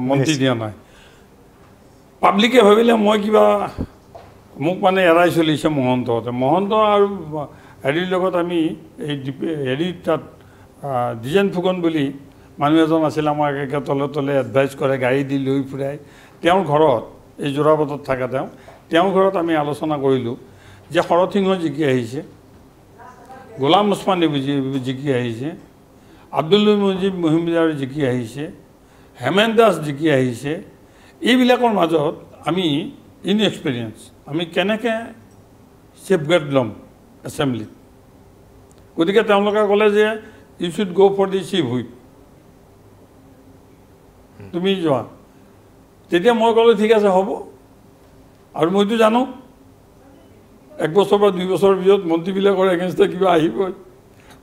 মন্ত্ৰী দিয়া নাই পাব্লিকে ভাবিলে মই কিবা মোক মানে এৰাই চলিছে মহন্তহঁতে মহন্ত আৰু হেৰিৰ লগত আমি এই হেৰি তাত দ্বিজেন ফুকন বুলি মানুহ এজন আছিল আমাক একে তলে তলে এডভাইচ কৰে গাড়ী দি লৈ ফুৰাই তেওঁৰ ঘৰত এই যোৰাপথত থাকে তেওঁ তেওঁৰ ঘৰত আমি আলোচনা কৰিলোঁ যে শৰৎ সিংহ জিকি আহিছে গোলাম ওচমানী জিকি আহিছে আব্দুল মজিব মহিমদাৰ জিকি আহিছে হেমেন দাস জিকি আহিছে এইবিলাকৰ মাজত আমি ইন এক্সপেৰিয়েঞ্চ আমি কেনেকৈ ছেফগাৰ্ড ল'ম এছেম্ব্লিত গতিকে তেওঁলোকে ক'লে যে you should go' for the chief whip তুমি যোৱা তেতিয়া মই ক'লোঁ ঠিক আছে হ'ব আৰু মইতো জানো এক বছৰ বা দুই বছৰৰ পিছত মন্ত্ৰীবিলাকৰ এগেইনষ্টে কিবা আহিবই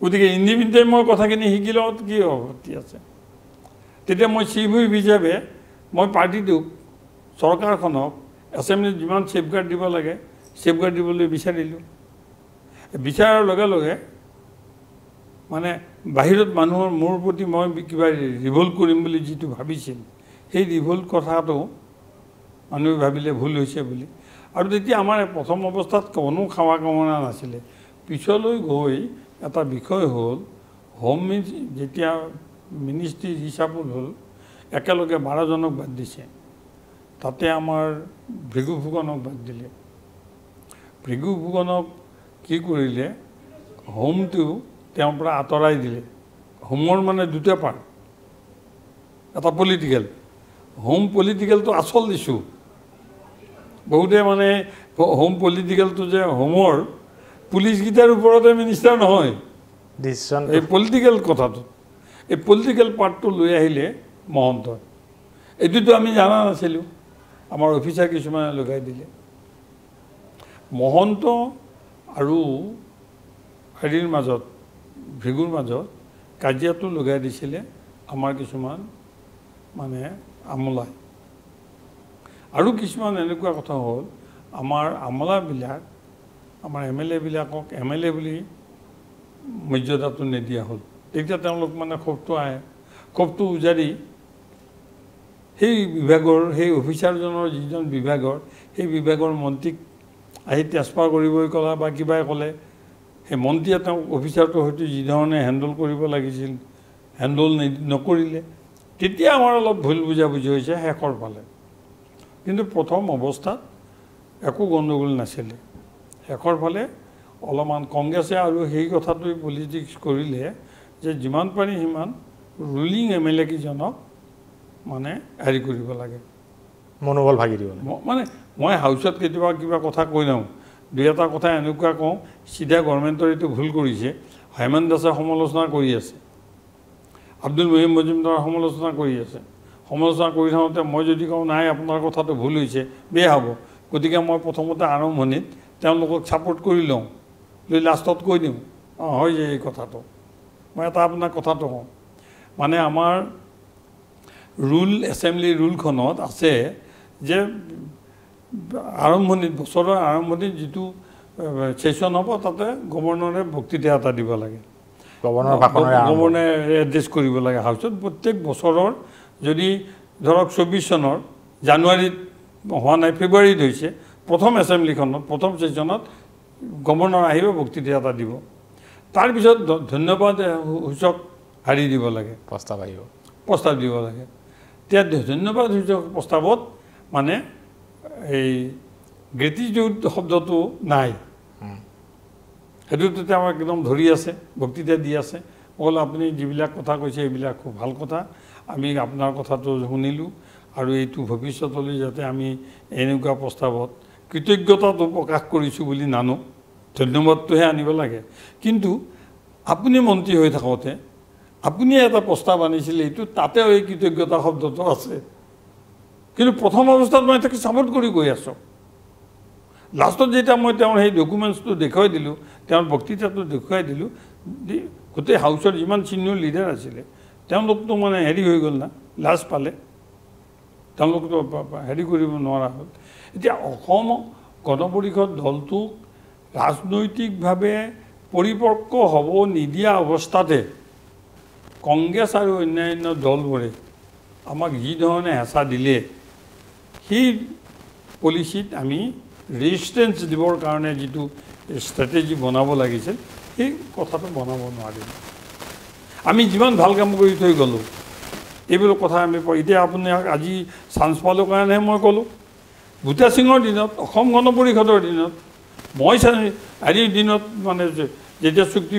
গতিকে ইণ্ডিপেণ্ডেণ্ট মই কথাখিনি শিকি লওঁ কি আপত্তি আছে তেতিয়া মই চিফ হুইপ হিচাপে মই পাৰ্টিটোক চৰকাৰখনক এছেম্বলিত যিমান ছেফগাৰ্ড দিব লাগে ছেফগাৰ্ড দিবলৈ বিচাৰিলোঁ বিচাৰাৰ লগে লগে মানে বাহিৰত মানুহৰ মোৰ প্ৰতি মই কিবা ৰিভল্ট কৰিম বুলি যিটো ভাবিছিল সেই ৰিভল্ট কথাটো মানুহে ভাবিলে ভুল হৈছে বুলি আৰু তেতিয়া আমাৰ প্ৰথম অৱস্থাত কোনো ক্ষমা কামনা নাছিলে পিছলৈ গৈ এটা বিষয় হ'ল হোম মিনিষ্ট্ৰী যেতিয়া মিনিষ্ট্ৰি হিচাপত হ'ল একেলগে বাৰজনক বাদ দিছে তাতে আমাৰ ভৃগু ফুকনক বাদ দিলে ভৃগু ফুকনক কি কৰিলে হোমটো তেওঁৰ পৰা আঁতৰাই দিলে হোমৰ মানে দুটা পাৰ্ট এটা পলিটিকেল হোম পলিটিকেলটো আচল দিছোঁ বহুতে মানে হোম পলিটিকেলটো যে হোমৰ পুলিচকেইটাৰ ওপৰতে মিনিষ্টাৰ নহয় এই পলিটিকেল কথাটো এই পলিটিকেল পাৰ্টটো লৈ আহিলে মহন্তই এইটোতো আমি জানা নাছিলোঁ আমাৰ অফিচাৰ কিছুমানে লগাই দিলে মহন্ত আৰু হেৰিৰ মাজত ভৃগুৰ মাজত কাজিয়াটো লগাই দিছিলে আমাৰ কিছুমান মানে আমোলায় আৰু কিছুমান এনেকুৱা কথা হ'ল আমাৰ আমলাবিলাক আমাৰ এম এল এবিলাকক এম এল এ বুলি মৰ্যাদাটো নিদিয়া হ'ল তেতিয়া তেওঁলোক মানে ক্ষোভটো আহে ক্ষোভটো উজাৰি সেই বিভাগৰ সেই অফিচাৰজনৰ যিজন বিভাগৰ সেই বিভাগৰ মন্ত্ৰীক আহি ট্ৰেন্সফাৰ কৰিবই ক'লে বা কিবাই ক'লে সেই মন্ত্ৰীয়ে তেওঁক অফিচাৰটো হয়তো যিধৰণে হেণ্ডল কৰিব লাগিছিল হেণ্ডল নকৰিলে তেতিয়া আমাৰ অলপ ভুল বুজাবুজি হৈছে শেষৰ ফালে কিন্তু প্ৰথম অৱস্থাত একো গণ্ডগোল নাছিলে শেষৰ ফালে অলপমান কংগ্ৰেছে আৰু সেই কথাটোৱে পলিটিক্স কৰিলে যে যিমান পাৰি সিমান ৰুলিং এম এল এ কেইজনক মানে হেৰি কৰিব লাগে মনোবল ভাগি দিব মানে মই হাউচত কেতিয়াবা কিবা কথা কৈ যাওঁ দুই এটা কথা এনেকুৱা কওঁ চিধা গভৰ্ণমেণ্টৰ এইটো ভুল কৰিছে হেমেন দাসে সমালোচনা কৰি আছে আব্দুল মহিম মজুমদাৰ সমালোচনা কৰি আছে সমালোচনা কৰি থাকোঁতে মই যদি কওঁ নাই আপোনাৰ কথাটো ভুল হৈছে বেয়া হ'ব গতিকে মই প্ৰথমতে আৰম্ভণিত তেওঁলোকক ছাপৰ্ট কৰি লওঁ লৈ লাষ্টত কৈ দিওঁ অঁ হয় যে এই কথাটো মই এটা আপোনাক কথাটো কওঁ মানে আমাৰ ৰুল এছেম্বলি ৰুলখনত আছে যে আৰম্ভণিত বছৰৰ আৰম্ভণিত যিটো ছেশ্যন হ'ব তাতে গৱৰ্ণৰে বক্তৃতা এটা দিব লাগে গৱৰ্ণৰ গভৰ্ণৰে এড্ৰেছ কৰিব লাগে হাউচত প্ৰত্যেক বছৰৰ যদি ধৰক চৌব্বিছ চনৰ জানুৱাৰীত হোৱা নাই ফেব্ৰুৱাৰীত হৈছে প্ৰথম এছেম্ব্লিখনত প্ৰথম ছেশ্যনত গভৰ্ণৰ আহিব বক্তৃতা এটা দিব তাৰপিছত ধন্যবাদ সূচক হাৰি দিব লাগে প্ৰস্তাৱ আহিব প্ৰস্তাৱ দিব লাগে তেতিয়া ধন্যবাদ সূচক প্ৰস্তাৱত মানে এই গ্ৰেটিটিউড শব্দটো নাই সেইটো তেতিয়া আমাক একদম ধৰি আছে বক্তৃতা দি আছে ক'লোঁ আপুনি যিবিলাক কথা কৈছে সেইবিলাক খুব ভাল কথা আমি আপোনাৰ কথাটো শুনিলোঁ আৰু এইটো ভৱিষ্যতলৈ যাতে আমি এনেকুৱা প্ৰস্তাৱত কৃতজ্ঞতাটো প্ৰকাশ কৰিছোঁ বুলি নানো ধন্যবাদটোহে আনিব লাগে কিন্তু আপুনি মন্ত্ৰী হৈ থাকোঁতে আপুনিয়ে এটা প্ৰস্তাৱ আনিছিলে এইটো তাতেও এই কৃতজ্ঞতা শব্দটো আছে কিন্তু প্ৰথম অৱস্থাত মই তাকে চাপৰ্ট কৰি গৈ আছোঁ লাষ্টত যেতিয়া মই তেওঁৰ সেই ডকুমেণ্টছটো দেখুৱাই দিলোঁ তেওঁৰ বক্তৃতাটো দেখুৱাই দিলোঁ গোটেই হাউচৰ যিমান চিনিয়ৰ লিডাৰ আছিলে তেওঁলোকতো মানে হেৰি হৈ গ'ল না লাজ পালে তেওঁলোকতো হেৰি কৰিব নোৱাৰা হ'ল এতিয়া অসম গণ পৰিষদ দলটোক ৰাজনৈতিকভাৱে পৰিপক্ক হ'ব নিদিয়া অৱস্থাতে কংগ্ৰেছ আৰু অন্যান্য দলবোৰে আমাক যিধৰণে হেঁচা দিলে সেই পলিচিত আমি ৰেজিষ্টেঞ্চ দিবৰ কাৰণে যিটো ষ্ট্ৰেটেজি বনাব লাগিছিল সেই কথাটো বনাব নোৱাৰিলোঁ আমি যিমান ভাল কাম কৰি থৈ গ'লোঁ এইবিলাক কথা আমি এতিয়া আপুনি আজি চান্স পালোঁ কাৰণেহে মই ক'লোঁ বুটা সিঙৰ দিনত অসম গণ পৰিষদৰ দিনত মই হেৰিৰ দিনত মানে যেতিয়া চুক্তি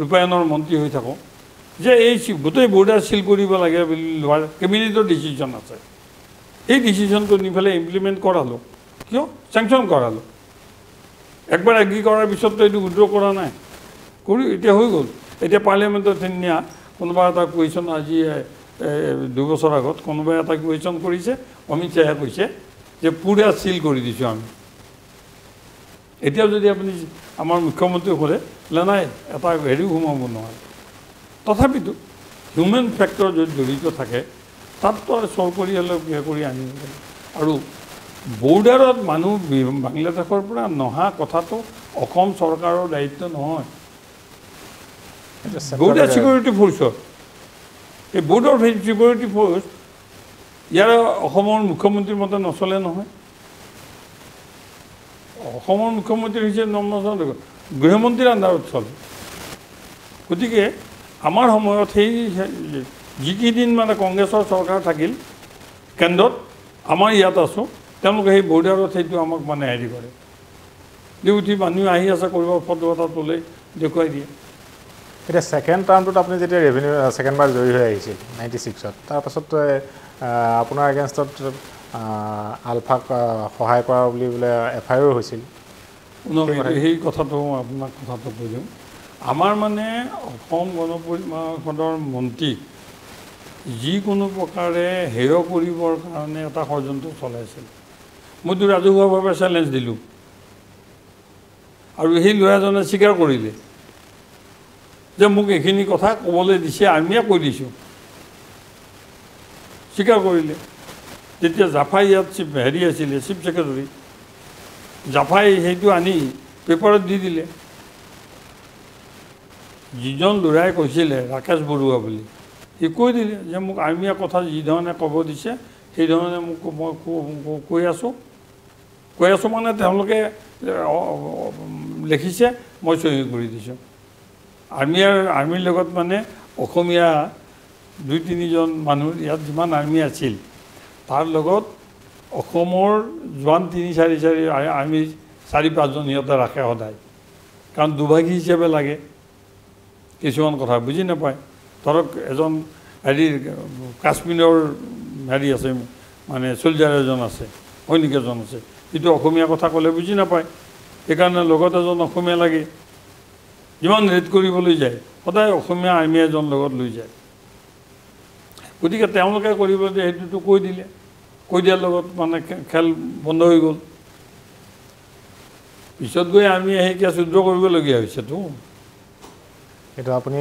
ৰূপায়ণৰ মন্ত্ৰী হৈ থাকোঁ যে এই গোটেই বৰ্ডাৰ চিল কৰিব লাগে বুলি লোৱাৰ কেবিনেটৰ ডিচিশ্যন আছে এই ডিচিশ্যনটো নি পেলাই ইমপ্লিমেণ্ট কৰালোঁ কিয় চেংচন কৰালোঁ একবাৰ এগ্ৰি কৰাৰ পিছততো এইটো উদ্ৰ কৰা নাই কৰি এতিয়া হৈ গ'ল এতিয়া পাৰ্লিয়ামেণ্টত সেইদিনা কোনোবা এটা কুৱেশ্যন আজি দুবছৰ আগত কোনোবাই এটা কুৱেশ্যন কৰিছে অমিত শ্বাহে কৈছে যে পূৰা চিল কৰি দিছোঁ আমি এতিয়াও যদি আপুনি আমাৰ মুখ্যমন্ত্ৰী সোধে বোলে নাই এটা হেৰিও সোমাব নোৱাৰে তথাপিতো হিউমেন ফেক্টৰ যদি জড়িত থাকে তাততো আৰু চৰকাৰী অলপ কিবা কৰি আনিব লাগে আৰু বৰ্ডাৰত মানুহ বাংলাদেশৰ পৰা নহা কথাটো অসম চৰকাৰৰ দায়িত্ব নহয় বৰ্ডাৰ ছিকিউৰিটি ফৰ্চৰ এই বৰ্ডাৰ ছিকিউৰিটি ফৰ্চ ইয়াৰ অসমৰ মুখ্যমন্ত্ৰীৰ মতে নচলে নহয় অসমৰ মুখ্যমন্ত্ৰী হৈছে নচলে গৃহমন্ত্ৰীৰ আণ্ডাৰত চলে গতিকে আমাৰ সময়ত সেই যিকেইদিন মানে কংগ্ৰেছৰ চৰকাৰ থাকিল কেন্দ্ৰত আমাৰ ইয়াত আছোঁ তেওঁলোকে সেই বৰ্ডাৰত সেইটো আমাক মানে হেৰি কৰে যে উঠি মানুহ আহি আছে কৰিব ফটো এটা তোলে দেখুৱাই দিয়ে এতিয়া ছেকেণ্ড টাৰ্মটোত আপুনি যেতিয়া ৰেভিনিউ ছেকেণ্ডবাৰ জয়ী হৈ আহিছিল নাইণ্টি ছিক্সত তাৰপাছত আপোনাৰ এগেইনষ্টত আলফাক সহায় কৰা বুলি বোলে এফ আই আৰ হৈছিল সেই কথাটো মই আপোনাক কথাটো কৈ দিওঁ আমাৰ মানে অসম গণ পৰিষদৰ মন্ত্ৰী যিকোনো প্ৰকাৰে হেয় কৰিবৰ কাৰণে এটা ষড়যন্ত্ৰ চলাইছিল মইতো ৰাজহুৱাভাৱে চেলেঞ্জ দিলোঁ আৰু সেই ল'ৰাজনে স্বীকাৰ কৰিলে যে মোক এইখিনি কথা ক'বলৈ দিছে আমিয়ে কৈ দিছোঁ স্বীকাৰ কৰিলে তেতিয়া জাফাই ইয়াত চিফ হেৰি আছিলে চিফ ছেক্ৰেটৰী জাফাই সেইটো আনি পেপাৰত দি দিলে যিজন ল'ৰাই কৈছিলে ৰাকেশ বৰুৱা বুলি সি কৈ দিলে যে মোক আৰ্মীয়ে কথা যিধৰণে ক'ব দিছে সেইধৰণে মোক মই কৈ আছোঁ কৈ আছোঁ মানে তেওঁলোকে লিখিছে মই চহী কৰি দিছোঁ আৰ্মিৰ আৰ্মিৰ লগত মানে অসমীয়া দুই তিনিজন মানুহ ইয়াত যিমান আৰ্মি আছিল তাৰ লগত অসমৰ জোৱান তিনি চাৰি চাৰি আৰ্মি চাৰি পাঁচজন সিহঁতে ৰাখে সদায় কাৰণ দুভাগী হিচাপে লাগে কিছুমান কথা বুজি নাপায় ধৰক এজন হেৰি কাশ্মীৰৰ হেৰি আছে মানে চলজাৰ এজন আছে সৈনিক এজন আছে সেইটো অসমীয়া কথা ক'লে বুজি নাপায় সেইকাৰণে লগত এজন অসমীয়া লাগে যিমান ৰেড কৰিবলৈ যায় সদায় অসমীয়া আৰ্মি এজন লগত লৈ যায় গতিকে তেওঁলোকে কৰিব যে সেইটোতো কৈ দিলে কৈ দিয়াৰ লগত মানে খেল বন্ধ হৈ গ'ল পিছত গৈ আমি সেই কেছ উদ্ধ কৰিবলগীয়া হৈছেতো এইটো আপুনি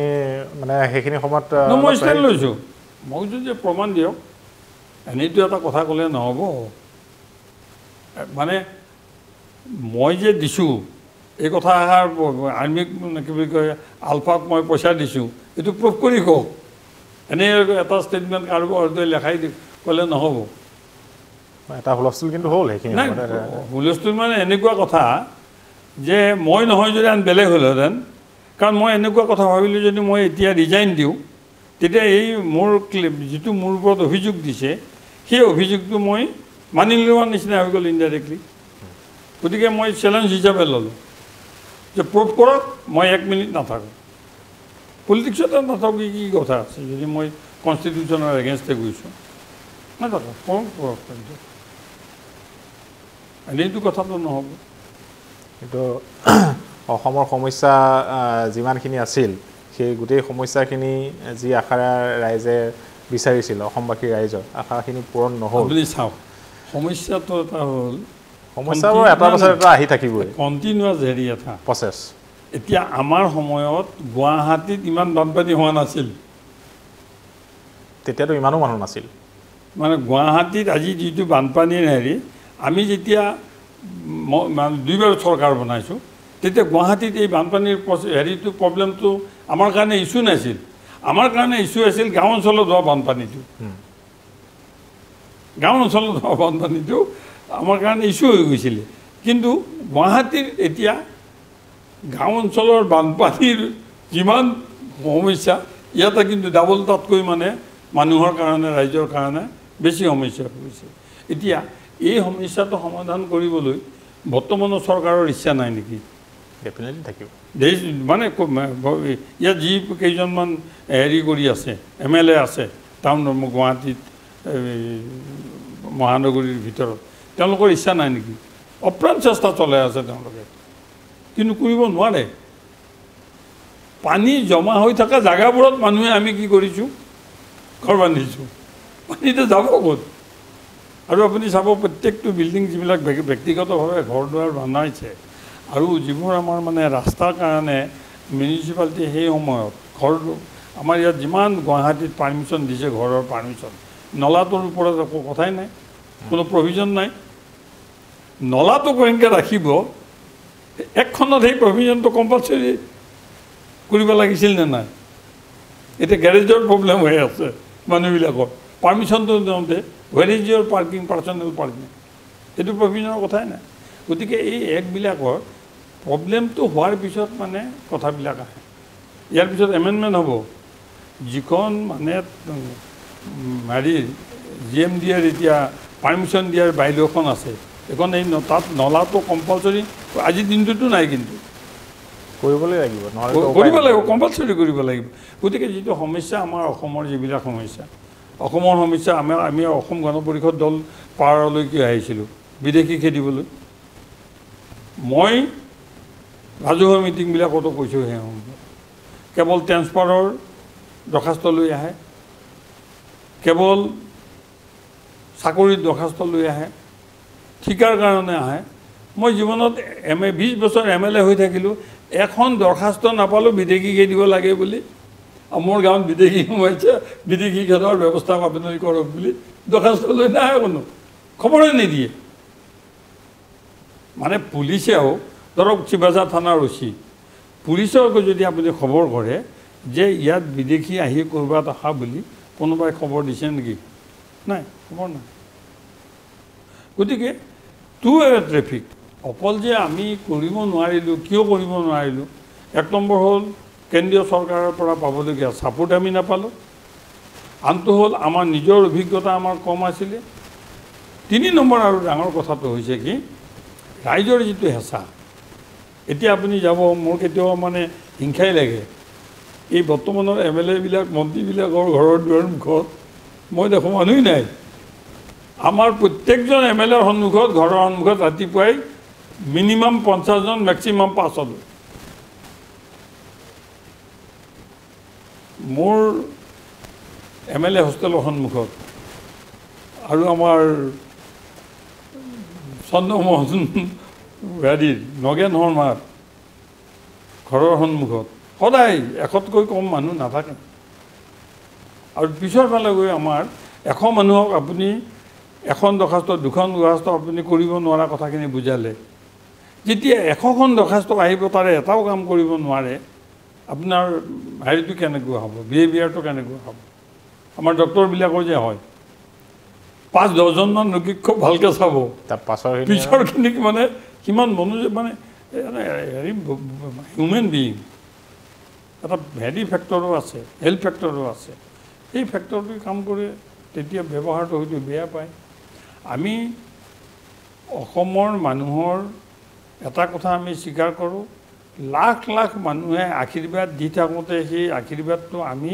মানে সেইখিনি সময়ত মই ষ্টেণ্ড লৈছোঁ মই যদি প্ৰমাণ দিয়ক এনেইতো এটা কথা ক'লে নহ'ব মানে মই যে দিছোঁ এই কথা আৰ্মীক কি বুলি কয় আলফাক মই পইচা দিছোঁ এইটো প্ৰুভ কৰি কওক এনে এটা ষ্টেটমেণ্ট কাৰোবাৰ লেখাই দি ক'লে নহ'ব এটা হুলস্থুল কিন্তু হ'ল সেইখিনি হুলস্থুল মানে এনেকুৱা কথা যে মই নহয় যদি আন বেলেগ হ'লহেঁতেন কাৰণ মই এনেকুৱা কথা ভাবিলোঁ যদি মই এতিয়া ৰিজাইন দিওঁ তেতিয়া এই মোৰ ক্লিপ যিটো মোৰ ওপৰত অভিযোগ দিছে সেই অভিযোগটো মই মানি লোৱাৰ নিচিনা হৈ গ'ল ইনডাইৰেক্টলি গতিকে মই চেলেঞ্জ হিচাপে ল'লোঁ যে প্ৰুভ কৰক মই এক মিনিট নাথাকোঁ পলিটিক্সতে নাথাকোঁ কি কি কথা আছে যদি মই কনষ্টিটিউশ্যনৰ এগেইনষ্টে গৈছোঁ নাথাকো কম কৰক এনেইটো কথাটো নহ'ব কিন্তু অসমৰ সমস্যা যিমানখিনি আছিল সেই গোটেই সমস্যাখিনি যি আশাৰে ৰাইজে বিচাৰিছিল অসমবাসী ৰাইজৰ আশাখিনি পূৰণ নহ'ল চাওক সমস্যাটো এটা হ'ল সমস্যা এটা বছৰ এটা আহি থাকিবই কণ্টিনিউৱাছ হেৰি এটা প্ৰচেছ এতিয়া আমাৰ সময়ত গুৱাহাটীত ইমান বানপানী হোৱা নাছিল তেতিয়াতো ইমানো মানুহ নাছিল মানে গুৱাহাটীত আজি যিটো বানপানীৰ হেৰি আমি যেতিয়া মানে দুইবাৰ চৰকাৰ বনাইছোঁ তেতিয়া গুৱাহাটীত এই বানপানীৰ হেৰিটো প্ৰব্লেমটো আমাৰ কাৰণে ইছ্যু নাছিল আমাৰ কাৰণে ইছ্যু আছিল গাঁও অঞ্চলত হোৱা বানপানীটো গাঁও অঞ্চলত হোৱা বানপানীটো আমাৰ কাৰণে ইছ্যু হৈ গৈছিলে কিন্তু গুৱাহাটীৰ এতিয়া গাঁও অঞ্চলৰ বানপানীৰ যিমান সমস্যা ইয়াতে কিন্তু ডাবল তাতকৈ মানে মানুহৰ কাৰণে ৰাইজৰ কাৰণে বেছি সমস্যা হৈ গৈছে এতিয়া এই সমস্যাটো সমাধান কৰিবলৈ বৰ্তমানৰ চৰকাৰৰ ইচ্ছা নাই নেকি থাকিব মানে ইয়াত যি কেইজনমান হেৰি কৰি আছে এম এল এ আছে টাউন গুৱাহাটীত মহানগৰীৰ ভিতৰত তেওঁলোকৰ ইচ্ছা নাই নেকি অপ্ৰাণ চেষ্টা চলাই আছে তেওঁলোকে কিন্তু কৰিব নোৱাৰে পানী জমা হৈ থকা জেগাবোৰত মানুহে আমি কি কৰিছোঁ ঘৰ বান্ধিছোঁ পানীটো যাব ক'ত আৰু আপুনি চাব প্ৰত্যেকটো বিল্ডিং যিবিলাক ব্যক্তিগতভাৱে ঘৰ দুৱাৰ বনাইছে আৰু যিবোৰ আমাৰ মানে ৰাস্তাৰ কাৰণে মিউনিচিপালিটিয়ে সেই সময়ত ঘৰটো আমাৰ ইয়াত যিমান গুৱাহাটীত পাৰ্মিশ্যন দিছে ঘৰৰ পাৰ্মিশ্যন নলাটোৰ ওপৰত একো কথাই নাই কোনো প্ৰভিজন নাই নলাটো কেনেকৈ ৰাখিব একখনত সেই প্ৰভিজনটো কম্পালচৰি কৰিব লাগিছিল নে নাই এতিয়া গেৰেজৰ প্ৰব্লেম হৈ আছে মানুহবিলাকৰ পাৰ্মিশ্যনটো দিওঁতে ভেৰেজ পাৰ্কিং পাৰ্চনেল পাৰ্কিং সেইটো প্ৰভিজনৰ কথাই নাই গতিকে এই এক্টবিলাকৰ প্ৰব্লেমটো হোৱাৰ পিছত মানে কথাবিলাক আহে ইয়াৰ পিছত এমেণ্ডমেণ্ট হ'ব যিখন মানে হেৰি জি এম ডি এৰ এতিয়া পাৰ্মিশ্যন দিয়াৰ বাইদেউখন আছে এইখন এই তাত নলাটো কম্পালচৰি আজিৰ দিনটোতো নাই কিন্তু কৰিবলৈ লাগিব কৰিব লাগিব কম্পালচৰি কৰিব লাগিব গতিকে যিটো সমস্যা আমাৰ অসমৰ যিবিলাক সমস্যা অসমৰ সমস্যা আমাৰ আমি অসম গণ পৰিষদ দল পাৰলৈকে আহিছিলোঁ বিদেশী খেদিবলৈ মই ৰাজহুৱা মিটিংবিলাকতো কৈছোঁ সেই সময়ত কেৱল ট্ৰেন্সফাৰৰ দৰখাস্ত লৈ আহে কেৱল চাকৰিৰ দৰখাস্ত লৈ আহে শিকাৰ কাৰণে আহে মই জীৱনত এম এ বিছ বছৰ এম এল এ হৈ থাকিলোঁ এখন দৰখাস্ত নাপালোঁ বিদেশীকে দিব লাগে বুলি আৰু মোৰ গাঁৱত বিদেশী সোমাইছে বিদেশী খেলৰ ব্যৱস্থা আপুনি কৰক বুলি দৰ্খাস্ত লৈ নাহে কোনো খবৰে নিদিয়ে মানে পুলিচে হওক ধৰক চিবাজাৰ থানাৰ ওচি পুলিচক যদি আপুনি খবৰ কৰে যে ইয়াত বিদেশী আহি ক'ৰবাত অহা বুলি কোনোবাই খবৰ দিছে নেকি নাই খবৰ নাই গতিকে টু এৰে ট্ৰেফিক অকল যে আমি কৰিব নোৱাৰিলোঁ কিয় কৰিব নোৱাৰিলোঁ এক নম্বৰ হ'ল কেন্দ্ৰীয় চৰকাৰৰ পৰা পাবলগীয়া ছাপৰ্ট আমি নাপালোঁ আনটো হ'ল আমাৰ নিজৰ অভিজ্ঞতা আমাৰ কম আছিলে তিনি নম্বৰ আৰু ডাঙৰ কথাটো হৈছে কি ৰাইজৰ যিটো হেঁচা এতিয়া আপুনি যাব মোৰ কেতিয়াও মানে হিংসাই লাগে এই বৰ্তমানৰ এম এল এবিলাক মন্ত্ৰীবিলাকৰ ঘৰৰ দুৱাৰমুখত মই দেখোঁ মানুহেই নাই আমাৰ প্ৰত্যেকজন এম এল এৰ সন্মুখত ঘৰৰ সন্মুখত ৰাতিপুৱাই মিনিমাম পঞ্চাছজন মেক্সিমাম পাঁচজন মোৰ এম এল এ হোষ্টেলৰ সন্মুখত আৰু আমাৰ চন্দ্ৰমোহন হেৰিৰ নগেন শৰ্মাৰ ঘৰৰ সন্মুখত সদায় এশতকৈ কম মানুহ নাথাকে আৰু পিছৰ ফালে গৈ আমাৰ এশ মানুহক আপুনি এখন দৰ্খাস্ত দুখন দৰ্খাস্ত আপুনি কৰিব নোৱাৰা কথাখিনি বুজালে যেতিয়া এশখন দৰখাস্ত আহিব তাৰে এটাও কাম কৰিব নোৱাৰে আপোনাৰ হেৰিটো কেনেকুৱা হ'ব বিহেভিয়াৰটো কেনেকুৱা হ'ব আমাৰ ডক্টৰবিলাকৰ যে হয় পাঁচ দহজনমান ৰোগীক খুব ভালকৈ চাব পাছৰ পিছৰখিনিক মানে সিমান মনোযোগ মানে হেৰি হিউমেন বিয়িং এটা হেৰি ফেক্টৰো আছে হেল্থ ফেক্টৰো আছে সেই ফেক্টৰটোৱে কাম কৰে তেতিয়া ব্যৱহাৰটো হয়তো বেয়া পায় আমি অসমৰ মানুহৰ এটা কথা আমি স্বীকাৰ কৰোঁ লাখ লাখ মানুহে আশীৰ্বাদ দি থাকোঁতে সেই আশীৰ্বাদটো আমি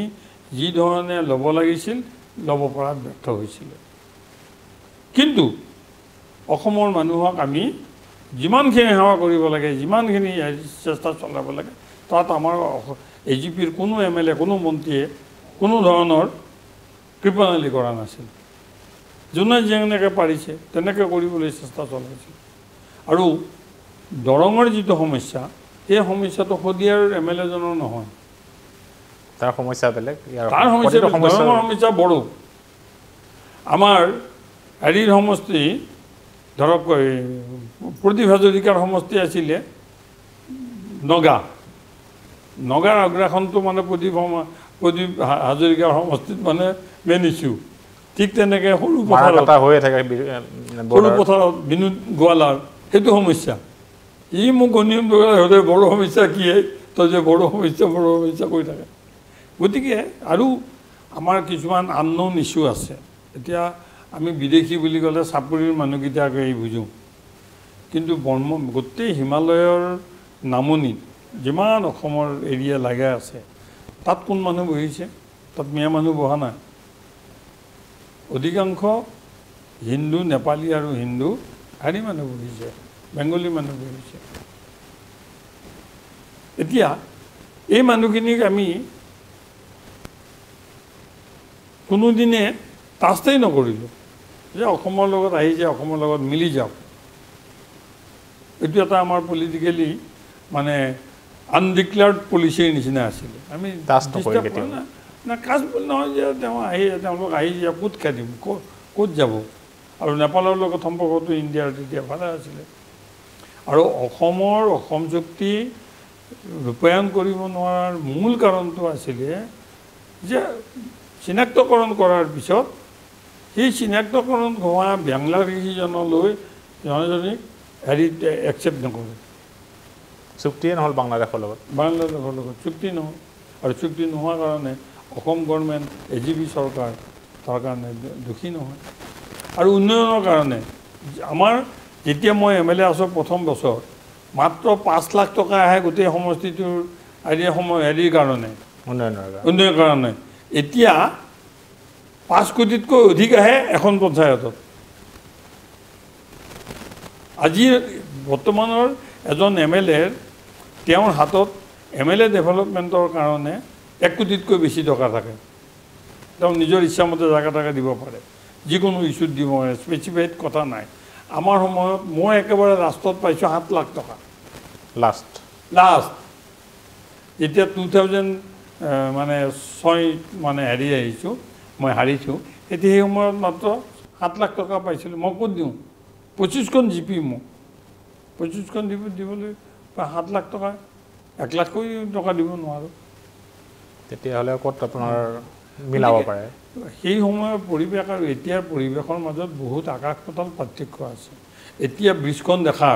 যি ধৰণে ল'ব লাগিছিল ল'ব পৰাত ব্যৰ্থ হৈছিলে কিন্তু অসমৰ মানুহক আমি যিমানখিনি সেৱা কৰিব লাগে যিমানখিনি চেষ্টা চলাব লাগে তাত আমাৰ এ জি পিৰ কোনো এম এল এ কোনো মন্ত্ৰীয়ে কোনো ধৰণৰ কৃপানালি কৰা নাছিল যোনে যি এনেকৈ পাৰিছে তেনেকৈ কৰিবলৈ চেষ্টা চলাইছে আৰু দৰঙৰ যিটো সমস্যা সেই সমস্যাটো শদিয়াৰ এম এল এজনৰ নহয় তাৰ সমস্যা বেলেগ তাৰ সমস্যা দৰঙৰ সমস্যা বড়ো আমাৰ হেৰিৰ সমষ্টি ধৰক এই প্ৰদীপ হাজৰিকাৰ সমষ্টি আছিলে নগা নগাৰ অগ্ৰাসনটো মানে প্ৰদীপ প্ৰদীপ হাজৰিকাৰ সমষ্টিত মানে মেনিছোঁ ঠিক তেনেকৈ সৰু পথাৰত হৈ থাকে সৰু পথাৰত বিনোদ গোৱালাৰ সেইটো সমস্যা ই মোক গণিম সিহঁতে বড়ো সমস্যা কি হয় তই যে বড়ো সমস্যা বড়ো সমস্যা কৰি থাকে গতিকে আৰু আমাৰ কিছুমান আননন ইছ্যু আছে এতিয়া আমি বিদেশী বুলি ক'লে চাপৰিৰ মানুহকেইটাক এই বুজোঁ কিন্তু বৰ্ম গোটেই হিমালয়ৰ নামনিত যিমান অসমৰ এৰিয়া লাগে আছে তাত কোন মানুহ বহিছে তাত মিয়া মানুহ বহা নাই অধিকাংশ হিন্দু নেপালী আৰু হিন্দু হেৰি মানুহ বহিছে বেংগলী মানুহ বহিছে এতিয়া এই মানুহখিনিক আমি কোনোদিনে টাষ্টেই নকৰিলোঁ যে অসমৰ লগত আহি যে অসমৰ লগত মিলি যাওক এইটো এটা আমাৰ পলিটিকেলি মানে আনডিক্লেয়াৰ্ড পলিচিৰ নিচিনা আছিলে আমি ডিষ্টাৰ্ব না বুলি নহয় যে তেওঁ আহি তেওঁলোক আহি যে ক'ত খেদিম ক'ত ক'ত যাব আৰু নেপালৰ লগত সম্পৰ্কটো ইণ্ডিয়াৰ তেতিয়া ভালে আছিলে আৰু অসমৰ অসম চুক্তি ৰূপায়ণ কৰিব নোৱাৰাৰ মূল কাৰণটো আছিলে যে চিনাক্তকৰণ কৰাৰ পিছত সেই চিনাক্তকৰণ হোৱা বাংলাদেশীজনলৈ জনজনীক হেৰি একচেপ্ট নকৰে চুক্তিয়ে নহ'ল বাংলাদেশৰ লগত বাংলাদেশৰ লগত চুক্তি নহ'ল আৰু চুক্তি নোহোৱাৰ কাৰণে Asom government A G P চৰকাৰ তাৰ কাৰণে দোষী নহয় আৰু উন্নয়নৰ কাৰণে আমাৰ যেতিয়া মই এম এল এ আছোঁ প্ৰথম বছৰ মাত্ৰ পাঁচ লাখ টকা আহে গোটেই সমষ্টিটোৰ হেৰি সময় হেৰিৰ কাৰণে উন্নয়নৰ উন্নয়নৰ কাৰণে এতিয়া পাঁচ কোটিতকৈ অধিক আহে এখন পঞ্চায়তত আজি বৰ্তমানৰ এজন এম এল এৰ তেওঁৰ হাতত এম এল এ ডেভেলপমেণ্টৰ কাৰণে এক কোটিতকৈ বেছি টকা থাকে তেওঁ নিজৰ ইচ্ছামতে জেগা জাগা দিব পাৰে যিকোনো ইছ্যুত দিব পাৰে স্পেচিফাইড কথা নাই আমাৰ সময়ত মই একেবাৰে লাষ্টত পাইছোঁ সাত লাখ টকা লাষ্ট লাষ্ট যেতিয়া টু থাউজেণ্ড মানে ছয় মানে হেৰি আহিছোঁ মই হাৰিছোঁ তেতিয়া সেই সময়ত মাত্ৰ সাত লাখ টকা পাইছিলোঁ মই ক'ত দিওঁ পঁচিছখন জি পি মোক পঁচিছখন জি পি দিবলৈ সাত লাখ টকা এক লাখকৈ টকা দিব নোৱাৰোঁ তেতিয়াহ'লে ক'ত আপোনাৰ মিলাব পাৰে সেই সময়ৰ পৰিৱেশ আৰু এতিয়াৰ পৰিৱেশৰ মাজত বহুত আকাশ পতাল পাৰ্থক্য আছে এতিয়া ব্ৰীজখন দেখা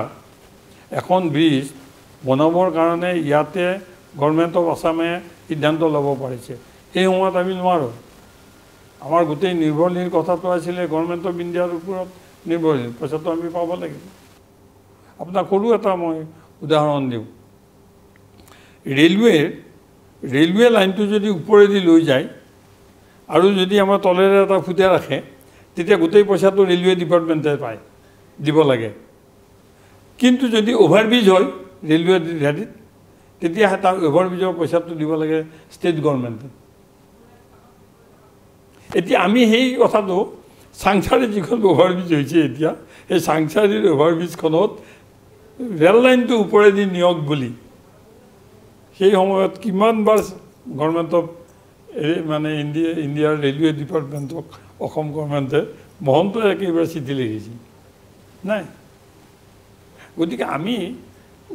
এখন ব্ৰীজ বনাবৰ কাৰণে ইয়াতে গভৰ্ণমেণ্ট অফ আছামে সিদ্ধান্ত ল'ব পাৰিছে সেই সময়ত আমি নোৱাৰোঁ আমাৰ গোটেই নিৰ্ভৰশীল কথাটো আছিলে গভৰ্ণমেণ্ট অফ ইণ্ডিয়াৰ ওপৰত নিৰ্ভৰশীল পইচাটো আমি পাব লাগিব আপোনাক সৰু এটা মই উদাহৰণ দিওঁ ৰেলৱেৰ ৰেলৱে লাইনটো যদি ওপৰেদি লৈ যায় আৰু যদি আমাৰ তলেৰে এটা সূতা ৰাখে তেতিয়া গোটেই পইচাটো ৰেলৱে ডিপাৰ্টমেণ্টে পায় দিব লাগে কিন্তু যদি অভাৰব্ৰিজ হয় ৰেলৱে হেৰিত তেতিয়া তাক অভাৰব্ৰিজৰ পইচাটো দিব লাগে ষ্টেট গভৰ্ণমেণ্টে এতিয়া আমি সেই কথাটো চাংচাৰী যিখন অভাৰব্ৰিজ হৈছে এতিয়া সেই চাংচাৰীৰ অভাৰব্ৰিজখনত ৰেল লাইনটো ওপৰেদি নিয়ক বুলি সেই সময়ত কিমানবাৰ গভৰ্ণমেণ্ট অফ মানে ইণ্ডিয়া ইণ্ডিয়াৰ ৰেলৱে ডিপাৰ্টমেণ্টক অসম গভৰ্ণমেণ্টে মহন্তই একেবাৰে চিঠি লিখিছিল নাই গতিকে আমি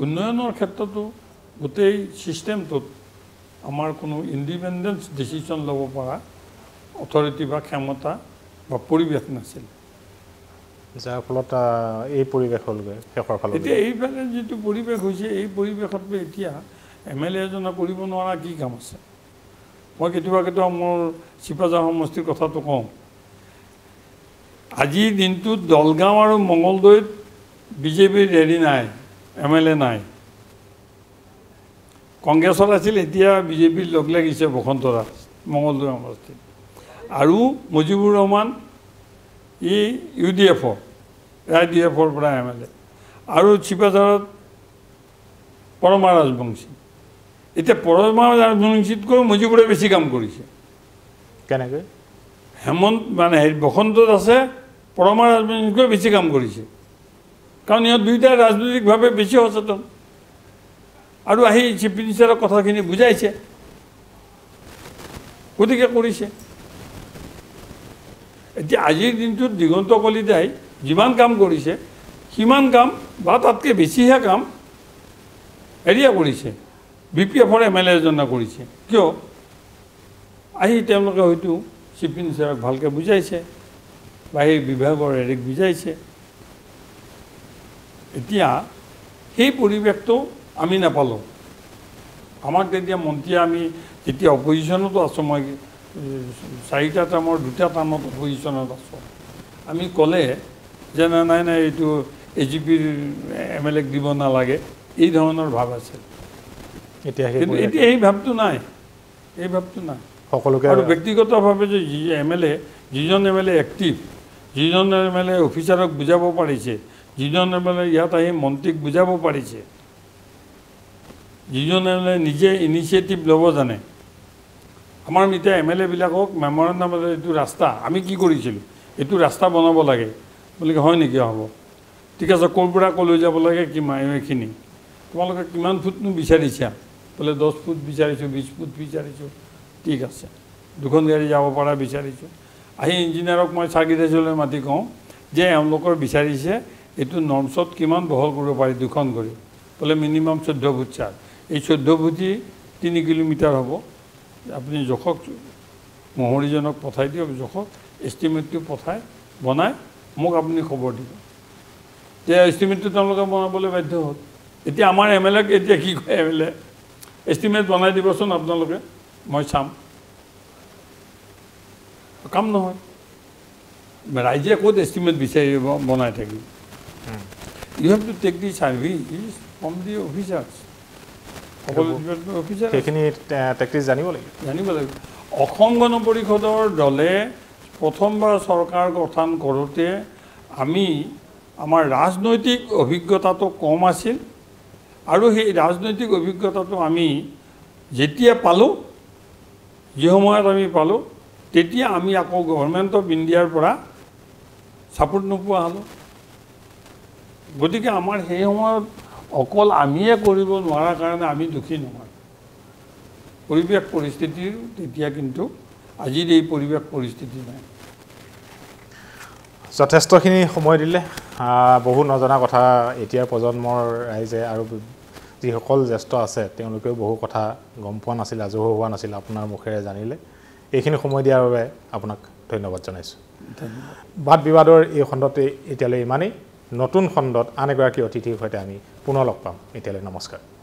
উন্নয়নৰ ক্ষেত্ৰতো গোটেই ছিষ্টেমটোত আমাৰ কোনো ইণ্ডিপেণ্ডেঞ্চ ডিচিশ্যন ল'ব পৰা অথৰিটি বা ক্ষমতা বা পৰিৱেশ নাছিল যাৰ ফলত এই পৰিৱেশ হ'লগৈ শেষৰ ফালে এতিয়া এইফালে যিটো পৰিৱেশ হৈছে এই পৰিৱেশত এতিয়া এম এল এজনে কৰিব নোৱাৰা কি কাম আছে মই কেতিয়াবা কেতিয়াবা মোৰ চিপাজাৰ সমষ্টিৰ কথাটো কওঁ আজি দিনটোত দলগাঁও আৰু মংগলদৈত বিজেপিৰ হেৰি নাই এম এল এ নাই কংগ্ৰেছত আছিল এতিয়া বিজেপিৰ লগ লাগিছে বসন্ত ৰাজ মংগলদৈ সমষ্টিত আৰু মুজিবুৰ ৰহমান ই ইউ ডি এফৰ আই ডি এফৰ পৰা এম এল এ আৰু চিপাঝাৰত পৰমা ৰাজবংশী এতিয়া পৰমা ৰঞ্জিতকৈ মজিবোৰে বেছি কাম কৰিছে কেনেকৈ হেমন্ত মানে হেৰি বসন্তত আছে পৰমা ৰাজনীতিতকৈ বেছি কাম কৰিছে কাৰণ ইহঁত দুয়োটাই ৰাজনৈতিকভাৱে বেছি সচেতন আৰু আহি চিফ মিনিষ্টাৰৰ কথাখিনি বুজাইছে গতিকে কৰিছে এতিয়া আজিৰ দিনটোত দিগন্ত কলিতাই যিমান কাম কৰিছে সিমান কাম বা তাতকৈ বেছিহে কাম এৰিয়া কৰিছে বি পি এফৰ এম এল এজন কৰিছে কিয় আহি তেওঁলোকে হয়তো চিফ মিনিষ্টাৰক ভালকৈ বুজাইছে বা সেই বিভাগৰ হেৰিক বুজাইছে এতিয়া সেই পৰিৱেশটো আমি নাপালোঁ আমাক তেতিয়া মন্ত্ৰীয়ে আমি যেতিয়া অপজিশ্যনতো আছোঁ মই চাৰিটা টাৰ্মৰ দুটা টাৰ্মত অপজিশ্যনত আছোঁ আমি ক'লে যে নাই নাই এইটো এ জি পিৰ এম এল এক দিব নালাগে এই ধৰণৰ ভাৱ আছিল কিন্তু এতিয়া এই ভাৱটো নাই এই ভাৱটো নাই সকলোকে আৰু ব্যক্তিগতভাৱে যে যি এম এল এ যিজন এম এল এ এক্টিভ যিজন এম এল এ অফিচাৰক বুজাব পাৰিছে যিজন এম এল এ ইয়াত আহি মন্ত্ৰীক বুজাব পাৰিছে যিজন এম এল এ নিজে ইনিচিয়েটিভ ল'ব জানে আমাৰ এতিয়া এম এল এবিলাকক মেমৰেণ্ডামত এইটো ৰাস্তা আমি কি কৰিছিলোঁ এইটো ৰাস্তা বনাব লাগে বুলি কয় হয় নেকি হ'ব ঠিক আছে ক'ৰ পৰা ক'লৈ যাব লাগে কিমান এইখিনি তোমালোকে কিমান ফুটনো বিচাৰিছা বোলে দহ ফুট বিচাৰিছোঁ বিছ ফুট বিচাৰিছোঁ ঠিক আছে দুখন গাড়ী যাব পৰা বিচাৰিছোঁ আহি ইঞ্জিনিয়াৰক মই চাকিদেশলৈ মাতি কওঁ যে এওঁলোকৰ বিচাৰিছে এইটো নৰ্মছত কিমান বহল কৰিব পাৰি দুখন গাড়ী বোলে মিনিমাম চৈধ্য ফুট চাৰ এই চৈধ্য ফুটি তিনি কিলোমিটাৰ হ'ব আপুনি জোখক মহৰীজনক পঠাই দিয়ক জোখক এষ্টিমেটটো পঠাই বনাই মোক আপুনি খবৰ দিব এতিয়া এষ্টিমেটটো তেওঁলোকে বনাবলৈ বাধ্য হ'ল এতিয়া আমাৰ এম এল এক এতিয়া কি কয় এম এল এ এষ্টিমেট বনাই দিবচোন আপোনালোকে মই চাম কাম নহয় ৰাইজে ক'ত এষ্টিমেট বিচাৰি বনাই থাকিব you have to take the service from the officers সেইখিনি প্ৰেক্টিছ জানিব লাগিব জানিব লাগিব অসম গণ পৰিষদৰ দলে প্ৰথমবাৰ চৰকাৰ গঠন কৰোঁতে আমি আমাৰ ৰাজনৈতিক অভিজ্ঞতাটো কম আছিল আৰু সেই ৰাজনৈতিক অভিজ্ঞতাটো আমি যেতিয়া পালোঁ যি সময়ত আমি পালোঁ তেতিয়া আমি আকৌ গভৰ্ণমেণ্ট অফ ইণ্ডিয়াৰ পৰা ছাপৰ্ট নোপোৱা হ'লোঁ গতিকে আমাৰ সেই সময়ত অকল আমিয়ে কৰিব নোৱাৰাৰ কাৰণে আমি দুখী নহয় পৰিৱেশ পৰিস্থিতিৰ তেতিয়া কিন্তু আজিৰ এই পৰিৱেশ পৰিস্থিতি নাই যথেষ্টখিনি সময় দিলে বহু নজনা কথা এতিয়াৰ প্ৰজন্মৰ ৰাইজে আৰু যিসকল জ্যেষ্ঠ আছে তেওঁলোকেও বহু কথা গম পোৱা নাছিল আজহো হোৱা নাছিল আপোনাৰ মুখেৰে জানিলে এইখিনি সময় দিয়াৰ বাবে আপোনাক ধন্যবাদ জনাইছোঁ বাদ বিবাদৰ এই খণ্ডতে এতিয়ালৈ ইমানেই নতুন খণ্ডত আন এগৰাকী অতিথিৰ সৈতে আমি পুনৰ লগ পাম এতিয়ালৈ নমস্কাৰ